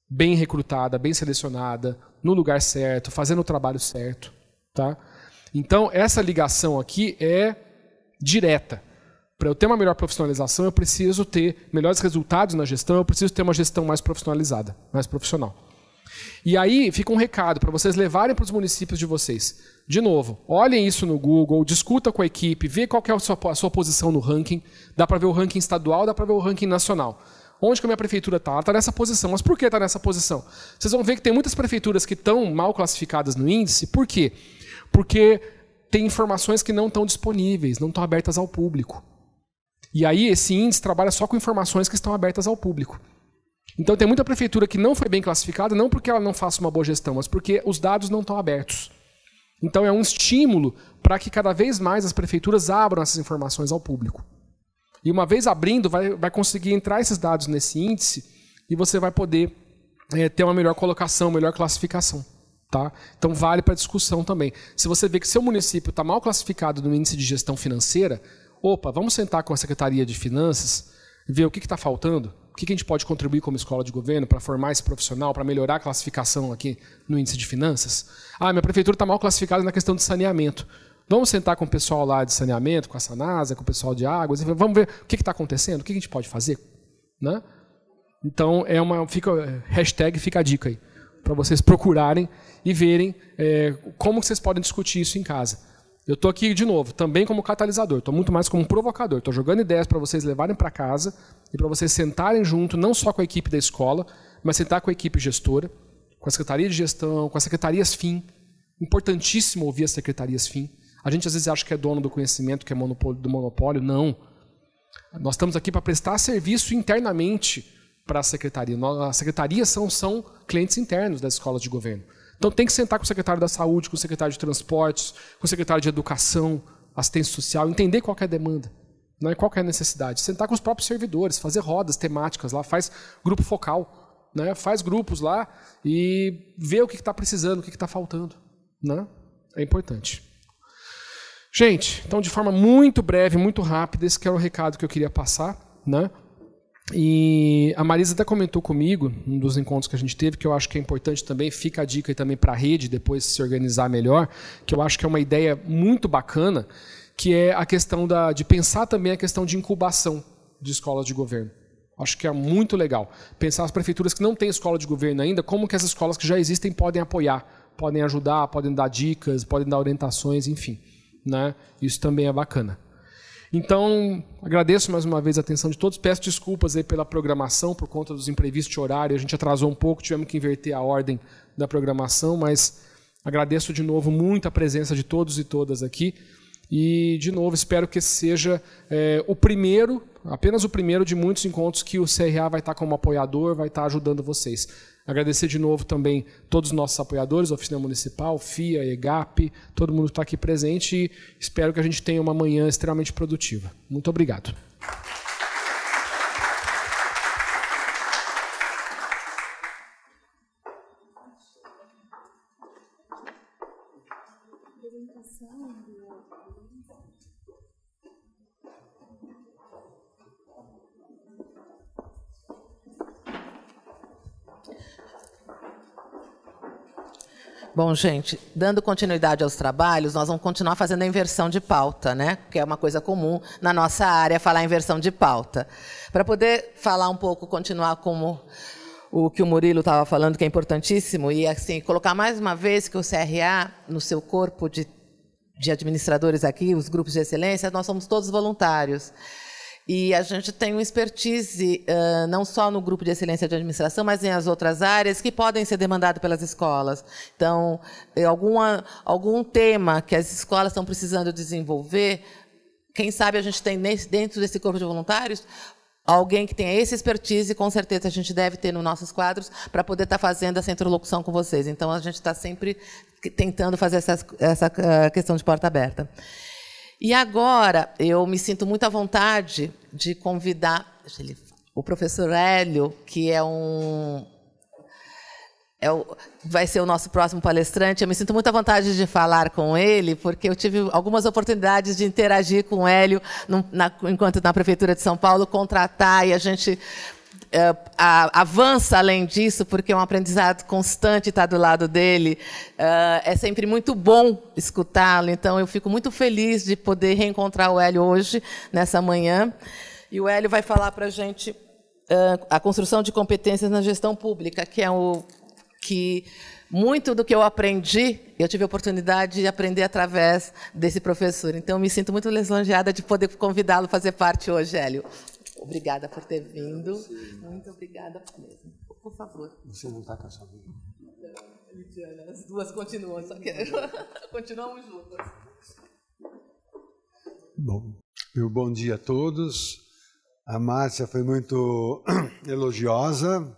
bem recrutada, bem selecionada, no lugar certo, fazendo o trabalho certo. Tá? Então, essa ligação aqui é direta. Para eu ter uma melhor profissionalização, eu preciso ter melhores resultados na gestão, eu preciso ter uma gestão mais profissionalizada, mais profissional. E aí fica um recado para vocês levarem para os municípios de vocês. De novo, olhem isso no Google, discuta com a equipe, vê qual é a sua, a sua posição no ranking. Dá para ver o ranking estadual, dá para ver o ranking nacional. Onde que a minha prefeitura está? Ela está nessa posição. Mas por que está nessa posição? Vocês vão ver que tem muitas prefeituras que estão mal classificadas no índice. Por quê? Porque tem informações que não estão disponíveis, não estão abertas ao público. E aí esse índice trabalha só com informações que estão abertas ao público. Então tem muita prefeitura que não foi bem classificada, não porque ela não faça uma boa gestão, mas porque os dados não estão abertos. Então é um estímulo para que cada vez mais as prefeituras abram essas informações ao público. E uma vez abrindo, vai, vai conseguir entrar esses dados nesse índice e você vai poder é, ter uma melhor colocação, melhor classificação. Tá? Então vale para discussão também. Se você vê que seu município está mal classificado no índice de gestão financeira, opa, vamos sentar com a Secretaria de Finanças, ver o que está faltando, o que a gente pode contribuir como escola de governo para formar esse profissional, para melhorar a classificação aqui no índice de finanças? Ah, minha prefeitura está mal classificada na questão de saneamento. Vamos sentar com o pessoal lá de saneamento, com a Sanasa, com o pessoal de águas, vamos ver o que está acontecendo, o que a gente pode fazer. Né? Então, é uma fica, é, hashtag fica a dica aí, para vocês procurarem e verem é, como vocês podem discutir isso em casa. Eu estou aqui de novo, também como catalisador, estou muito mais como provocador. Estou jogando ideias para vocês levarem para casa e para vocês sentarem junto, não só com a equipe da escola, mas sentar com a equipe gestora, com a secretaria de gestão, com as secretarias FIM. Importantíssimo ouvir as secretarias FIM. A gente às vezes acha que é dono do conhecimento, que é monopólio, do monopólio. Não. Nós estamos aqui para prestar serviço internamente para a secretaria. As secretarias são, são clientes internos das escolas de governo. Então tem que sentar com o secretário da Saúde, com o secretário de Transportes, com o secretário de Educação, assistência social, entender qual é a demanda, não é qual é a necessidade. Sentar com os próprios servidores, fazer rodas temáticas lá, faz grupo focal, né? faz grupos lá e ver o que está precisando, o que está faltando. Né? É importante. Gente, então de forma muito breve, muito rápida, esse que era o recado que eu queria passar. Né? E a Marisa até comentou comigo, um dos encontros que a gente teve, que eu acho que é importante também, fica a dica aí também para a rede depois se organizar melhor, que eu acho que é uma ideia muito bacana, que é a questão da, de pensar também a questão de incubação de escolas de governo. Acho que é muito legal. Pensar as prefeituras que não têm escola de governo ainda, como que as escolas que já existem podem apoiar, podem ajudar, podem dar dicas, podem dar orientações, enfim. Né? Isso também é bacana. Então, agradeço mais uma vez a atenção de todos. Peço desculpas aí pela programação, por conta dos imprevistos de horário. A gente atrasou um pouco, tivemos que inverter a ordem da programação, mas agradeço de novo muito a presença de todos e todas aqui. E, de novo, espero que seja é, o primeiro, apenas o primeiro de muitos encontros que o CRA vai estar como apoiador, vai estar ajudando vocês. Agradecer de novo também todos os nossos apoiadores, Oficina Municipal, FIA, EGAP, todo mundo que está aqui presente e espero que a gente tenha uma manhã extremamente produtiva. Muito obrigado. Bom, gente, dando continuidade aos trabalhos, nós vamos continuar fazendo a inversão de pauta, né? Que é uma coisa comum na nossa área falar inversão de pauta. Para poder falar um pouco, continuar como o que o Murilo estava falando, que é importantíssimo, e assim, colocar mais uma vez que o CRA, no seu corpo de, de administradores aqui, os grupos de excelência, nós somos todos voluntários. E a gente tem uma expertise uh, não só no grupo de excelência de administração, mas em as outras áreas que podem ser demandadas pelas escolas. Então, eh, alguma, algum tema que as escolas estão precisando desenvolver, quem sabe a gente tem dentro desse corpo de voluntários alguém que tenha essa expertise, com certeza a gente deve ter nos nossos quadros para poder estar tá fazendo essa interlocução com vocês. Então, a gente está sempre tentando fazer essa, essa questão de porta aberta. E agora eu me sinto muito à vontade de convidar o professor Hélio, que é um. É o, vai ser o nosso próximo palestrante. Eu me sinto muito à vontade de falar com ele, porque eu tive algumas oportunidades de interagir com o Hélio no, na, enquanto na Prefeitura de São Paulo, contratar e a gente Uh, a, avança além disso, porque é um aprendizado constante estar tá do lado dele. Uh, é sempre muito bom escutá-lo, então eu fico muito feliz de poder reencontrar o Hélio hoje, nessa manhã. E o Hélio vai falar para a gente uh, a construção de competências na gestão pública, que é o que muito do que eu aprendi, eu tive a oportunidade de aprender através desse professor. Então, me sinto muito lisonjeada de poder convidá-lo a fazer parte hoje, Hélio. Obrigada por ter vindo. Muito obrigada mesmo. Por favor. Você não está com a sua Lidiana, as duas continuam, só que continuamos juntas. Bom, meu bom dia a todos. A Márcia foi muito elogiosa.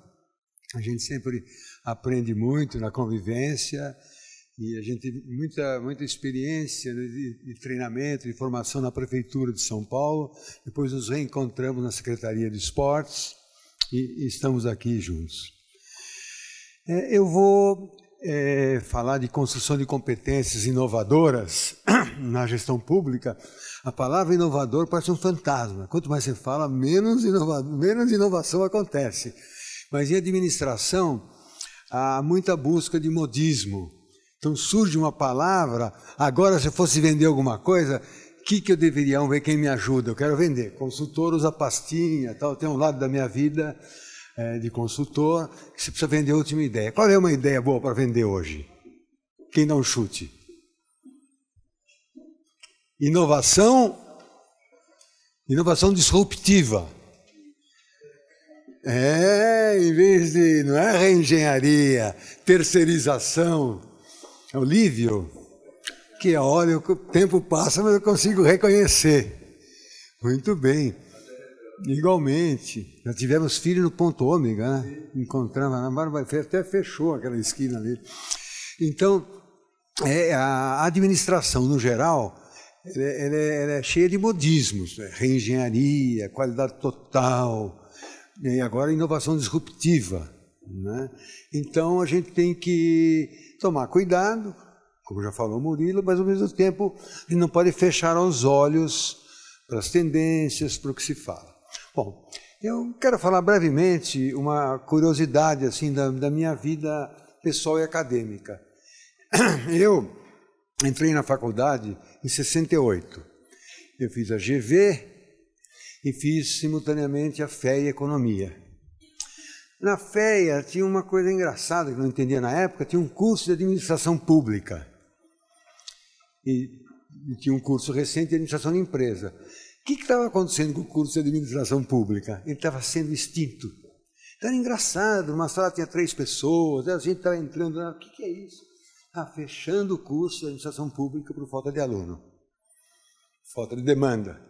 A gente sempre aprende muito na convivência e a gente muita, muita experiência né, de, de, treinamento, de formação na Prefeitura de São Paulo. Depois nos reencontramos na Secretaria de Esportes e, e estamos aqui juntos. É, eu vou é, falar de construção de competências inovadoras na gestão pública. A palavra inovador parece um fantasma. Quanto mais você fala, menos, inova menos inovação acontece. Mas em administração, há muita busca de modismo então surge uma palavra, agora se eu fosse vender alguma coisa, o que, que eu deveria? ver quem me ajuda, eu quero vender. Consultor usa pastinha, tal. tem um lado da minha vida é, de consultor que você precisa vender a última ideia. Qual é uma ideia boa para vender hoje? Quem dá um chute? Inovação, inovação disruptiva. É, em vez de, não é reengenharia, terceirização, é o Lívio, que olha, hora o tempo passa, mas eu consigo reconhecer. Muito bem. Igualmente. Já tivemos filho no ponto ômega, né? encontramos na Bárbara, até fechou aquela esquina ali. Então, é, a administração, no geral, ela é, ela é, ela é cheia de modismos. Né? Reengenharia, qualidade total, né? e agora inovação disruptiva. Né? Então, a gente tem que tomar cuidado, como já falou Murilo, mas ao mesmo tempo ele não pode fechar os olhos para as tendências, para o que se fala. Bom, eu quero falar brevemente uma curiosidade assim da, da minha vida pessoal e acadêmica. Eu entrei na faculdade em 68. Eu fiz a GV e fiz simultaneamente a Fé e Economia. Na FEA tinha uma coisa engraçada que eu não entendia na época, tinha um curso de administração pública. E, e tinha um curso recente de administração de empresa. O que estava acontecendo com o curso de administração pública? Ele estava sendo extinto. Então, era engraçado, uma sala tinha três pessoas, a gente estava entrando, o que, que é isso? Está fechando o curso de administração pública por falta de aluno, falta de demanda.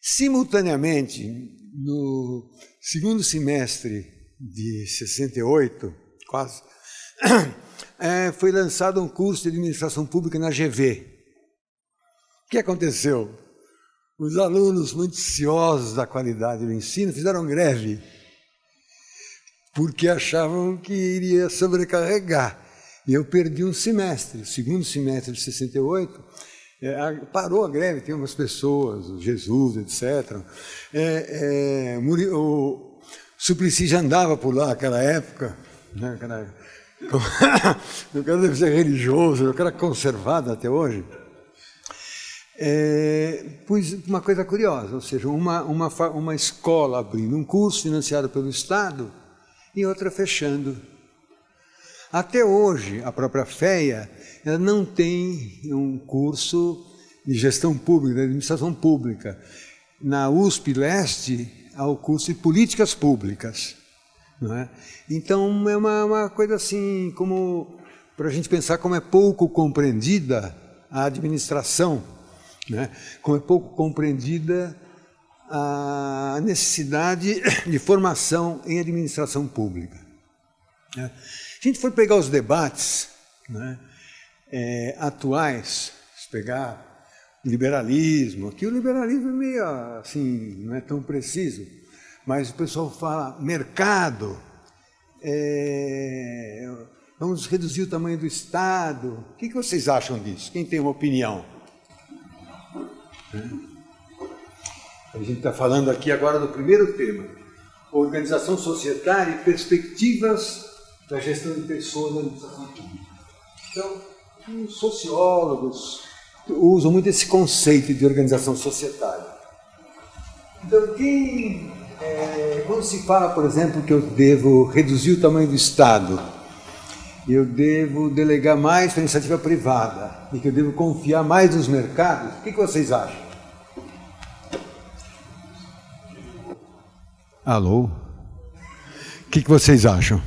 Simultaneamente, no segundo semestre de 68, quase, é, foi lançado um curso de administração pública na GV. O que aconteceu? Os alunos, muito ciosos da qualidade do ensino, fizeram greve, porque achavam que iria sobrecarregar. E eu perdi um semestre, segundo semestre de 68, é, parou a greve, tem umas pessoas, Jesus, etc. É, é, o, Suplicy já andava por lá naquela época. Né? Aquela... o cara deve ser religioso, o cara conservado até hoje. É, pois uma coisa curiosa, ou seja, uma, uma, uma escola abrindo um curso financiado pelo Estado e outra fechando. Até hoje, a própria FEA ela não tem um curso de gestão pública, de administração pública. Na USP Leste, ao curso de políticas públicas. Não é? Então, é uma, uma coisa assim, como para a gente pensar como é pouco compreendida a administração, né? como é pouco compreendida a necessidade de formação em administração pública. Se né? a gente for pegar os debates né, é, atuais, se pegar liberalismo. Aqui o liberalismo é meio assim, não é tão preciso, mas o pessoal fala mercado, é, vamos reduzir o tamanho do Estado. O que, que vocês acham disso? Quem tem uma opinião? A gente está falando aqui agora do primeiro tema: organização societária e perspectivas da gestão de pessoas na administração pública. Então, os sociólogos, usam muito esse conceito de organização societária. Então, quem, é, quando se fala, por exemplo, que eu devo reduzir o tamanho do Estado, eu devo delegar mais para a iniciativa privada e que eu devo confiar mais nos mercados, o que, que vocês acham? Alô? O que, que vocês acham?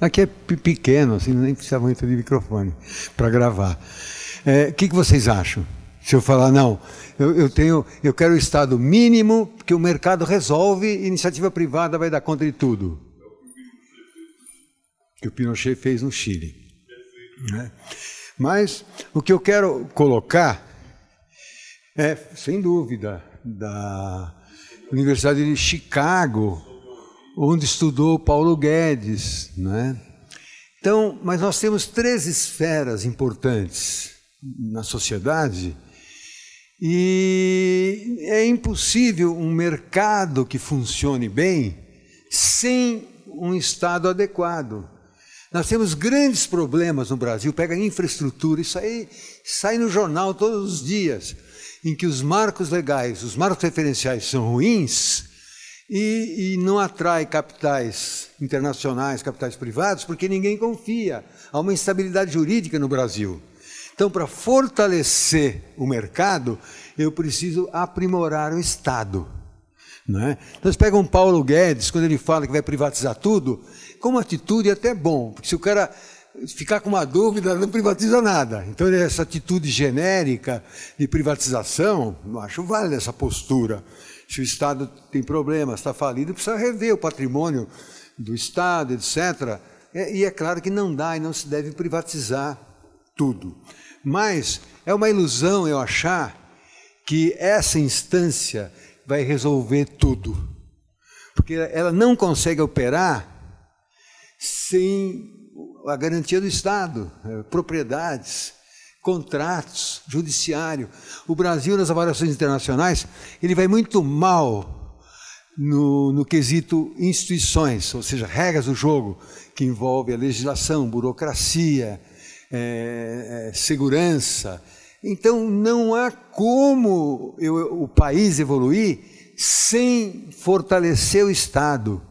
Aqui é pequeno, assim, nem precisava entrar de microfone para gravar. O é, que, que vocês acham? Se eu falar, não, eu, eu, tenho, eu quero o Estado mínimo, porque o mercado resolve, iniciativa privada vai dar conta de tudo. Que o Pinochet fez no Chile. Né? Mas o que eu quero colocar é, sem dúvida, da Universidade de Chicago, onde estudou Paulo Guedes. Né? Então, mas nós temos três esferas importantes na sociedade. E é impossível um mercado que funcione bem sem um Estado adequado. Nós temos grandes problemas no Brasil, pega infraestrutura, isso aí sai no jornal todos os dias, em que os marcos legais, os marcos referenciais são ruins e, e não atrai capitais internacionais, capitais privados, porque ninguém confia. Há uma instabilidade jurídica no Brasil. Então, para fortalecer o mercado, eu preciso aprimorar o Estado. Não é? Nós um Paulo Guedes, quando ele fala que vai privatizar tudo, com uma atitude é até bom, porque se o cara ficar com uma dúvida, não privatiza nada. Então, essa atitude genérica de privatização, não acho válida essa postura. Se o Estado tem problemas, está falido, precisa rever o patrimônio do Estado, etc. É, e é claro que não dá e não se deve privatizar tudo. Mas é uma ilusão eu achar que essa instância vai resolver tudo. Porque ela não consegue operar sem a garantia do Estado, eh, propriedades, contratos, judiciário. O Brasil, nas avaliações internacionais, ele vai muito mal no, no quesito instituições, ou seja, regras do jogo, que envolve a legislação, burocracia, é, é, segurança. Então não há como eu, o país evoluir sem fortalecer o Estado.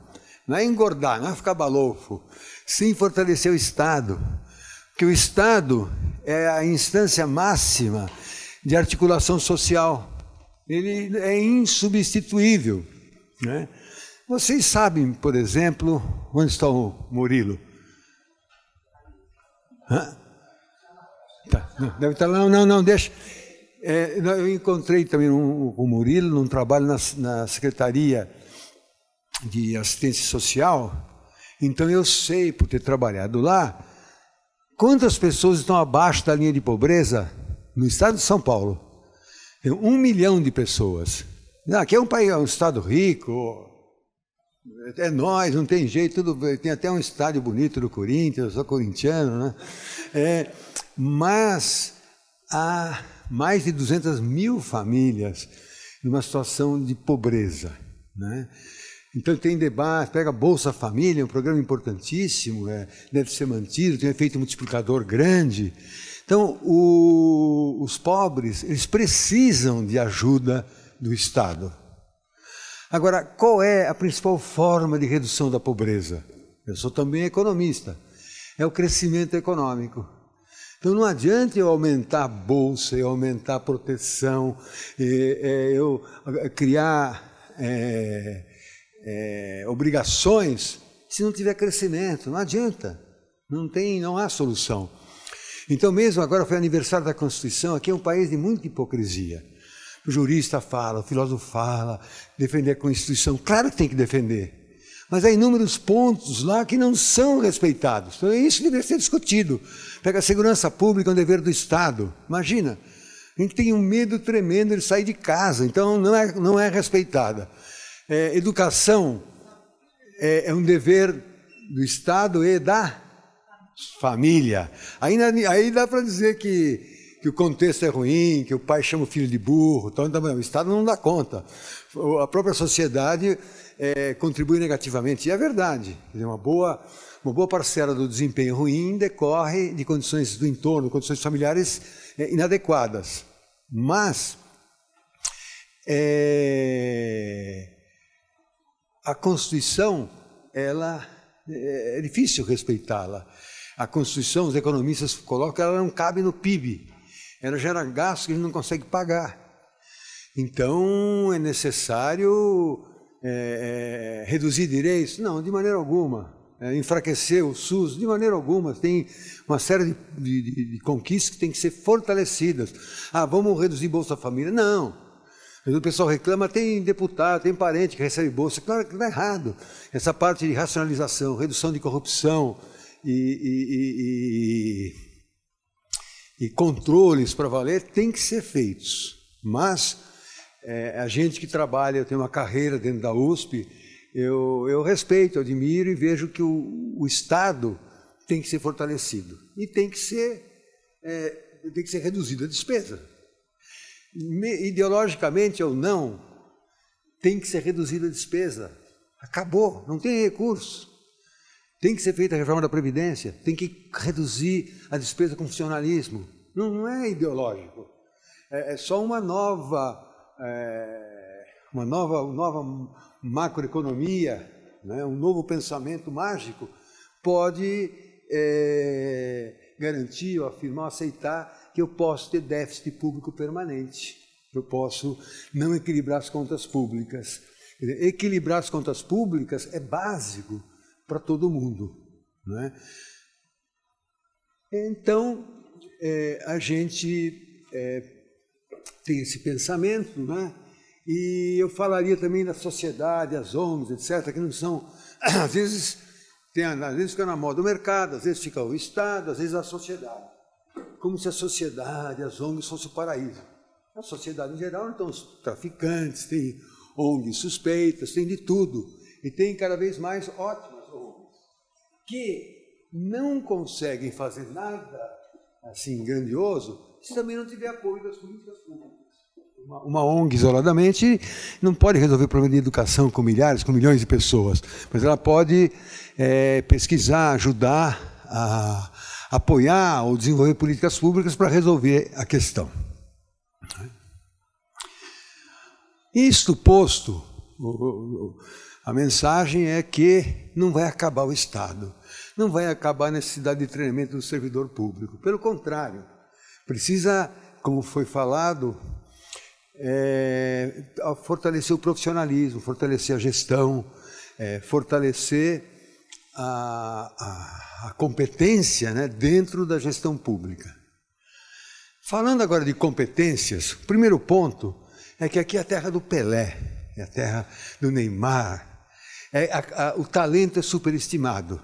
Não é engordar, não é ficar balofo. Sem fortalecer o Estado. Porque o Estado é a instância máxima de articulação social. Ele é insubstituível. Né? Vocês sabem, por exemplo, onde está o Murilo? Hã? Tá, não, deve estar tá lá. Não, não, não, deixa. É, eu encontrei também um, o Murilo num trabalho na, na Secretaria de Assistência Social. Então eu sei, por ter trabalhado lá, quantas pessoas estão abaixo da linha de pobreza no estado de São Paulo. Tem é um milhão de pessoas. Não, aqui é um país, é um estado rico, é nós, não tem jeito, tudo, tem até um estádio bonito do Corinthians, eu sou corintiano, né? É, mas há mais de 200 mil famílias numa situação de pobreza. Né? Então tem debate, pega Bolsa Família, é um programa importantíssimo, é, deve ser mantido, tem um efeito multiplicador grande. Então o, os pobres, eles precisam de ajuda do Estado. Agora, qual é a principal forma de redução da pobreza? Eu sou também economista. É o crescimento econômico. Então não adianta eu aumentar a bolsa, eu aumentar a proteção, é, eu é, criar é, é, obrigações se não tiver crescimento. Não adianta. Não tem, não há solução. Então mesmo agora foi aniversário da Constituição, aqui é um país de muita hipocrisia. O jurista fala, o filósofo fala, defender a Constituição, claro que tem que defender. Mas há inúmeros pontos lá que não são respeitados. Então, é isso que deveria ser discutido. Pega a segurança pública, é um dever do Estado. Imagina, a gente tem um medo tremendo de sair de casa, então não é, não é respeitada. É, educação é, é um dever do Estado e da família. Ainda, aí dá para dizer que que o contexto é ruim, que o pai chama o filho de burro, tal, então, então, o Estado não dá conta. A própria sociedade é, contribui negativamente. E é verdade. uma, boa, uma boa parcela do desempenho ruim decorre de condições do entorno, condições familiares é, inadequadas. Mas é, a Constituição, ela é, é difícil respeitá-la. A Constituição, os economistas colocam, ela não cabe no PIB. Ela gera gastos que a gente não consegue pagar. Então, é necessário é, é, reduzir direitos? Não, de maneira alguma. É, enfraquecer o SUS? De maneira alguma. Tem uma série de, de, de, conquistas que têm que ser fortalecidas. Ah, vamos reduzir Bolsa Família? Não. O pessoal reclama, tem deputado, tem parente que recebe bolsa. Claro que está errado. Essa parte de racionalização, redução de corrupção e, e, e, e controles para valer tem que ser feitos. Mas é, a gente que trabalha, eu tenho uma carreira dentro da USP, eu, eu respeito, admiro e vejo que o, o Estado tem que ser fortalecido e tem que ser, é, tem que ser reduzida a despesa. Me, ideologicamente ou não, tem que ser reduzida a despesa. Acabou, não tem recurso. Tem que ser feita a reforma da Previdência, tem que reduzir a despesa com funcionalismo. Não, não é ideológico. É, é só uma nova é, uma nova, nova macroeconomia, né, um novo pensamento mágico, pode é, garantir, afirmar, aceitar que eu posso ter déficit público permanente, que eu posso não equilibrar as contas públicas. Dizer, equilibrar as contas públicas é básico para todo mundo. Né? Então, é, a gente é, tem esse pensamento, né? E eu falaria também da sociedade, as ONGs, etc., que não são. Às vezes, tem, às vezes fica na moda o mercado, às vezes fica o Estado, às vezes a sociedade. Como se a sociedade, as ONGs fossem o paraíso. A sociedade em geral, então, os traficantes, tem ONGs suspeitas, tem de tudo. E tem cada vez mais ótimas ONGs que não conseguem fazer nada assim grandioso se também não tiver apoio das políticas públicas. Uma, uma ONG isoladamente não pode resolver o problema de educação com milhares, com milhões de pessoas, mas ela pode é, pesquisar, ajudar a apoiar ou desenvolver políticas públicas para resolver a questão. Isto posto, a mensagem é que não vai acabar o Estado, não vai acabar a necessidade de treinamento do servidor público. Pelo contrário, Precisa, como foi falado, é, fortalecer o profissionalismo, fortalecer a gestão, é, fortalecer a, a, a competência né, dentro da gestão pública. Falando agora de competências, o primeiro ponto é que aqui é a terra do Pelé, é a terra do Neymar, é a, a, o talento é superestimado,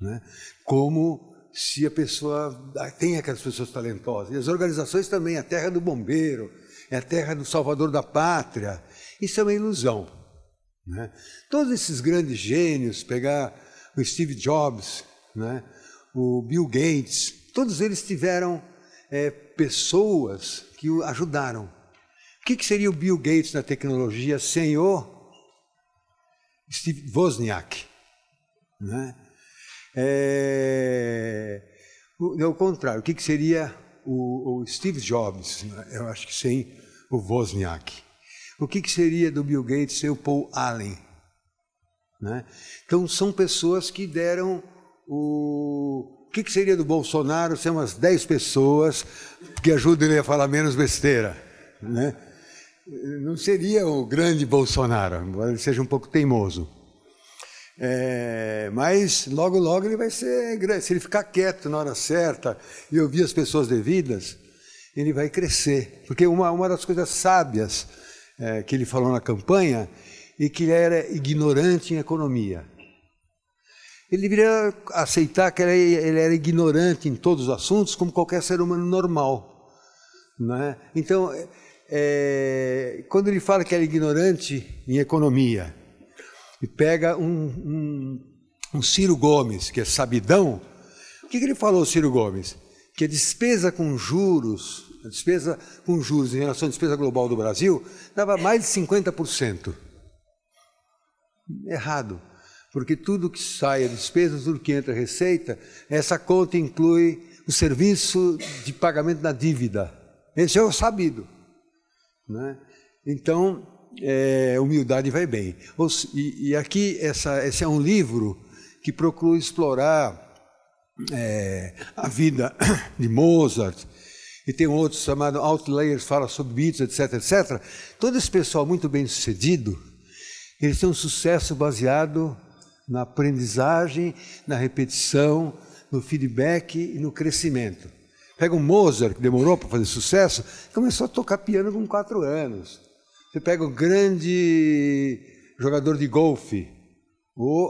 né? como se a pessoa ah, tem aquelas pessoas talentosas. E as organizações também, a terra do bombeiro, é a terra do salvador da pátria. Isso é uma ilusão. Né? Todos esses grandes gênios, pegar o Steve Jobs, né? o Bill Gates, todos eles tiveram é, pessoas que o ajudaram. O que, que seria o Bill Gates na tecnologia sem o Steve Wozniak? Né? É, ao contrário, o que, que seria o, o, Steve Jobs, eu acho que sem o Wozniak? O que, que seria do Bill Gates sem o Paul Allen? Né? Então, são pessoas que deram o, o que, que seria do Bolsonaro ser umas 10 pessoas que ajudem ele a falar menos besteira? Né? Não seria o grande Bolsonaro, embora ele seja um pouco teimoso. É, mas logo, logo ele vai ser grande. Se ele ficar quieto na hora certa e ouvir as pessoas devidas, ele vai crescer. Porque uma, uma das coisas sábias é, que ele falou na campanha é que ele era ignorante em economia. Ele deveria aceitar que ele era ignorante em todos os assuntos, como qualquer ser humano normal. Né? Então, é, é, quando ele fala que era ignorante em economia, e pega um, um, um Ciro Gomes, que é sabidão. O que, que ele falou, Ciro Gomes? Que a despesa com juros, a despesa com juros em relação à despesa global do Brasil, dava mais de 50%. Errado porque tudo que sai a é despesa, tudo que entra a é receita, essa conta inclui o serviço de pagamento da dívida. Esse é o sabido. Né? Então, é, humildade vai bem. E, e aqui, essa, esse é um livro que procura explorar é, a vida de Mozart, e tem um outro chamado Outliers, fala sobre Beatles, etc, etc. Todo esse pessoal muito bem sucedido, eles têm um sucesso baseado na aprendizagem, na repetição, no feedback e no crescimento. Pega um Mozart, que demorou para fazer sucesso, começou a tocar piano com quatro anos. Você pega um grande jogador de golfe, o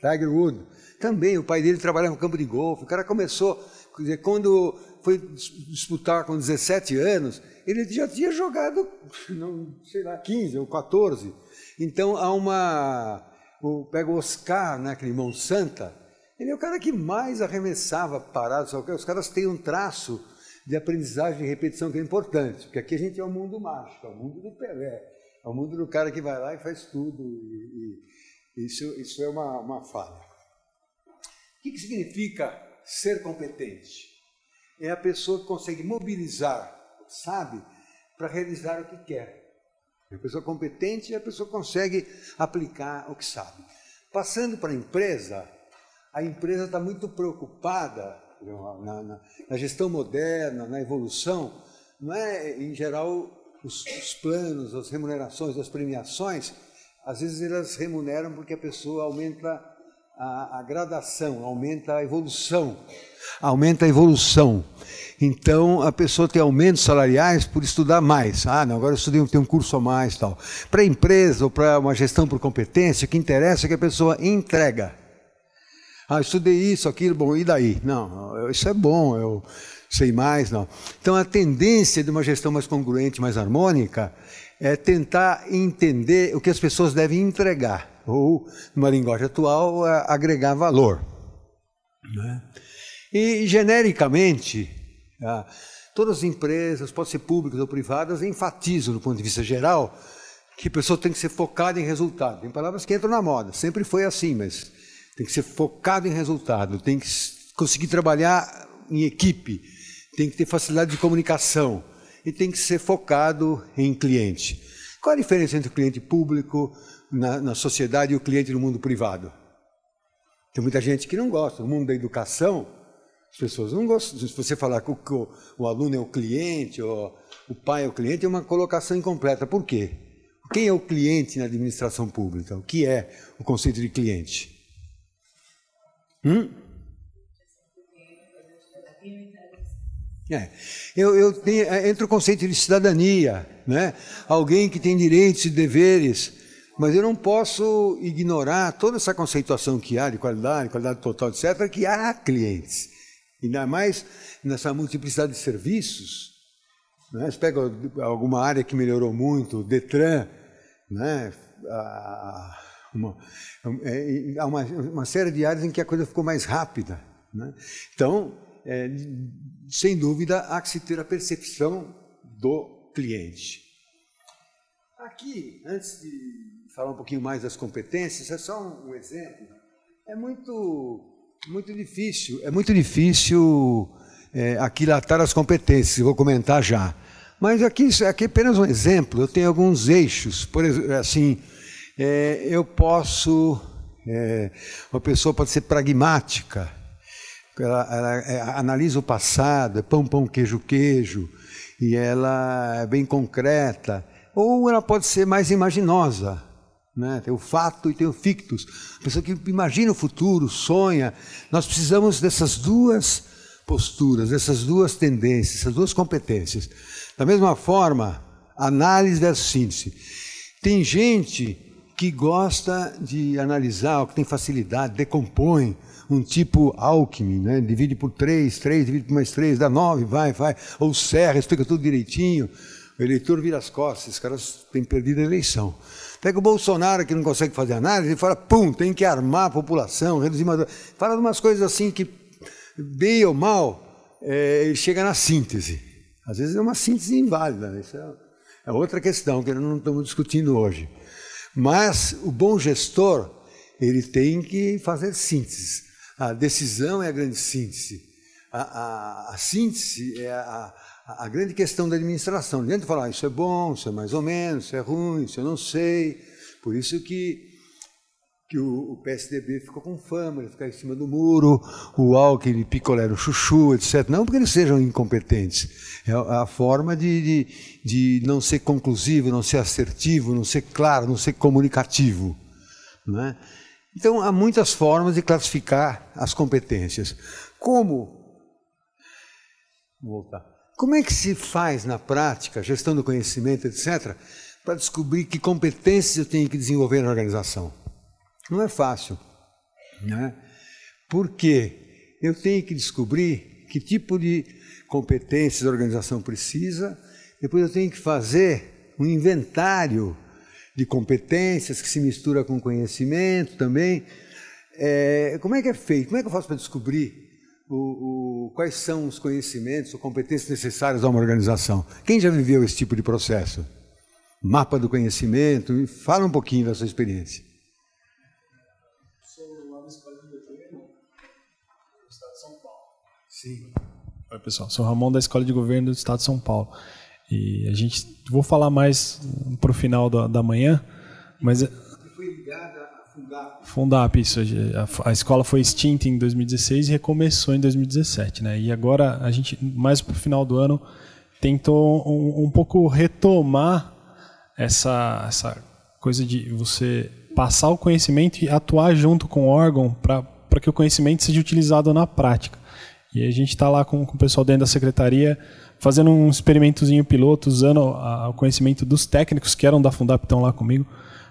Tiger Woods. Também o pai dele trabalhava no campo de golfe. O cara começou, dizer, quando foi disputar com 17 anos, ele já tinha jogado, não sei lá, 15 ou 14. Então há uma. pega o Oscar, né, aquele Santa, ele é o cara que mais arremessava parado, os caras têm um traço de aprendizagem e repetição, que é importante, porque aqui a gente é o mundo mágico, é o mundo do Pelé, é o mundo do cara que vai lá e faz tudo. E, e isso, isso é uma, uma falha. O que, que significa ser competente? É a pessoa que consegue mobilizar, sabe, para realizar o que quer. É a pessoa competente e a pessoa que consegue aplicar o que sabe. Passando para a empresa, a empresa está muito preocupada na, na, na gestão moderna, na evolução, não é, em geral, os, os, planos, as remunerações, as premiações, às vezes elas remuneram porque a pessoa aumenta a, a gradação, aumenta a evolução, aumenta a evolução. Então a pessoa tem aumentos salariais por estudar mais. Ah, não, agora eu estudei, tenho um curso a mais, tal. Para empresa ou para uma gestão por competência, o que interessa é que a pessoa entrega ah, estudei isso, aquilo, bom, e daí? Não, isso é bom, eu é sei mais, não. Então a tendência de uma gestão mais congruente, mais harmônica, é tentar entender o que as pessoas devem entregar, ou, numa linguagem atual, agregar valor. Né? E, genericamente, todas as empresas, podem ser públicas ou privadas, enfatizam, do ponto de vista geral, que a pessoa tem que ser focada em resultado. Tem palavras que entram na moda, sempre foi assim, mas tem que ser focado em resultado, tem que conseguir trabalhar em equipe, tem que ter facilidade de comunicação e tem que ser focado em cliente. Qual a diferença entre o cliente público na, na sociedade e o cliente no mundo privado? Tem muita gente que não gosta. No mundo da educação, as pessoas não gostam. Se você falar que o, o aluno é o cliente, ou o pai é o cliente, é uma colocação incompleta. Por quê? Quem é o cliente na administração pública? O que é o conceito de cliente? Hum? É. Eu, eu tenho, é, entre o conceito de cidadania, né? alguém que tem direitos e deveres, mas eu não posso ignorar toda essa conceituação que há de qualidade, qualidade total, etc., que há clientes. Ainda mais nessa multiplicidade de serviços. Né? Você pega alguma área que melhorou muito, Detran, né? Ah, uma, é, há uma, uma, série de áreas em que a coisa ficou mais rápida. Né? Então, é, sem dúvida, há que se ter a percepção do cliente. Aqui, antes de falar um pouquinho mais das competências, é só um, um exemplo. É muito, muito difícil, é muito difícil é, aquilatar as competências, vou comentar já. Mas aqui, é aqui é apenas um exemplo, eu tenho alguns eixos, por exemplo, assim, é, eu posso. É, uma pessoa pode ser pragmática, ela, ela é, analisa o passado, é pão, pão, queijo, queijo, e ela é bem concreta. Ou ela pode ser mais imaginosa, né? tem o fato e tem o fictus. A pessoa que imagina o futuro, sonha. Nós precisamos dessas duas posturas, dessas duas tendências, essas duas competências. Da mesma forma, análise versus síntese. Tem gente que gosta de analisar, que tem facilidade, decompõe, um tipo alquimia, né? divide por três, três, divide por mais três, dá nove, vai, vai, ou serra, explica tudo direitinho. O eleitor vira as costas, esses caras têm perdido a eleição. Até que o Bolsonaro, que não consegue fazer análise, ele fala, pum, tem que armar a população, reduzir... Fala de umas coisas assim que, bem ou mal, é, ele chega na síntese. Às vezes é uma síntese inválida, né? isso é, é outra questão que não estamos discutindo hoje. Mas o bom gestor, ele tem que fazer síntese. A decisão é a grande síntese. A, a, a síntese é a, a, grande questão da administração. Não adianta falar, ah, isso é bom, isso é mais ou menos, isso é ruim, isso eu não sei. Por isso que que o, o, PSDB ficou com fama de ficar em cima do muro, o Alckmin, Picolero, Chuchu, etc. Não porque eles sejam incompetentes, é a forma de, de, de não ser conclusivo, não ser assertivo, não ser claro, não ser comunicativo. Né? Então, há muitas formas de classificar as competências. Como? voltar. Como é que se faz na prática, gestão do conhecimento, etc., para descobrir que competências eu tenho que desenvolver na organização? Não é fácil, né? Porque eu tenho que descobrir que tipo de competências a organização precisa, depois eu tenho que fazer um inventário de competências que se mistura com conhecimento também. É, como é que é feito? Como é que eu faço para descobrir o, o, quais são os conhecimentos ou competências necessárias a uma organização. Quem já viveu esse tipo de processo? Mapa do conhecimento, fala um pouquinho da sua experiência. Sim. Oi, pessoal. Sou Ramon da Escola de Governo do Estado de São Paulo. E a gente. Vou falar mais hum, para o final da, da manhã, mas. É foi ligada Fundap. Fundap, isso. A, a, escola foi extinta em 2016 e recomeçou em 2017, né? E agora a gente, mais para o final do ano, tentou um, um pouco retomar essa, essa coisa de você passar o conhecimento e atuar junto com o órgão para que o conhecimento seja utilizado na prática. E a gente está lá com, com, o pessoal dentro da secretaria fazendo um experimentozinho piloto, usando a, o conhecimento dos técnicos que eram da Fundap estão lá comigo,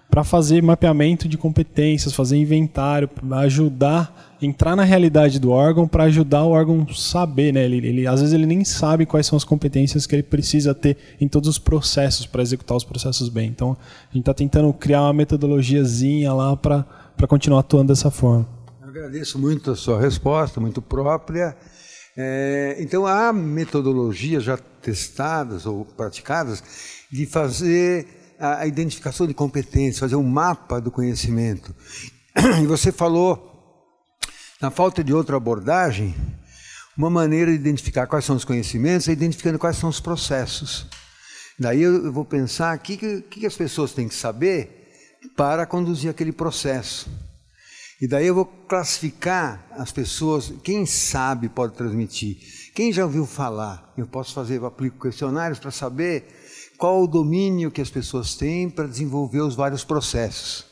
para fazer mapeamento de competências, fazer inventário, ajudar, entrar na realidade do órgão para ajudar o órgão saber, né? Ele, ele, às vezes ele nem sabe quais são as competências que ele precisa ter em todos os processos para executar os processos bem. Então a gente está tentando criar uma metodologiazinha lá para continuar atuando dessa forma agradeço muito a sua resposta, muito própria. É, então, há metodologias já testadas ou praticadas de fazer a, a identificação de competências, fazer um mapa do conhecimento. E você falou, na falta de outra abordagem, uma maneira de identificar quais são os conhecimentos é identificando quais são os processos. Daí eu vou pensar o que, que, que as pessoas têm que saber para conduzir aquele processo. E daí eu vou classificar as pessoas, quem sabe pode transmitir, quem já ouviu falar. Eu posso fazer, eu aplico questionários para saber qual o domínio que as pessoas têm para desenvolver os vários processos.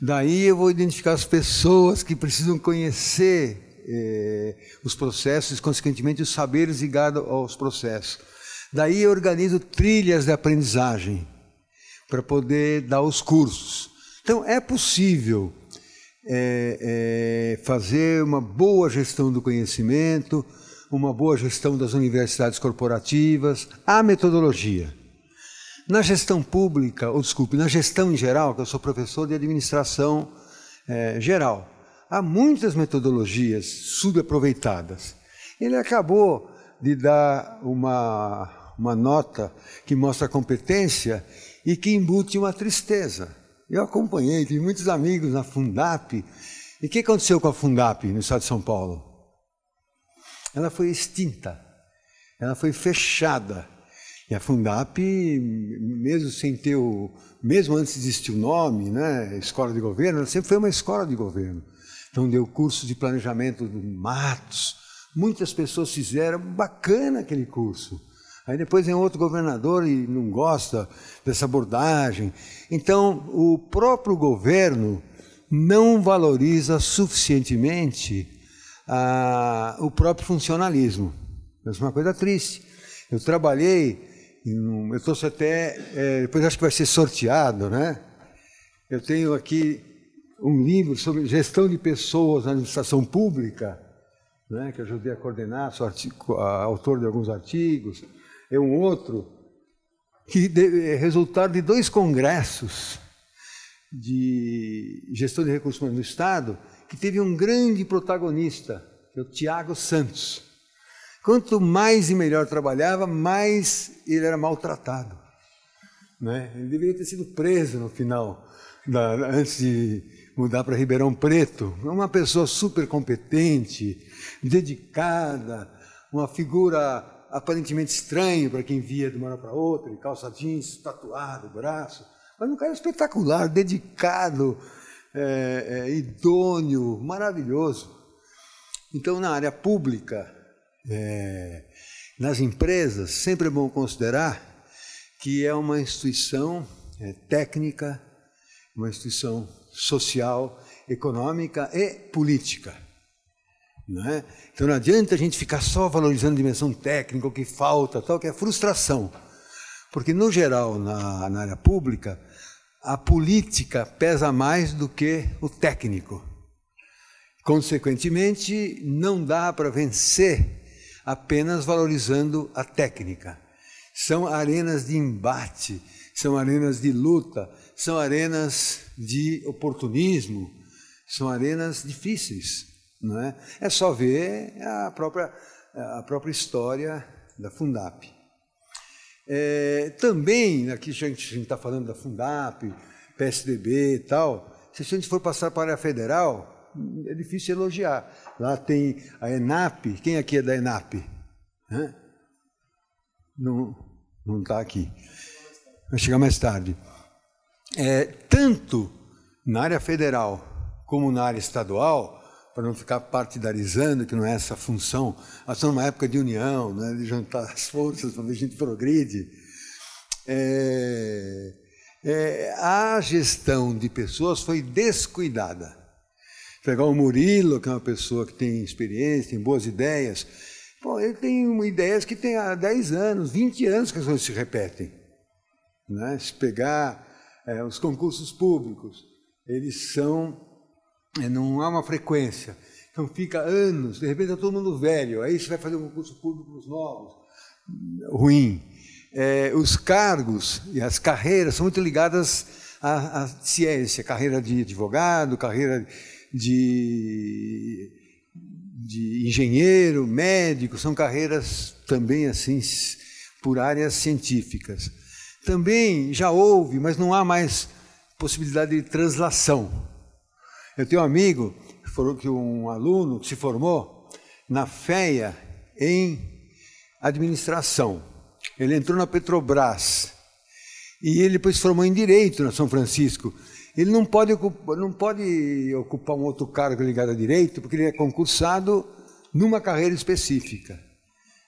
Daí eu vou identificar as pessoas que precisam conhecer eh, os processos, consequentemente os saberes ligados aos processos. Daí eu organizo trilhas de aprendizagem para poder dar os cursos. Então é possível é, é, fazer uma boa gestão do conhecimento, uma boa gestão das universidades corporativas, a metodologia. Na gestão pública, ou desculpe, na gestão em geral, que eu sou professor de administração é, geral, há muitas metodologias subaproveitadas. Ele acabou de dar uma, uma nota que mostra competência e que embute uma tristeza. Eu acompanhei, tive muitos amigos na Fundap. E o que aconteceu com a Fundap no estado de São Paulo? Ela foi extinta, ela foi fechada. E a Fundap, mesmo sem ter o, mesmo antes de existir o nome, né, escola de governo, ela sempre foi uma escola de governo. Então deu curso de planejamento de Matos. Muitas pessoas fizeram, bacana aquele curso. Aí depois vem outro governador e não gosta dessa abordagem. Então, o próprio governo não valoriza suficientemente ah, o próprio funcionalismo. Isso é uma coisa triste. Eu trabalhei, eu trouxe até, é, depois acho que vai ser sorteado, né? Eu tenho aqui um livro sobre gestão de pessoas na administração pública, né, que eu ajudei a coordenar, sou artigo, autor de alguns artigos é um outro que é resultado de dois congressos de gestão de recursos humanos no Estado, que teve um grande protagonista, que é o Tiago Santos. Quanto mais e melhor trabalhava, mais ele era maltratado. Né? Ele deveria ter sido preso no final, da, antes de mudar para Ribeirão Preto. É uma pessoa super competente, dedicada, uma figura aparentemente estranho para quem via de uma hora para outra, em calça jeans, tatuado, braço, mas um cara espetacular, dedicado, é, é, idôneo, maravilhoso. Então, na área pública, é, nas empresas, sempre é bom considerar que é uma instituição é, técnica, uma instituição social, econômica e política. É? Então não adianta a gente ficar só valorizando a dimensão técnica, o que falta, tal, que é frustração. Porque, no geral, na, na área pública, a política pesa mais do que o técnico. Consequentemente, não dá para vencer apenas valorizando a técnica. São arenas de embate, são arenas de luta, são arenas de oportunismo, são arenas difíceis. Não é? é só ver a própria, a própria história da Fundap. É, também, aqui a gente está falando da Fundap, PSDB e tal, se a gente for passar para a federal, é difícil elogiar. Lá tem a ENAP, quem aqui é da ENAP? Hã? Não está aqui. Vai chegar mais tarde. É, tanto na área federal como na área estadual, para não ficar partidarizando, que não é essa função. Nós estamos numa época de união, né, de juntar as forças para ver a gente progride. É, é, a gestão de pessoas foi descuidada. Pegar o Murilo, que é uma pessoa que tem experiência, tem boas ideias. Pô, ele tem ideias que tem há 10 anos, 20 anos que as coisas se repetem. Né? Se pegar é, os concursos públicos, eles são é, não há uma frequência. Então fica anos, de repente está todo mundo velho, aí você vai fazer um concurso público para os novos. Ruim. É, os cargos e as carreiras são muito ligadas à, à ciência, carreira de advogado, carreira de, de engenheiro, médico, são carreiras também assim por áreas científicas. Também já houve, mas não há mais possibilidade de translação. Eu tenho um amigo que um aluno se formou na FEA em administração. Ele entrou na Petrobras e ele depois se formou em direito na São Francisco. Ele não pode, ocupar, não pode ocupar um outro cargo ligado a direito porque ele é concursado numa carreira específica.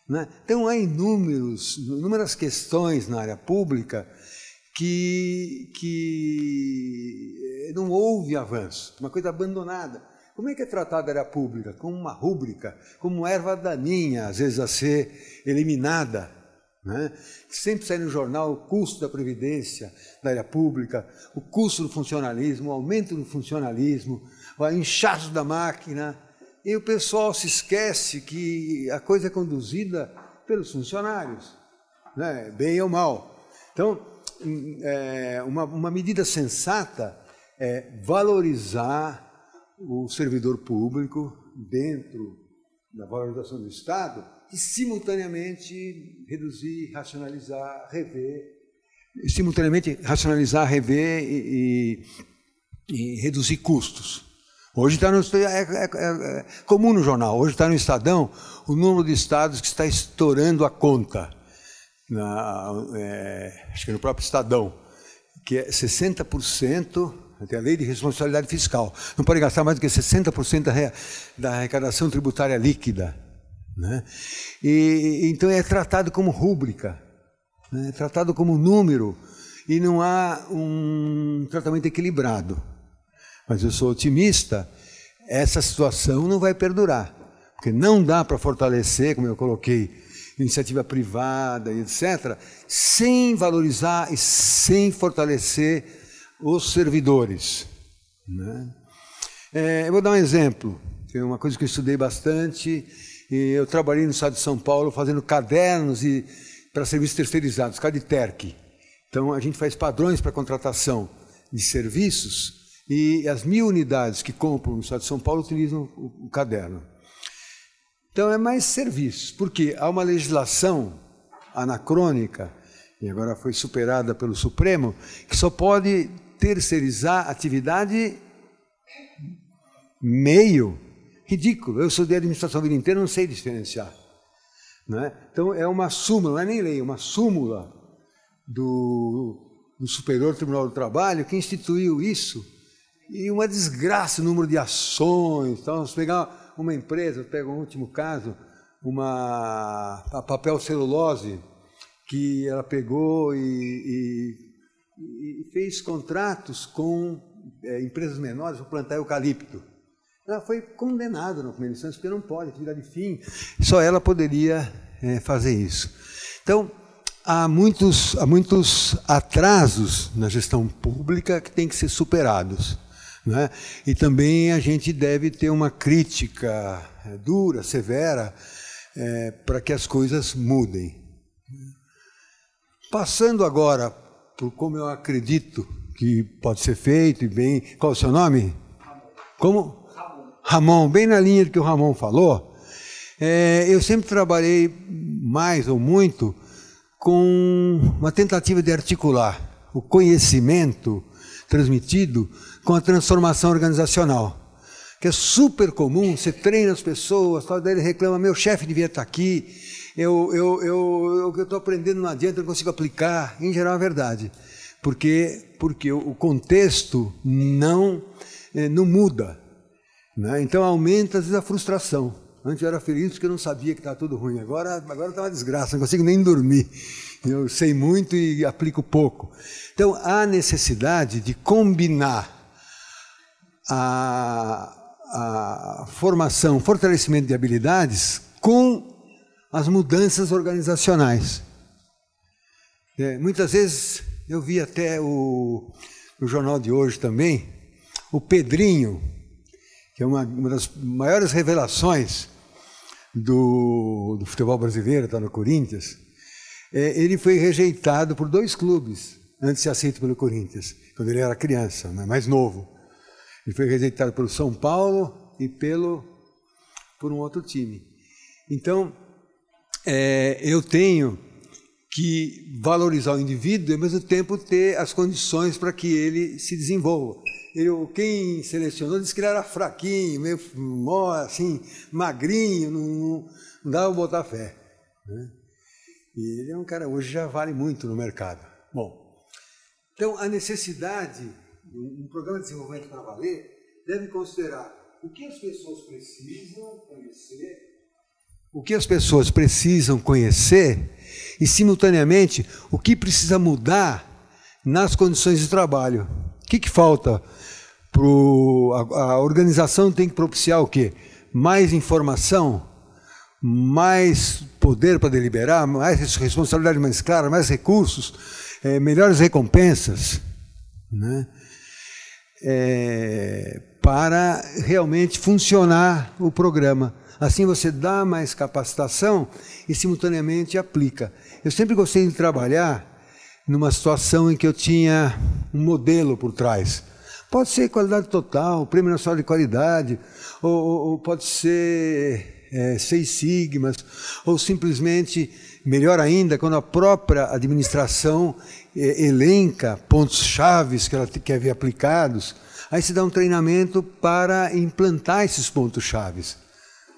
Né? Então há inúmeros, inúmeras questões na área pública que, que eh, não houve avanço, uma coisa abandonada. Como é que é tratada a área pública? Como uma rúbrica, como uma erva daninha, às vezes a ser eliminada. Né? Sempre sai no jornal o custo da previdência da área pública, o custo do funcionalismo, o aumento do funcionalismo, o inchaço da máquina. E o pessoal se esquece que a coisa é conduzida pelos funcionários, né? bem ou mal. Então, é, uma, uma medida sensata é valorizar o servidor público dentro da valorização do Estado e, simultaneamente, reduzir, racionalizar, rever, simultaneamente racionalizar, rever e, e, e reduzir custos. Hoje está no, é, é, é, é comum no jornal, hoje está no Estadão o número de estados que está estourando a conta na, é, acho que no próprio Estadão, que é 60%, tem a lei de responsabilidade fiscal, não pode gastar mais do que 60% da, da arrecadação tributária líquida. Né? E, então é tratado como rúbrica, né? é tratado como número, e não há um tratamento equilibrado. Mas eu sou otimista, essa situação não vai perdurar, porque não dá para fortalecer, como eu coloquei, iniciativa privada e etc., sem valorizar e sem fortalecer os servidores. Né? É, eu vou dar um exemplo, que é uma coisa que eu estudei bastante, e eu trabalhei no estado de São Paulo fazendo cadernos e para serviços terceirizados, CADTERC. Então, a gente faz padrões para contratação de serviços e as mil unidades que compram no estado de São Paulo utilizam o, o caderno. Então é mais serviço, porque há uma legislação anacrônica, e agora foi superada pelo Supremo, que só pode terceirizar atividade meio. Ridículo. Eu sou de administração a vida inteira, não sei diferenciar. É? Então é uma súmula, não é nem lei, é uma súmula do, do Superior Tribunal do Trabalho que instituiu isso. E uma desgraça o número de ações. Então, se pegar uma empresa, pega um último caso, uma papel celulose, que ela pegou e, e, e fez contratos com é, empresas menores para plantar eucalipto. Ela foi condenada na primeira instância, porque não pode, de fim, só ela poderia é, fazer isso. Então, há muitos, há muitos atrasos na gestão pública que têm que ser superados. Né? E também a gente deve ter uma crítica é, dura, severa, é, para que as coisas mudem. Passando agora por como eu acredito que pode ser feito e bem. Qual é o seu nome? Ramon. Como? Ramon. Ramon, bem na linha do que o Ramon falou. É, eu sempre trabalhei mais ou muito com uma tentativa de articular o conhecimento transmitido com a transformação organizacional. Que é super comum, você treina as pessoas, tal, daí ele reclama, meu chefe devia estar aqui, eu, eu, eu, o que eu estou aprendendo não adianta, eu não consigo aplicar. Em geral é verdade. Porque, porque o contexto não, eh, não muda. Né? Então aumenta às vezes a frustração. Antes eu era feliz porque eu não sabia que estava tudo ruim. Agora agora está uma desgraça, não consigo nem dormir. Eu sei muito e aplico pouco. Então há necessidade de combinar a, a formação, fortalecimento de habilidades com as mudanças organizacionais. É, muitas vezes eu vi até o, no jornal de hoje também o Pedrinho, que é uma, uma das maiores revelações do, do futebol brasileiro, está no Corinthians. É, ele foi rejeitado por dois clubes antes de ser aceito pelo Corinthians, quando ele era criança, né, mais novo. Ele foi rejeitado pelo São Paulo e pelo por um outro time. Então, é, eu tenho que valorizar o indivíduo e, ao mesmo tempo, ter as condições para que ele se desenvolva. Eu, quem selecionou disse que ele era fraquinho, meio assim, magrinho, não, não, não dava botar fé. Né? E ele é um cara, hoje já vale muito no mercado. Bom, então a necessidade um, um programa de desenvolvimento para valer, deve considerar o que as pessoas precisam conhecer, o que as pessoas precisam conhecer e, simultaneamente, o que precisa mudar nas condições de trabalho. O que, que falta? Pro, a, a organização tem que propiciar o quê? Mais informação, mais poder para deliberar, mais responsabilidade mais clara, mais recursos, é, melhores recompensas. Né? é, para realmente funcionar o programa. Assim você dá mais capacitação e simultaneamente aplica. Eu sempre gostei de trabalhar numa situação em que eu tinha um modelo por trás. Pode ser qualidade total, prêmio nacional de qualidade, ou, ou, pode ser é, seis sigmas, ou simplesmente, melhor ainda, quando a própria administração elenca pontos chaves que ela quer ver aplicados, aí se dá um treinamento para implantar esses pontos chaves.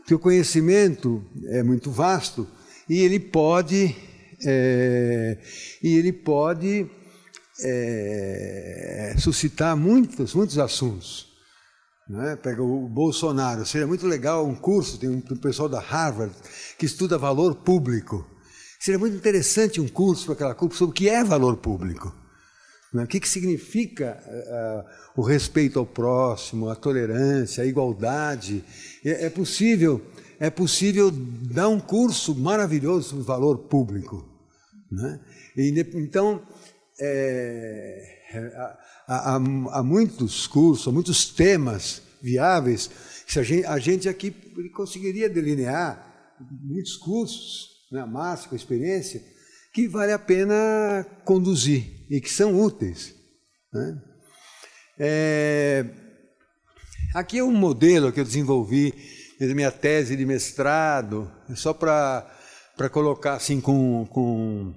Porque o conhecimento é muito vasto e ele pode é, e ele pode é, suscitar muitos muitos assuntos. Né? Pega o Bolsonaro, seria muito legal um curso, tem um pessoal da Harvard que estuda valor público. Seria muito interessante um curso, para aquela curso sobre o que é valor público. Né? O que, significa eh, eh, o respeito ao próximo, a tolerância, a igualdade. É, é, possível é possível dar um curso maravilhoso sobre valor público. Né? então, é, há, há, muitos cursos, há muitos temas viáveis que a gente aqui conseguiria delinear muitos cursos né, massa, com experiência, que vale a pena conduzir e que são úteis. Né? É, aqui é um modelo que eu desenvolvi na minha tese de mestrado, é só para colocar assim com, com,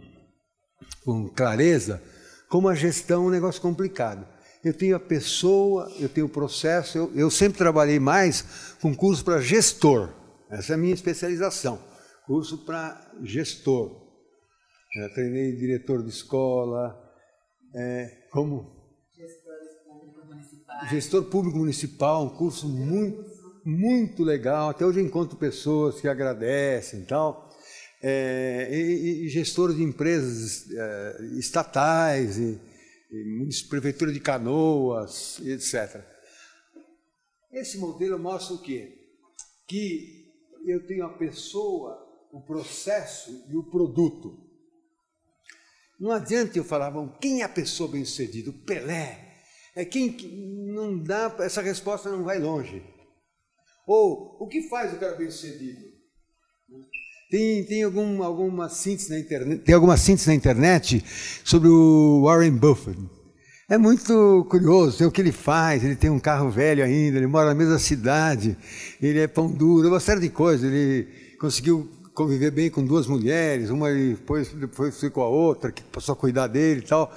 com clareza como a gestão é um negócio complicado. Eu tenho a pessoa, eu tenho o processo, eu, eu sempre trabalhei mais com curso para gestor, essa é a minha especialização curso para gestor. Eu treinei diretor de escola, é, como. gestor público municipal, um curso muito, muito legal. Até hoje encontro pessoas que agradecem e tal. É, e, e gestor de empresas é, estatais, e, e prefeitura de canoas, etc. Esse modelo mostra o quê? Que eu tenho a pessoa o processo e o produto. Não adianta eu falar, bom, quem é a pessoa bem-sucedida? O Pelé. É quem não dá, essa resposta não vai longe. Ou o que faz o cara bem-sucedido? Tem, tem algum, alguma síntese na internet, tem alguma síntese na internet sobre o Warren Buffett. É muito curioso, tem o que ele faz, ele tem um carro velho ainda, ele mora na mesma cidade, ele é pão duro, uma série de coisas, ele conseguiu conviver bem com duas mulheres, uma depois, depois foi com a outra, que passou a cuidar dele e tal.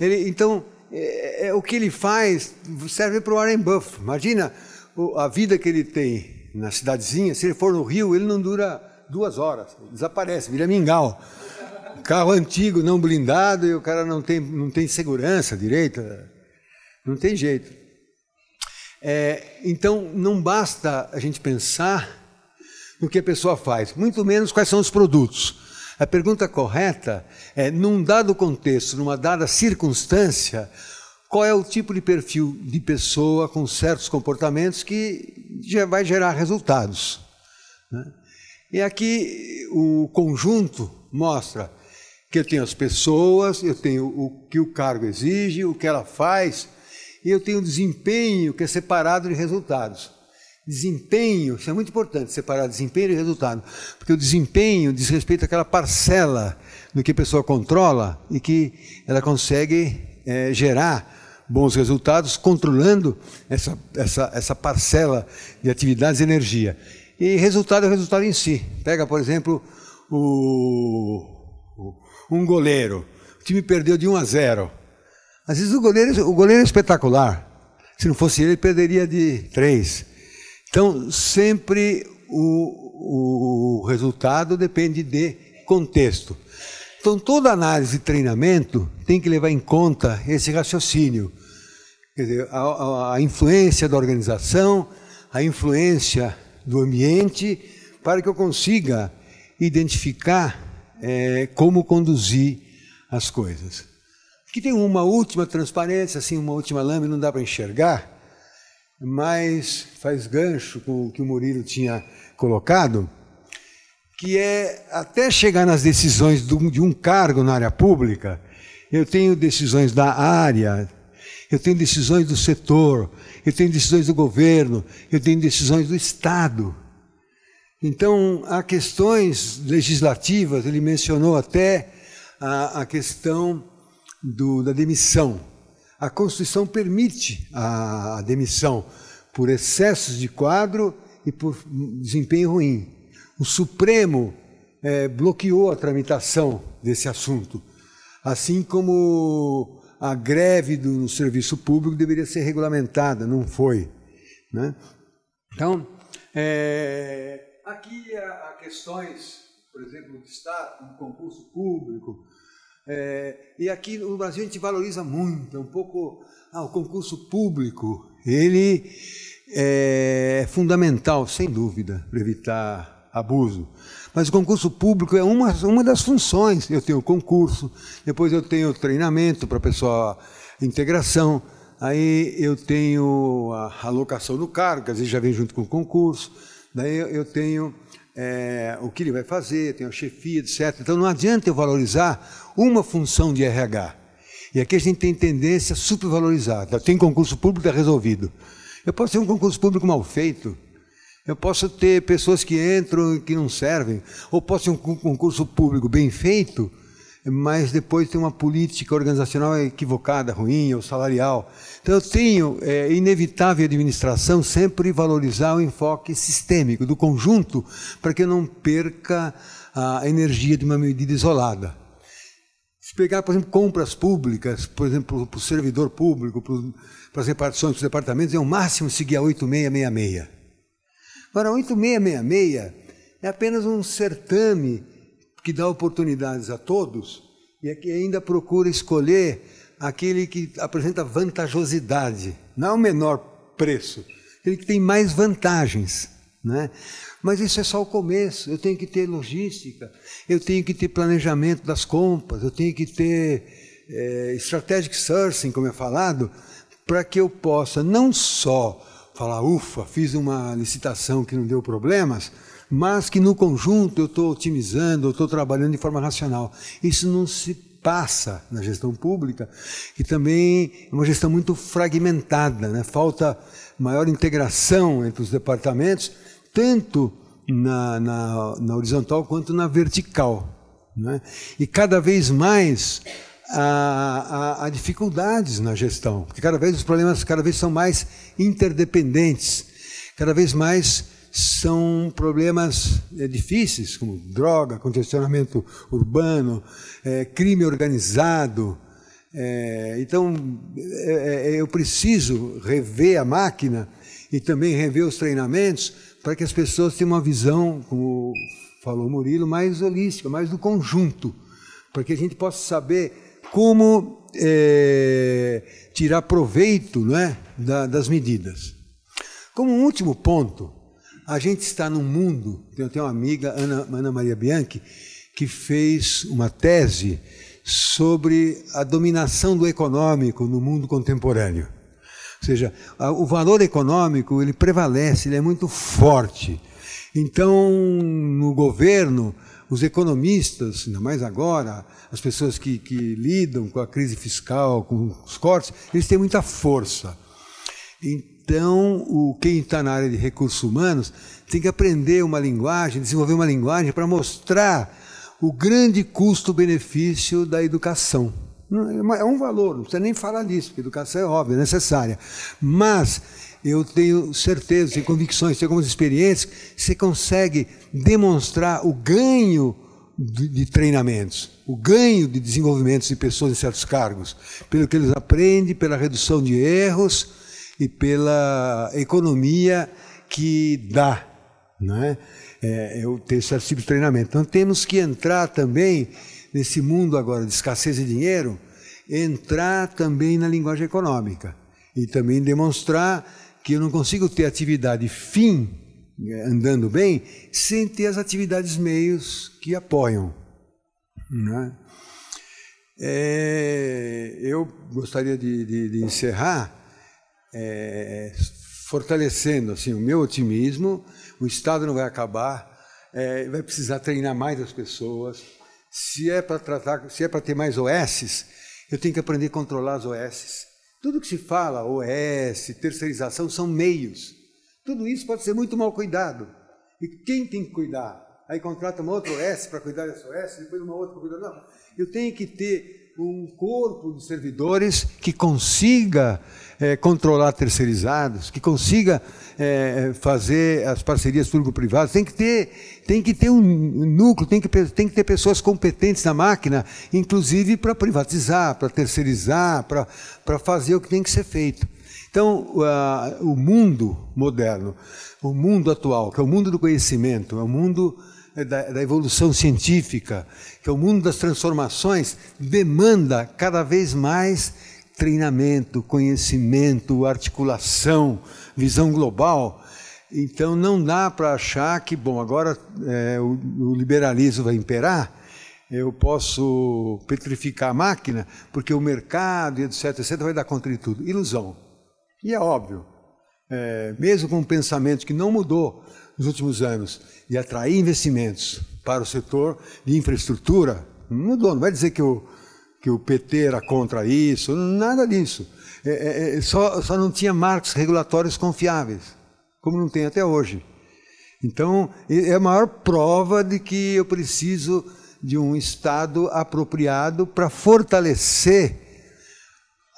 Ele, então, é, é, o que ele faz serve para o Warren Buff. Imagina o, a vida que ele tem na cidadezinha, se ele for no Rio, ele não dura duas horas, desaparece, vira mingau. Carro antigo, não blindado, e o cara não tem, não tem segurança direita, não tem jeito. É, então, não basta a gente pensar o que a pessoa faz, muito menos quais são os produtos. A pergunta correta é, num dado contexto, numa dada circunstância, qual é o tipo de perfil de pessoa com certos comportamentos que já vai gerar resultados. Né? E aqui o conjunto mostra que eu tenho as pessoas, eu tenho o que o cargo exige, o que ela faz, e eu tenho o desempenho que é separado de resultados. Desempenho, isso é muito importante, separar desempenho e resultado, porque o desempenho diz respeito àquela parcela do que a pessoa controla e que ela consegue é, gerar bons resultados controlando essa, essa, essa parcela de atividades e energia. E resultado é o resultado em si. Pega, por exemplo, o, um goleiro. O time perdeu de 1 a 0. Às vezes o goleiro, o goleiro é espetacular. Se não fosse ele, perderia de 3. Então, sempre o, o resultado depende de contexto. Então, toda análise de treinamento tem que levar em conta esse raciocínio. Quer dizer, a, a, a influência da organização, a influência do ambiente, para que eu consiga identificar é, como conduzir as coisas. Aqui tem uma última transparência, assim, uma última lâmina, não dá para enxergar, mas faz gancho com o que o Murilo tinha colocado, que é até chegar nas decisões de um cargo na área pública, eu tenho decisões da área, eu tenho decisões do setor, eu tenho decisões do governo, eu tenho decisões do Estado. Então, há questões legislativas, ele mencionou até a, a questão do, da demissão a Constituição permite a demissão por excessos de quadro e por desempenho ruim. O Supremo é, bloqueou a tramitação desse assunto, assim como a greve do serviço público deveria ser regulamentada, não foi. Né? Então, é, aqui há questões, por exemplo, do Estado, do concurso público, é, e aqui no Brasil a gente valoriza muito, é um pouco ah, o concurso público. Ele é, é fundamental, sem dúvida, para evitar abuso. Mas o concurso público é uma, uma das funções. Eu tenho concurso, depois eu tenho treinamento para pessoa integração, aí eu tenho a alocação do cargo, que às vezes já vem junto com o concurso, daí eu tenho é, o que ele vai fazer, tem a chefia, etc. Então não adianta eu valorizar uma função de RH. E aqui a gente tem tendência a supervalorizar. Tá, tem concurso público, está resolvido. Eu posso ter um concurso público mal feito, eu posso ter pessoas que entram e que não servem, ou posso ter um concurso público bem feito, mas depois tem uma política organizacional equivocada, ruim, ou salarial. Então eu tenho, é inevitável a administração sempre valorizar o enfoque sistêmico, do conjunto, para que eu não perca a energia de uma medida isolada. Se pegar, por exemplo, compras públicas, por exemplo, para o servidor público, para as repartições, dos departamentos, é o máximo seguir a 8666. Agora, 8666 é apenas um certame que dá oportunidades a todos e é que ainda procura escolher aquele que apresenta vantajosidade, não é o menor preço, aquele que tem mais vantagens. Né? Mas isso é só o começo. Eu tenho que ter logística, eu tenho que ter planejamento das compras, eu tenho que ter é, strategic sourcing, como é falado, para que eu possa não só falar, ufa, fiz uma licitação que não deu problemas, mas que no conjunto eu estou otimizando, eu estou trabalhando de forma racional. Isso não se passa na gestão pública que também é uma gestão muito fragmentada, né? falta maior integração entre os departamentos, tanto na, na, na horizontal quanto na vertical. Né? E cada vez mais há, dificuldades na gestão, porque cada vez os problemas cada vez são mais interdependentes, cada vez mais são problemas é, difíceis, como droga, congestionamento urbano, é, crime organizado. É, então, eu preciso rever a máquina e também rever os treinamentos para que as pessoas tenham uma visão, como falou Murilo, mais holística, mais do conjunto, para que a gente possa saber como tirar proveito não é, da, das medidas. Como um último ponto, a gente está num mundo. Eu tenho uma amiga, Ana, Ana Maria Bianchi, que fez uma tese sobre a dominação do econômico no mundo contemporâneo. Ou seja, o valor econômico ele prevalece, ele é muito forte. Então, no governo, os economistas, ainda mais agora, as pessoas que, que lidam com a crise fiscal, com os cortes, eles têm muita força. Então, o, quem está na área de recursos humanos tem que aprender uma linguagem, desenvolver uma linguagem para mostrar o grande custo-benefício da educação. É, é um valor, não precisa nem falar disso, porque educação é óbvia, é necessária. Mas eu tenho certeza, tenho convicções, tenho algumas experiências, você consegue demonstrar o ganho de, de, treinamentos, o ganho de desenvolvimento de pessoas em certos cargos, pelo que eles aprendem, pela redução de erros e pela economia que dá. Né? É, eu é, é tenho certo tipo de treinamento. Então temos que entrar também nesse mundo agora de escassez de dinheiro, entrar também na linguagem econômica e também demonstrar que eu não consigo ter atividade fim é, andando bem sem ter as atividades meios que apoiam. Né? É, eu gostaria de, de, de encerrar é, fortalecendo assim, o meu otimismo. O Estado não vai acabar, é, vai precisar treinar mais as pessoas. Se é para tratar, se é para ter mais OS, eu tenho que aprender a controlar as OS. Tudo que se fala, OS, terceirização, são meios. Tudo isso pode ser muito mal cuidado. E quem tem que cuidar? Aí contrata uma outra OS para cuidar dessa OS, depois uma outra para cuidar. Não, eu tenho que ter um corpo de servidores que consiga é, controlar terceirizados, que consiga é, fazer as parcerias público-privadas. Tem que ter, tem que ter um núcleo, tem que, tem que ter pessoas competentes na máquina, inclusive para privatizar, para terceirizar, para fazer o que tem que ser feito. Então, uh, o mundo moderno, o mundo atual, que é o mundo do conhecimento, é o mundo né, da, da evolução científica, que o mundo das transformações demanda cada vez mais treinamento, conhecimento, articulação, visão global. Então não dá para achar que, bom, agora é, o, o liberalismo vai imperar, eu posso petrificar a máquina, porque o mercado, etc, etc, vai dar conta de tudo. Ilusão. E é óbvio, é, mesmo com um pensamento que não mudou nos últimos anos, e atrair investimentos para o setor de infraestrutura, Não é vai dizer que o, que o PT era contra isso, nada disso. É, é, é, só, só não tinha marcos regulatórios confiáveis, como não tem até hoje. Então, é a maior prova de que eu preciso de um Estado apropriado para fortalecer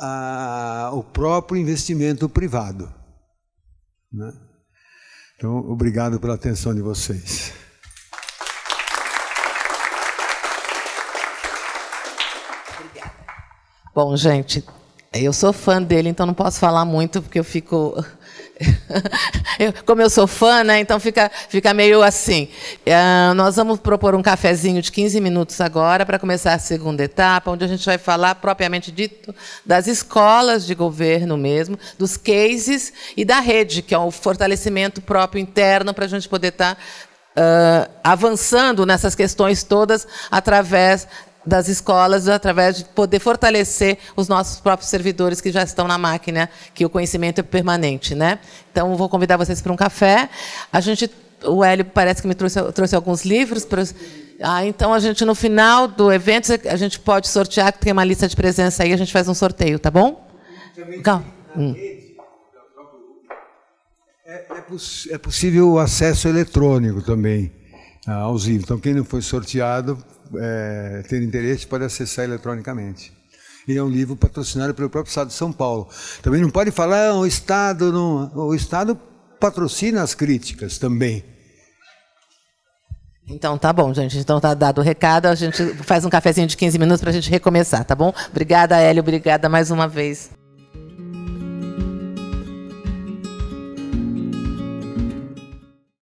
a, o próprio investimento privado. Né? Então, obrigado pela atenção de vocês. Obrigada. Bom, gente, eu sou fã dele, então não posso falar muito porque eu fico eu, como eu sou fã, né, então fica, fica meio assim. Uh, nós vamos propor um cafezinho de 15 minutos agora para começar a segunda etapa, onde a gente vai falar propriamente dito das escolas de governo mesmo, dos cases e da rede, que é o fortalecimento próprio interno para a gente poder estar tá, uh, avançando nessas questões todas através das escolas através de poder fortalecer os nossos próprios servidores que já estão na máquina, que o conhecimento é permanente, né? Então vou convidar vocês para um café. A gente, o Hélio parece que me trouxe, trouxe alguns livros para ah, então a gente no final do evento a gente pode sortear, tem uma lista de presença aí, a gente faz um sorteio, tá bom? Hum. É, é, é possível o acesso eletrônico também ah, aos livros. Então, quem não foi sorteado é, ter interesse pode acessar eletronicamente. E é um livro patrocinado pelo próprio Estado de São Paulo. Também não pode falar ah, o Estado não, o Estado patrocina as críticas também. Então tá bom, gente. Então tá dado o recado. A gente faz um cafezinho de 15 minutos para a gente recomeçar, tá bom? Obrigada, Hélio. Obrigada mais uma vez.